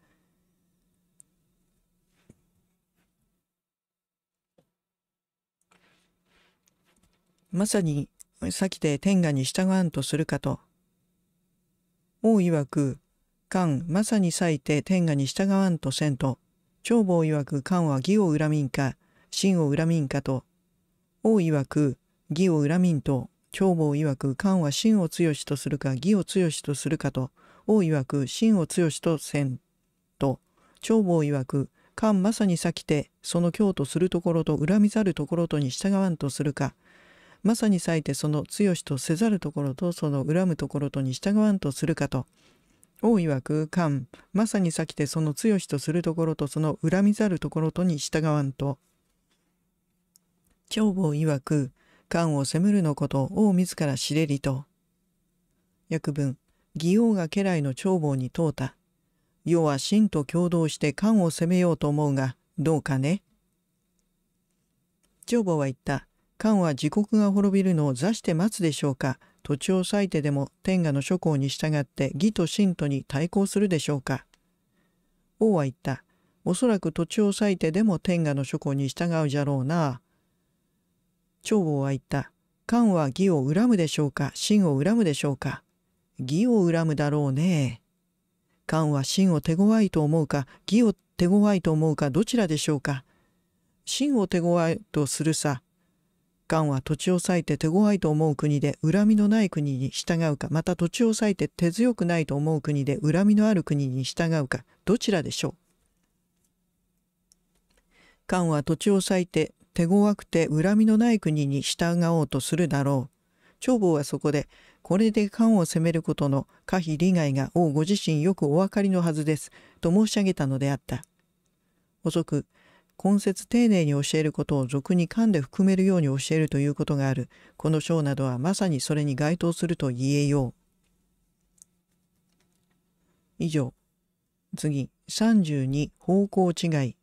まさに先で天下に従わんとするかと。王曰く、漢まさに咲いて天下に従わんとせんと。長母い曰く漢は義を恨みんか、真を恨みんかと。王曰く義を恨みんと。長坊曰く漢は真を強しとするか義を強しとするかと王曰く真を強しとせんと長坊曰く漢まさに先てその京とするところと恨みざるところとに従わんとするかまさに咲いてその強しとせざるところとその恨むところとに従わんとするかと王曰く漢まさに先てその強しとするところとその恨みざるところとに従わんと長坊曰く漢を責めるのこと王自ら知れりと。訳文、義王が家来の長房に問うた。世は真と共同して漢を責めようと思うが、どうかね。長房は言った。漢は自国が滅びるのを座して待つでしょうか。土地を割いてでも天下の諸侯に従って義と信徒に対抗するでしょうか。王は言った。おそらく土地を割いてでも天下の諸侯に従うじゃろうな。長坊は言った。漢は義を恨むでしょうか信を恨むでしょうか義を恨むだろうね。漢は真を手強いと思うか義を手強いと思うかどちらでしょうか真を手強いとするさ。漢は土地を割いて手強いと思う国で恨みのない国に従うかまた土地を割いて手強くないと思う国で恨みのある国に従うかどちらでしょう漢は土地を割いて手強くて恨みのない国に従おうとするだろう。長坊はそこで、これで漢を責めることの可否利害が王ご自身よくお分かりのはずです、と申し上げたのであった。遅く、根節丁寧に教えることを俗に勘で含めるように教えるということがある。この章などはまさにそれに該当すると言えよう。以上。次、32方向違い。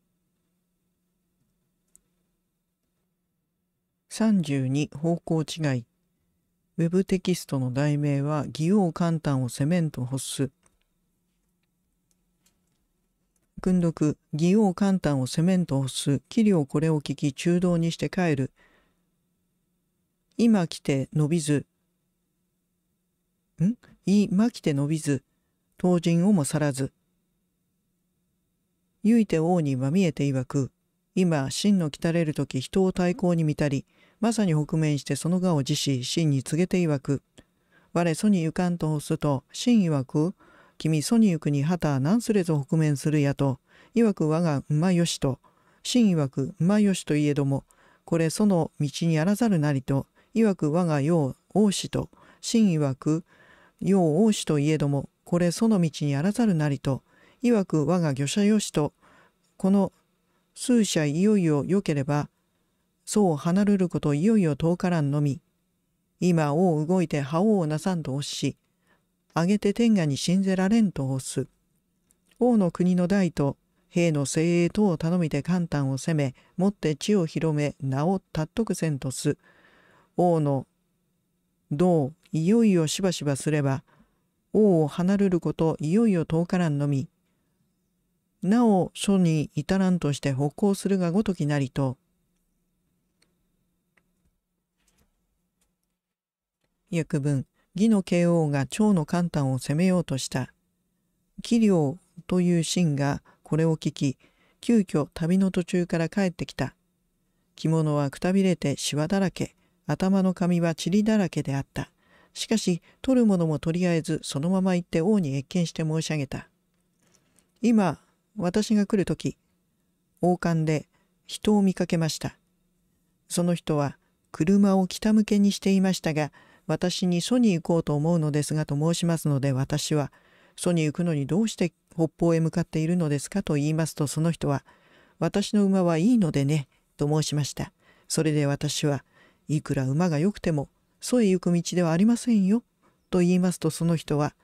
32方向違い。ウェブテキストの題名は、義王簡単をセメント発す。訓読、義王簡単をセメント発す。器量これを聞き、中道にして帰る。今来て伸びず。ん今来て伸びず。当人をも去らず。ゆいて王には見えて曰く。今、真の来たれる時人を対抗に見たり、まさに北面してそのがを辞し、真に告げて曰く。我、祖にゆかんと押すと、真曰く、君、祖に行くに旗何すれぞ北面するやと、曰く我が馬よしと、真曰く馬よしといえども、これその道にあらざるなりと、曰く我がよう王子と、真曰くよう王子といえども、これその道にあらざるなりと、曰く我が魚者よしと、この数者いよいよ良ければ、そう離れることいよいよ遠からんのみ、今王動いて覇王をなさんと押し、あげて天下に信ぜられんと押す。王の国の代と兵の精鋭等を頼みて簡単を攻め、持って地を広め、名をたっとくせんとす。王の道、いよいよしばしばすれば、王を離れること、いよいよ遠からんのみ。なお、書に至らんとして北行するがごときなりと、訳分義の慶応が趙の簡単を攻めようとした。器量という神がこれを聞き、急遽旅の途中から帰ってきた。着物はくたびれてしわだらけ、頭の髪はちりだらけであった。しかし、取るものもとりあえずそのまま行って王に謁見して申し上げた。今、私が来る時王冠で人を見かけました。その人は車を北向けにしていましたが、私に蘇に行こうと思うのですがと申しますので私は、蘇に行くのにどうして北方へ向かっているのですかと言いますとその人は、私の馬はいいのでね、と申しました。それで私は、いくら馬が良くても、そへ行く道ではありませんよ、と言いますとその人は、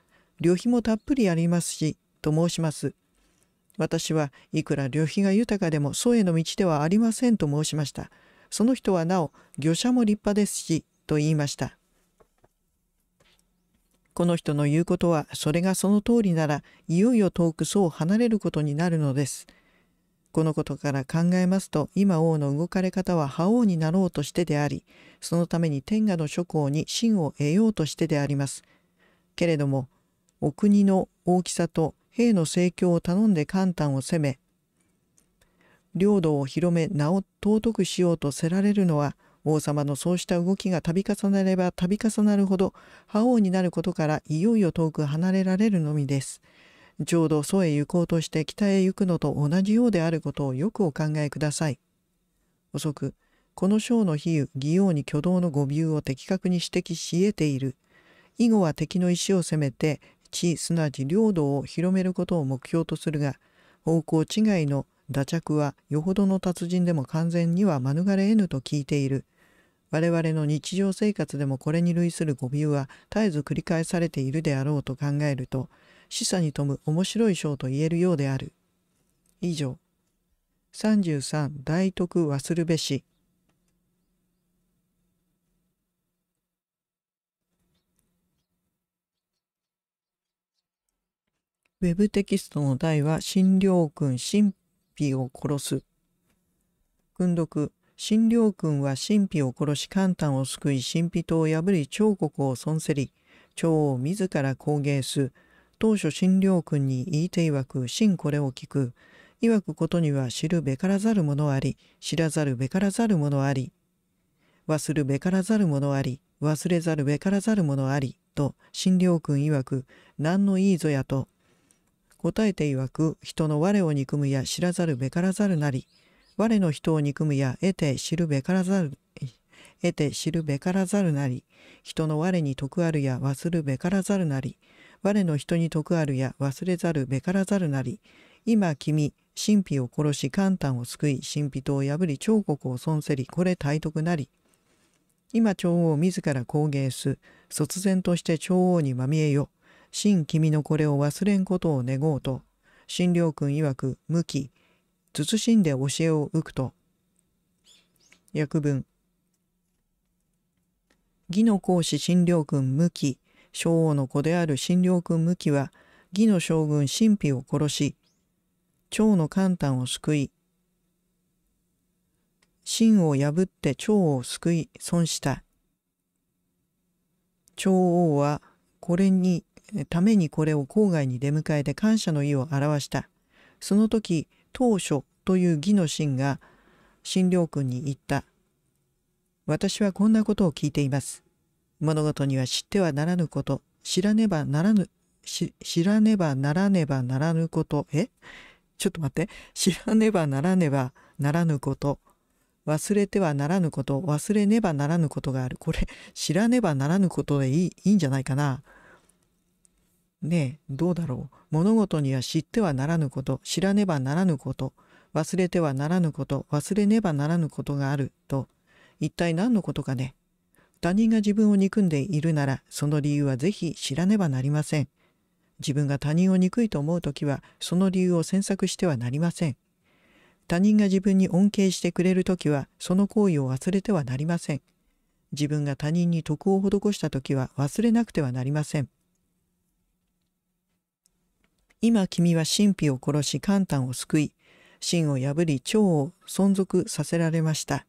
旅費もたっぷりありますし、と申します。私はいくら旅費が豊かでも蘇への道ではありませんと申しました。その人はなお、魚車も立派ですし、と言いました。この人の言うことはそれがその通りならいよいよ遠くそう離れることになるのです。このことから考えますと今王の動かれ方は覇王になろうとしてでありそのために天下の諸侯に真を得ようとしてであります。けれどもお国の大きさと兵の盛況を頼んで簡単を攻め領土を広め名を尊くしようとせられるのは王様のそうした動きが度重なれば度重なるほど覇王になることからいよいよ遠く離れられるのみです。ちょうど祖へ行こうとして北へ行くのと同じようであることをよくお考えください。遅く、この章の比喩、義王に挙動の誤謬を的確に指摘し得ている。以後は敵の石を攻めて、地、すなわち領土を広めることを目標とするが、方向違いの打着はよほどの達人でも完全には免れ得ぬと聞いている。我々の日常生活でもこれに類する誤謬は絶えず繰り返されているであろうと考えると、示唆に富む面白い章と言えるようである。以上。33大徳忘るべし。ウェブテキストの題は、新良君、新妃を殺す。訓読、新領君は神秘を殺し簡単を救い神秘党を破り彫刻を損せり、超を自ら攻撃す。当初新領君に言いて曰く、真これを聞く。曰くことには知るべからざるものあり、知らざるべからざるものあり、忘るべからざるものあり、忘れざるべからざるものあり、と、新領君曰く、何のいいぞやと、答えて曰く人の我を憎むや知らざるべからざるなり我の人を憎むや得て知るべからざる得て知るべからざるなり人の我に徳あるや忘るべからざるなり我の人に徳あるや忘れざるべからざるなり今君神秘を殺し簡単を救い神秘とを破り彫刻を損せりこれ体得なり今長王自ら工芸す卒然として長王にまみえよ真君のこれを忘れんことを願おうと、新良君曰く無期、慎んで教えを受くと。訳文。義の公子新良君無期、昭王の子である新良君無期は、義の将軍神秘を殺し、趙の簡単を救い、秦を破って趙を救い損した。趙王はこれにためにこれを郊外に出迎えて感謝の意を表した。その時、当初という義の神が、新良君に言った。私はこんなことを聞いています。物事には知ってはならぬこと、知らねばならぬ、知らねばならねばならぬこと、えちょっと待って、知らねばならねばならぬこと、忘れてはならぬこと、忘れねばならぬことがある。これ、知らねばならぬことでいいいいんじゃないかな。ねえ、どうだろう。物事には知ってはならぬこと、知らねばならぬこと、忘れてはならぬこと、忘れねばならぬことがあると、一体何のことかね。他人が自分を憎んでいるなら、その理由はぜひ知らねばなりません。自分が他人を憎いと思うときは、その理由を詮索してはなりません。他人が自分に恩恵してくれるときは、その行為を忘れてはなりません。自分が他人に徳を施したときは、忘れなくてはなりません。今君は神秘を殺し簡単を救い、真を破り蝶を存続させられました。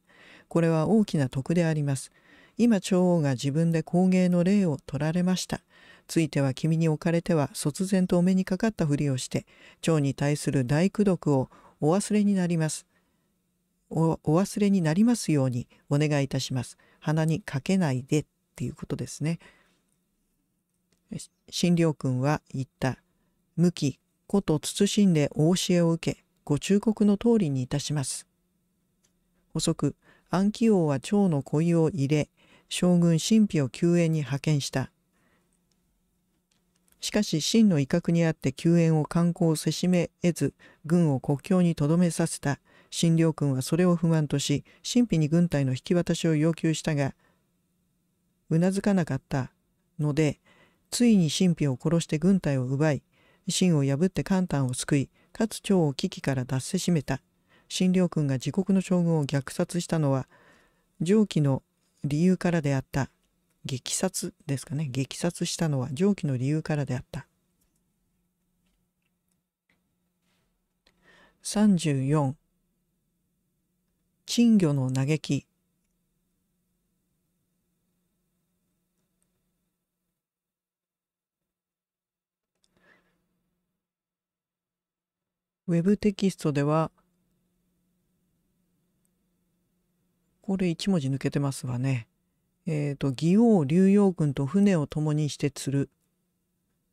これは大きな徳であります。今蝶王が自分で工芸の霊を取られました。ついては君に置かれては卒然とお目にかかったふりをして、蝶に対する大功徳をお忘れになります。お忘れになりますようにお願いいたします。鼻にかけないでっていうことですね。新良君は言った。向き、こと慎んでお教えを受け、ご忠告の通りにいたします。補足、安記王は蝶の恋を入れ、将軍神秘を救援に派遣した。しかし真の威嚇にあって救援を観光をせしめ得ず、軍を国境にとどめさせた。新領君はそれを不満とし、神秘に軍隊の引き渡しを要求したが、うなずかなかったので、ついに神秘を殺して軍隊を奪い、新を破って簡単を救い、かつを危機から脱せしめた。新領君が自国の将軍を虐殺したのは、上記の理由からであった。激殺ですかね。激殺したのは上記の理由からであった。34。金魚の嘆き。ウェブテキストではこれ1文字抜けてますわね。えっ、ー、と、義王竜陽君と船を共にして釣る。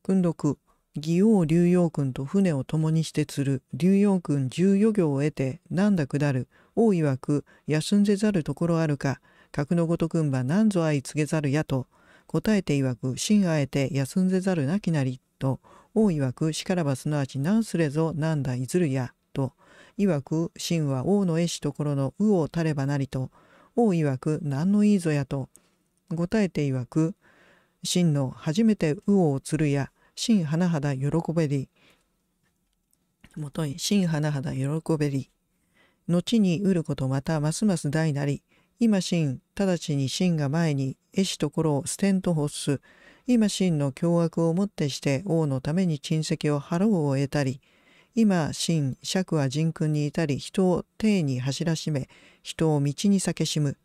訓読、義王竜陽君と船を共にして釣る。竜陽君十余行を得て、なんだ下る。王曰く、休んぜざるところあるか。格のごとくんば何ぞ相告げざるやと。答えて曰く、真あえて休んぜざるなきなり。と、王曰くしからばすなわち何すれぞ何だいずるやと曰く真は王の絵師ところの右を垂ればなりと王曰く何のいいぞやと答えて曰く真の初めて右をつるや真花だ喜べりもとい真花だ喜べり後にうることまたますます大なり今真直ちに真が前に絵師ところを捨てんと欲す今真の凶悪をもってして王のために親戚を払おうを得たり、今真釈は人君に至り人を帝に走らしめ、人を道に避けしむ。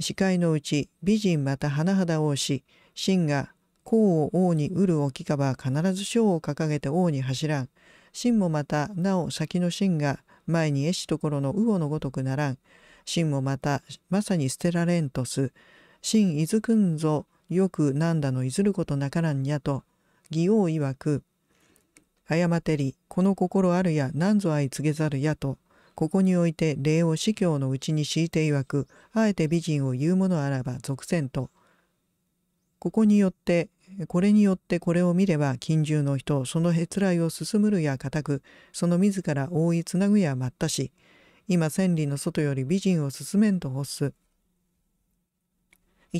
司会のうち美人また甚だ王し、真が功を王にうるおきかば必ず章を掲げて王に走らん。真もまたなお先の真が前に絵師ところの魚のごとくならん。真もまたまさに捨てられんとす。真いずくんぞよく何だのいずることなからんやと、義王曰く、過てり、この心あるや、何ぞ相告げざるやと、ここにおいて礼を司教のうちに敷いて曰く、あえて美人を言うものあらば俗せんと、ここによって、これによってこれを見れば、近習の人、そのへつらいを進むるや固く、その自ら覆いつなぐやまったし、今千里の外より美人を進めんと欲す。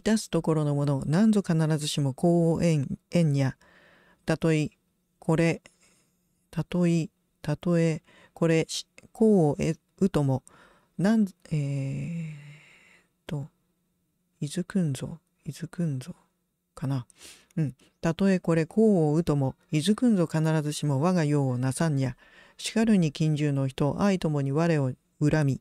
たすところのものを何ぞ必ずしも公園縁やたとえこれたとえたとえこれうを得うともなんえー、といずくんぞいずくんぞかな。うん。たとえこれこうをうとも、いずくんぞ必ずしも我が用をなさんや、しかるに近習の人、愛ともに我を恨み、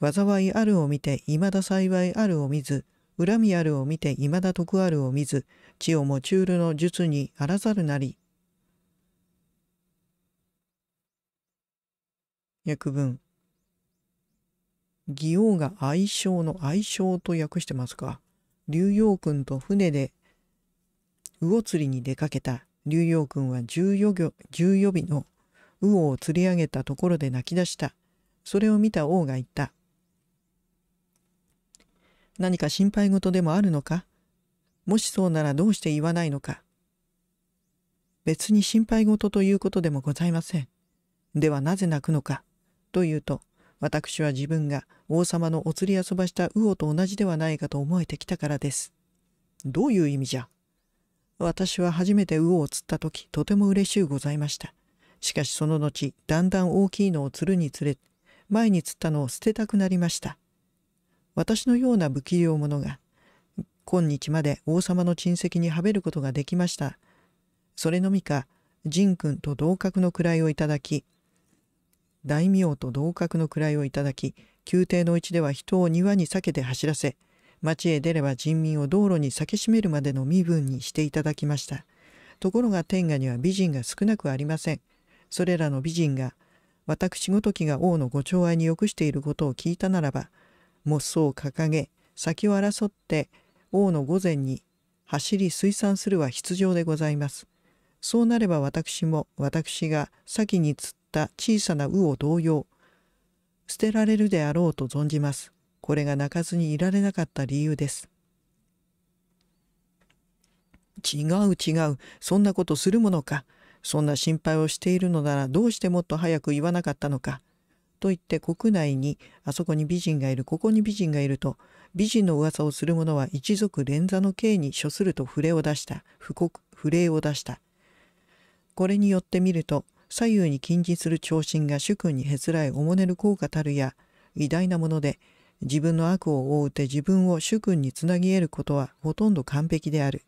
災いあるを見て、いまだ幸いあるを見ず、恨みあるを見て未だ徳あるを見ず、地をもちューの術にあらざるなり。訳文。義王が愛称の愛称と訳してますか。竜陽君と船で魚釣りに出かけた竜陽君は重余魚日の魚を釣り上げたところで泣き出した。それを見た王が言った。何か心配事でもあるのかもしそうならどうして言わないのか別に心配事ということでもございません。ではなぜ泣くのかというと私は自分が王様のお釣り遊ばした魚と同じではないかと思えてきたからです。どういう意味じゃ私は初めて魚を釣った時とても嬉しゅうございました。しかしその後だんだん大きいのを釣るにつれ前に釣ったのを捨てたくなりました。私のような不器量者が今日まで王様の親戚にはべることができました。それのみか仁君と同格の位をいただき大名と同格の位をいただき宮廷の位置では人を庭に避けて走らせ町へ出れば人民を道路に避けしめるまでの身分にしていただきました。ところが天下には美人が少なくありません。それらの美人が私ごときが王のご寵愛に良くしていることを聞いたならばモッソを掲げ先を争って王の御前に走り推算するは必要でございます。そうなれば私も私が先に釣った小さな魚を同様捨てられるであろうと存じます。これが泣かずにいられなかった理由です。違う違う。そんなことするものか。そんな心配をしているのならどうしてもっと早く言わなかったのか。と言って国内にあそこに美人がいるここに美人がいると美人の噂をする者は一族連座の刑に処すると触れを出した不国不礼を出したこれによって見ると左右に禁じする長身が主君にへつらいおもねる効果たるや偉大なもので自分の悪を覆うて自分を主君につなぎ得ることはほとんど完璧である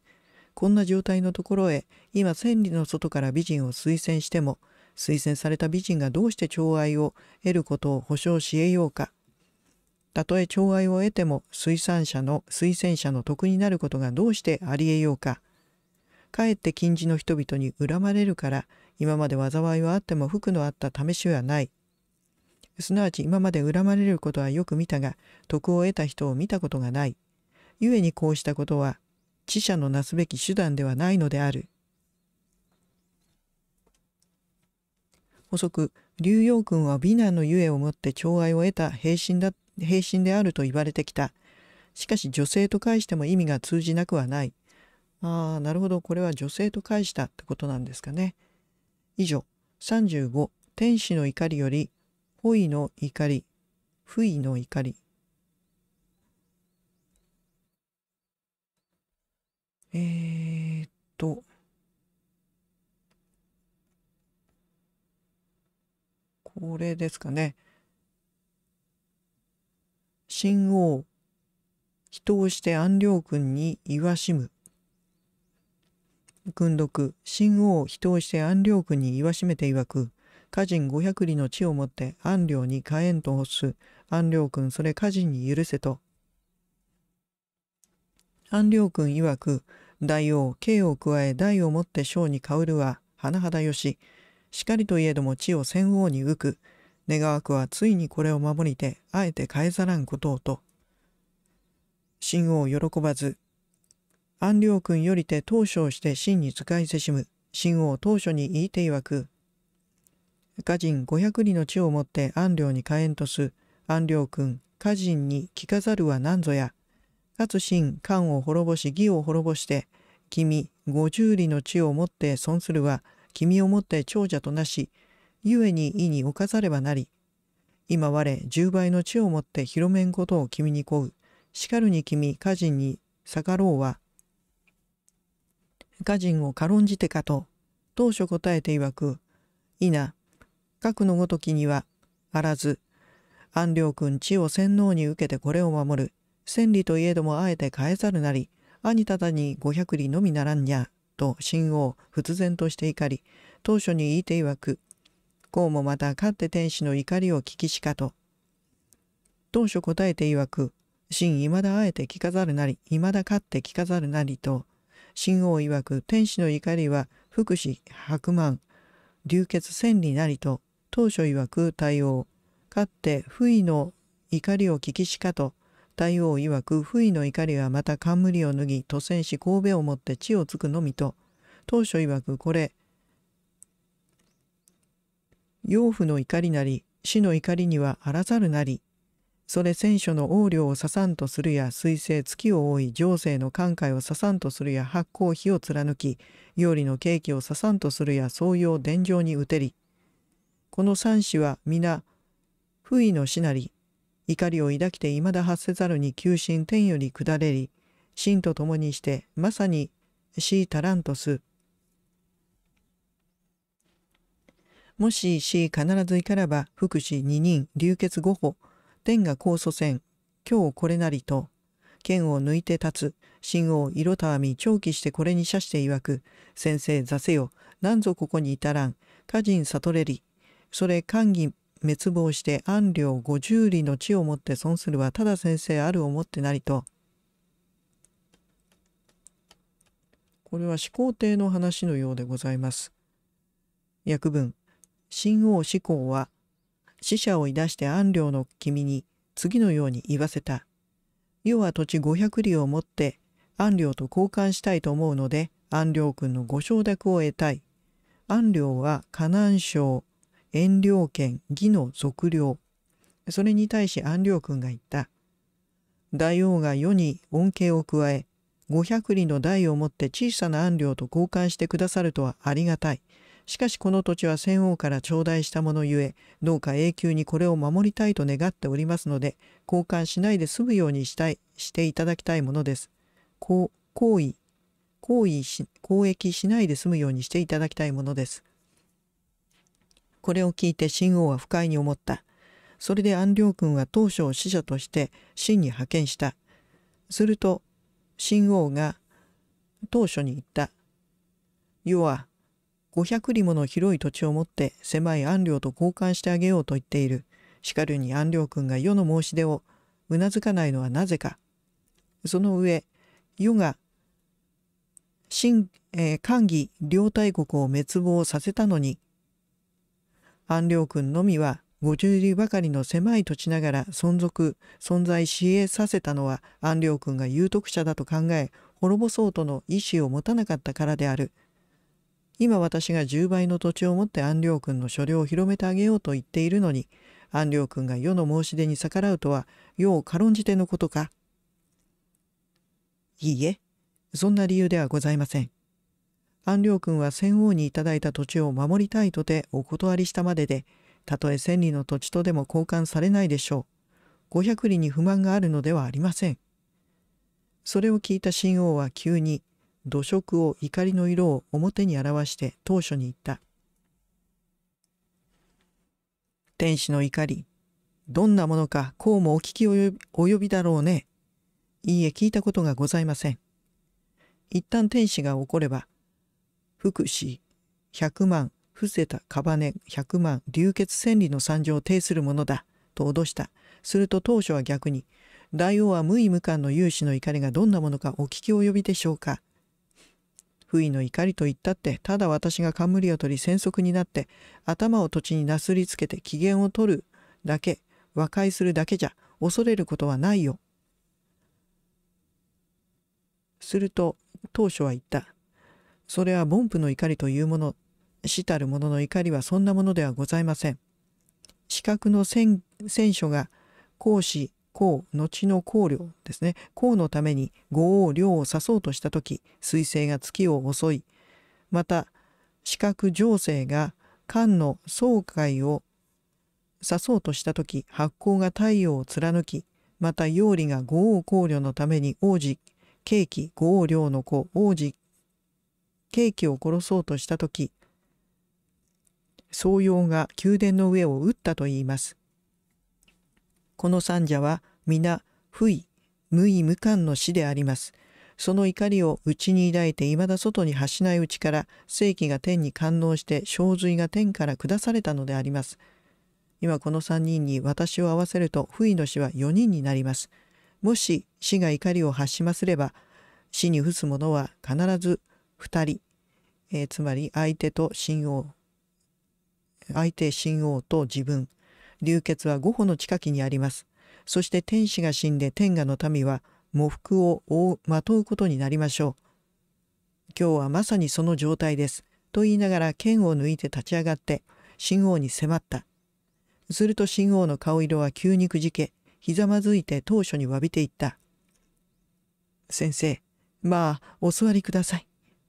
こんな状態のところへ今千里の外から美人を推薦しても推薦された美人がどうして寵愛を得ることを保証し得ようか。たとえ寵愛を得ても水産者の推薦者の得になることがどうしてあり得ようか。かえって近似の人々に恨まれるから今まで災いはあっても服のあった試しはない。すなわち今まで恨まれることはよく見たが徳を得た人を見たことがない。故にこうしたことは知者のなすべき手段ではないのである。遅く、竜陽君は美男のゆえをもって寵愛を得た平身だ、平身であると言われてきた。しかし女性と返しても意味が通じなくはない。ああ、なるほど。これは女性と返したってことなんですかね。以上、35、天使の怒りより、ホイの怒り、不意の怒り。えー、っと。これですかね。新王、人をして安良君に言しむ。訓読、新王、人をして安良君に言しめて曰く、家人五百里の地をもって安良に火炎と欲す。安良君、それ家人に許せと。安良君曰く、大王、刑を加え大をもって将に薫るは、甚だよし。しかりといえども地を戦王にうく、願わくはついにこれを守りて、あえて変えざらんことをと。秦王喜ばず、安良君よりて当初をして真に使いせしむ、神王当初に言いていわく、家人五百里の地をもって安良に火炎とす、安良君、家人に聞かざるは何ぞや、かつ秦、漢を滅ぼし義を滅ぼして、君五十里の地をもって損するは、君をもって長者となし、故に意に侵さればなり。今我、十倍の地をもって広めんことを君に請う。しかるに君、家人に逆ろうは、家人を軽んじてかと、当初答えて曰く、いな、核のごときには、あらず、安良君地を洗脳に受けてこれを守る。千里といえどもあえて変えざるなり、兄ただに五百里のみならんにゃ。と新王仏然として怒り当初に言いて曰くこうもまた勝って天使の怒りを聞きしかと当初答えて曰く真未だあえて聞かざるなり未だ勝って聞かざるなりと新王曰く天使の怒りは福祉白万流血千里なりと当初曰く対応勝って不意の怒りを聞きしかと大王曰く不意の怒りはまた冠を脱ぎ渡船し神戸をもって地をつくのみと当初曰くこれ養父の怒りなり死の怒りにはあらざるなりそれ戦書の横領を刺さんとするや水星月を覆い情勢の寛解を刺さんとするや発酵火を貫き料理のケーキを刺さんとするや創用伝承に打てりこの三子は皆不意の死なり怒りを抱きて未だ発せざるに急進天より下れり、真と共にして、まさに、死たらんとす。もし死必ずいからば、福祉二人、流血五歩、天が高祖戦、今日これなりと、剣を抜いて立つ、神を色たわみ長期してこれに射して曰く、先生座せよ、なんぞここに至らん、家人悟れり、それ寛義滅亡して安領五十里の地をもって損するはただ先生あるをもってなりとこれは始皇帝の話のようでございます。訳文新王始皇は死者をいだして安領の君に次のように言わせた。要は土地500里をもって安領と交換したいと思うので安領君のご承諾を得たい。安領は河南省遠慮権義の俗領それに対し安良君が言った大王が世に恩恵を加え五百里の代をもって小さな安良と交換してくださるとはありがたいしかしこの土地は仙王から頂戴したものゆえどうか永久にこれを守りたいと願っておりますので交換しないで済むようにしたいしていただきたいものです。こう行為行為し交易しないで済むようにしていただきたいものです。これを聞いて秦王は不快に思った。それで安良君は当初を使者として秦に派遣した。すると、秦王が当初に言った。余は500里もの広い土地を持って狭い安良と交換してあげようと言っている。しかるに安良君が世の申し出をうなずかないのはなぜか。その上、余が新、えー、官両大国を滅亡させたのに、安良君のみは50里ばかりの狭い土地ながら存続、存在し得させたのは安良君が有徳者だと考え、滅ぼそうとの意志を持たなかったからである。今私が10倍の土地を持って安良君の所領を広めてあげようと言っているのに、安良君が世の申し出に逆らうとは、世を軽んじてのことか。いいえ、そんな理由ではございません。安良君は仙王にいただいた土地を守りたいとてお断りしたまでで、たとえ千里の土地とでも交換されないでしょう。500里に不満があるのではありません。それを聞いた新王は急に、土色を怒りの色を表に表して当初に言った。天使の怒り、どんなものかこうもお聞き及びだろうね。いいえ聞いたことがございません。一旦天使が怒れば、福祉、百万、伏せた束ね百万、流血千里の惨状を呈するものだ、と脅した。すると当初は逆に、大王は無意無感の勇士の怒りがどんなものかお聞き及びでしょうか。不意の怒りと言ったって、ただ私が冠を取り戦足になって、頭を土地になすりつけて機嫌を取るだけ、和解するだけじゃ、恐れることはないよ。すると、当初は言った。それは凡夫の怒りというもの、死たる者の怒りはそんなものではございません。資格の選書が、公子、公、後の公領ですね。公のために五王、領を指そうとした時彗星が月を襲い、また、資格情勢が漢の総会を指そうとした時き、発光が太陽を貫き、また、陽理が五王公領のために王子、景気五王領の子、王子、ケーキを殺そうとした時宗陽が宮殿の上を撃ったといいます。この三者は皆不意無意無感の死であります。その怒りを内に抱いて未だ外に発しないうちから正紀が天に感応して洪水が天から下されたのであります。今この3人に私を合わせると不意の死は4人になります。もし死が怒りを発しますれば死に伏す者は必ず2人、えー、つまり相手と親王相手親王と自分流血は五歩の近きにありますそして天使が死んで天下の民は喪服をまとうことになりましょう今日はまさにその状態ですと言いながら剣を抜いて立ち上がって新王に迫ったすると新王の顔色は急にくじけひざまずいて当初に詫びていった先生まあお座りください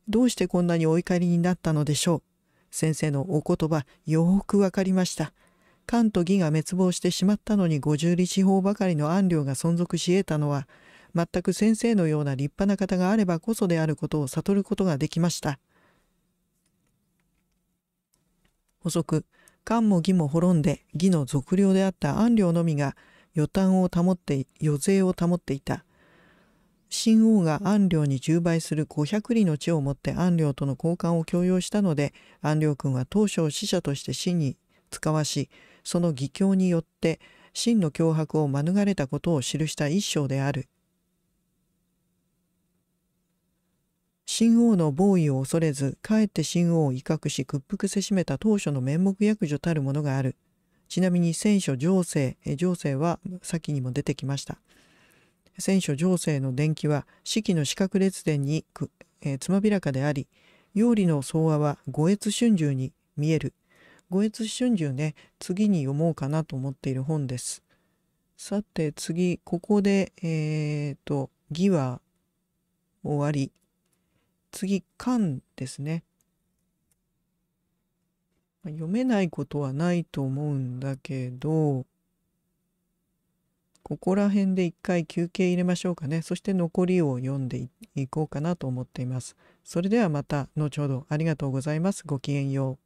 どうしてこんなにお怒りになったのでしょう。先生のお言葉、よーくわかりました。漢と義が滅亡してしまったのに五十里地方ばかりの安領が存続し得たのは、全く先生のような立派な方があればこそであることを悟ることができました。補足、漢も義も滅んで義の俗領であった安領のみが、予端を保って、余勢を保っていた。新王が安領に10倍する500里の地をもって安領との交換を強要したので安領君は当初使者として秦に使わしその義教によって真の脅迫を免れたことを記した一章である新王の防衛を恐れずかえって新王を威嚇し屈服せしめた当初の面目役所たるものがあるちなみに戦書情勢情勢は先にも出てきました選書情勢の伝記は四季の四角列伝にく、えー、つまびらかであり、陽理の総和は五越春秋に見える。五越春秋ね、次に読もうかなと思っている本です。さて次、ここで、えー、と、義は終わり。次、漢ですね。読めないことはないと思うんだけど、ここら辺で一回休憩入れましょうかね。そして残りを読んでいこうかなと思っています。それではまた後ほどありがとうございます。ごきげんよう。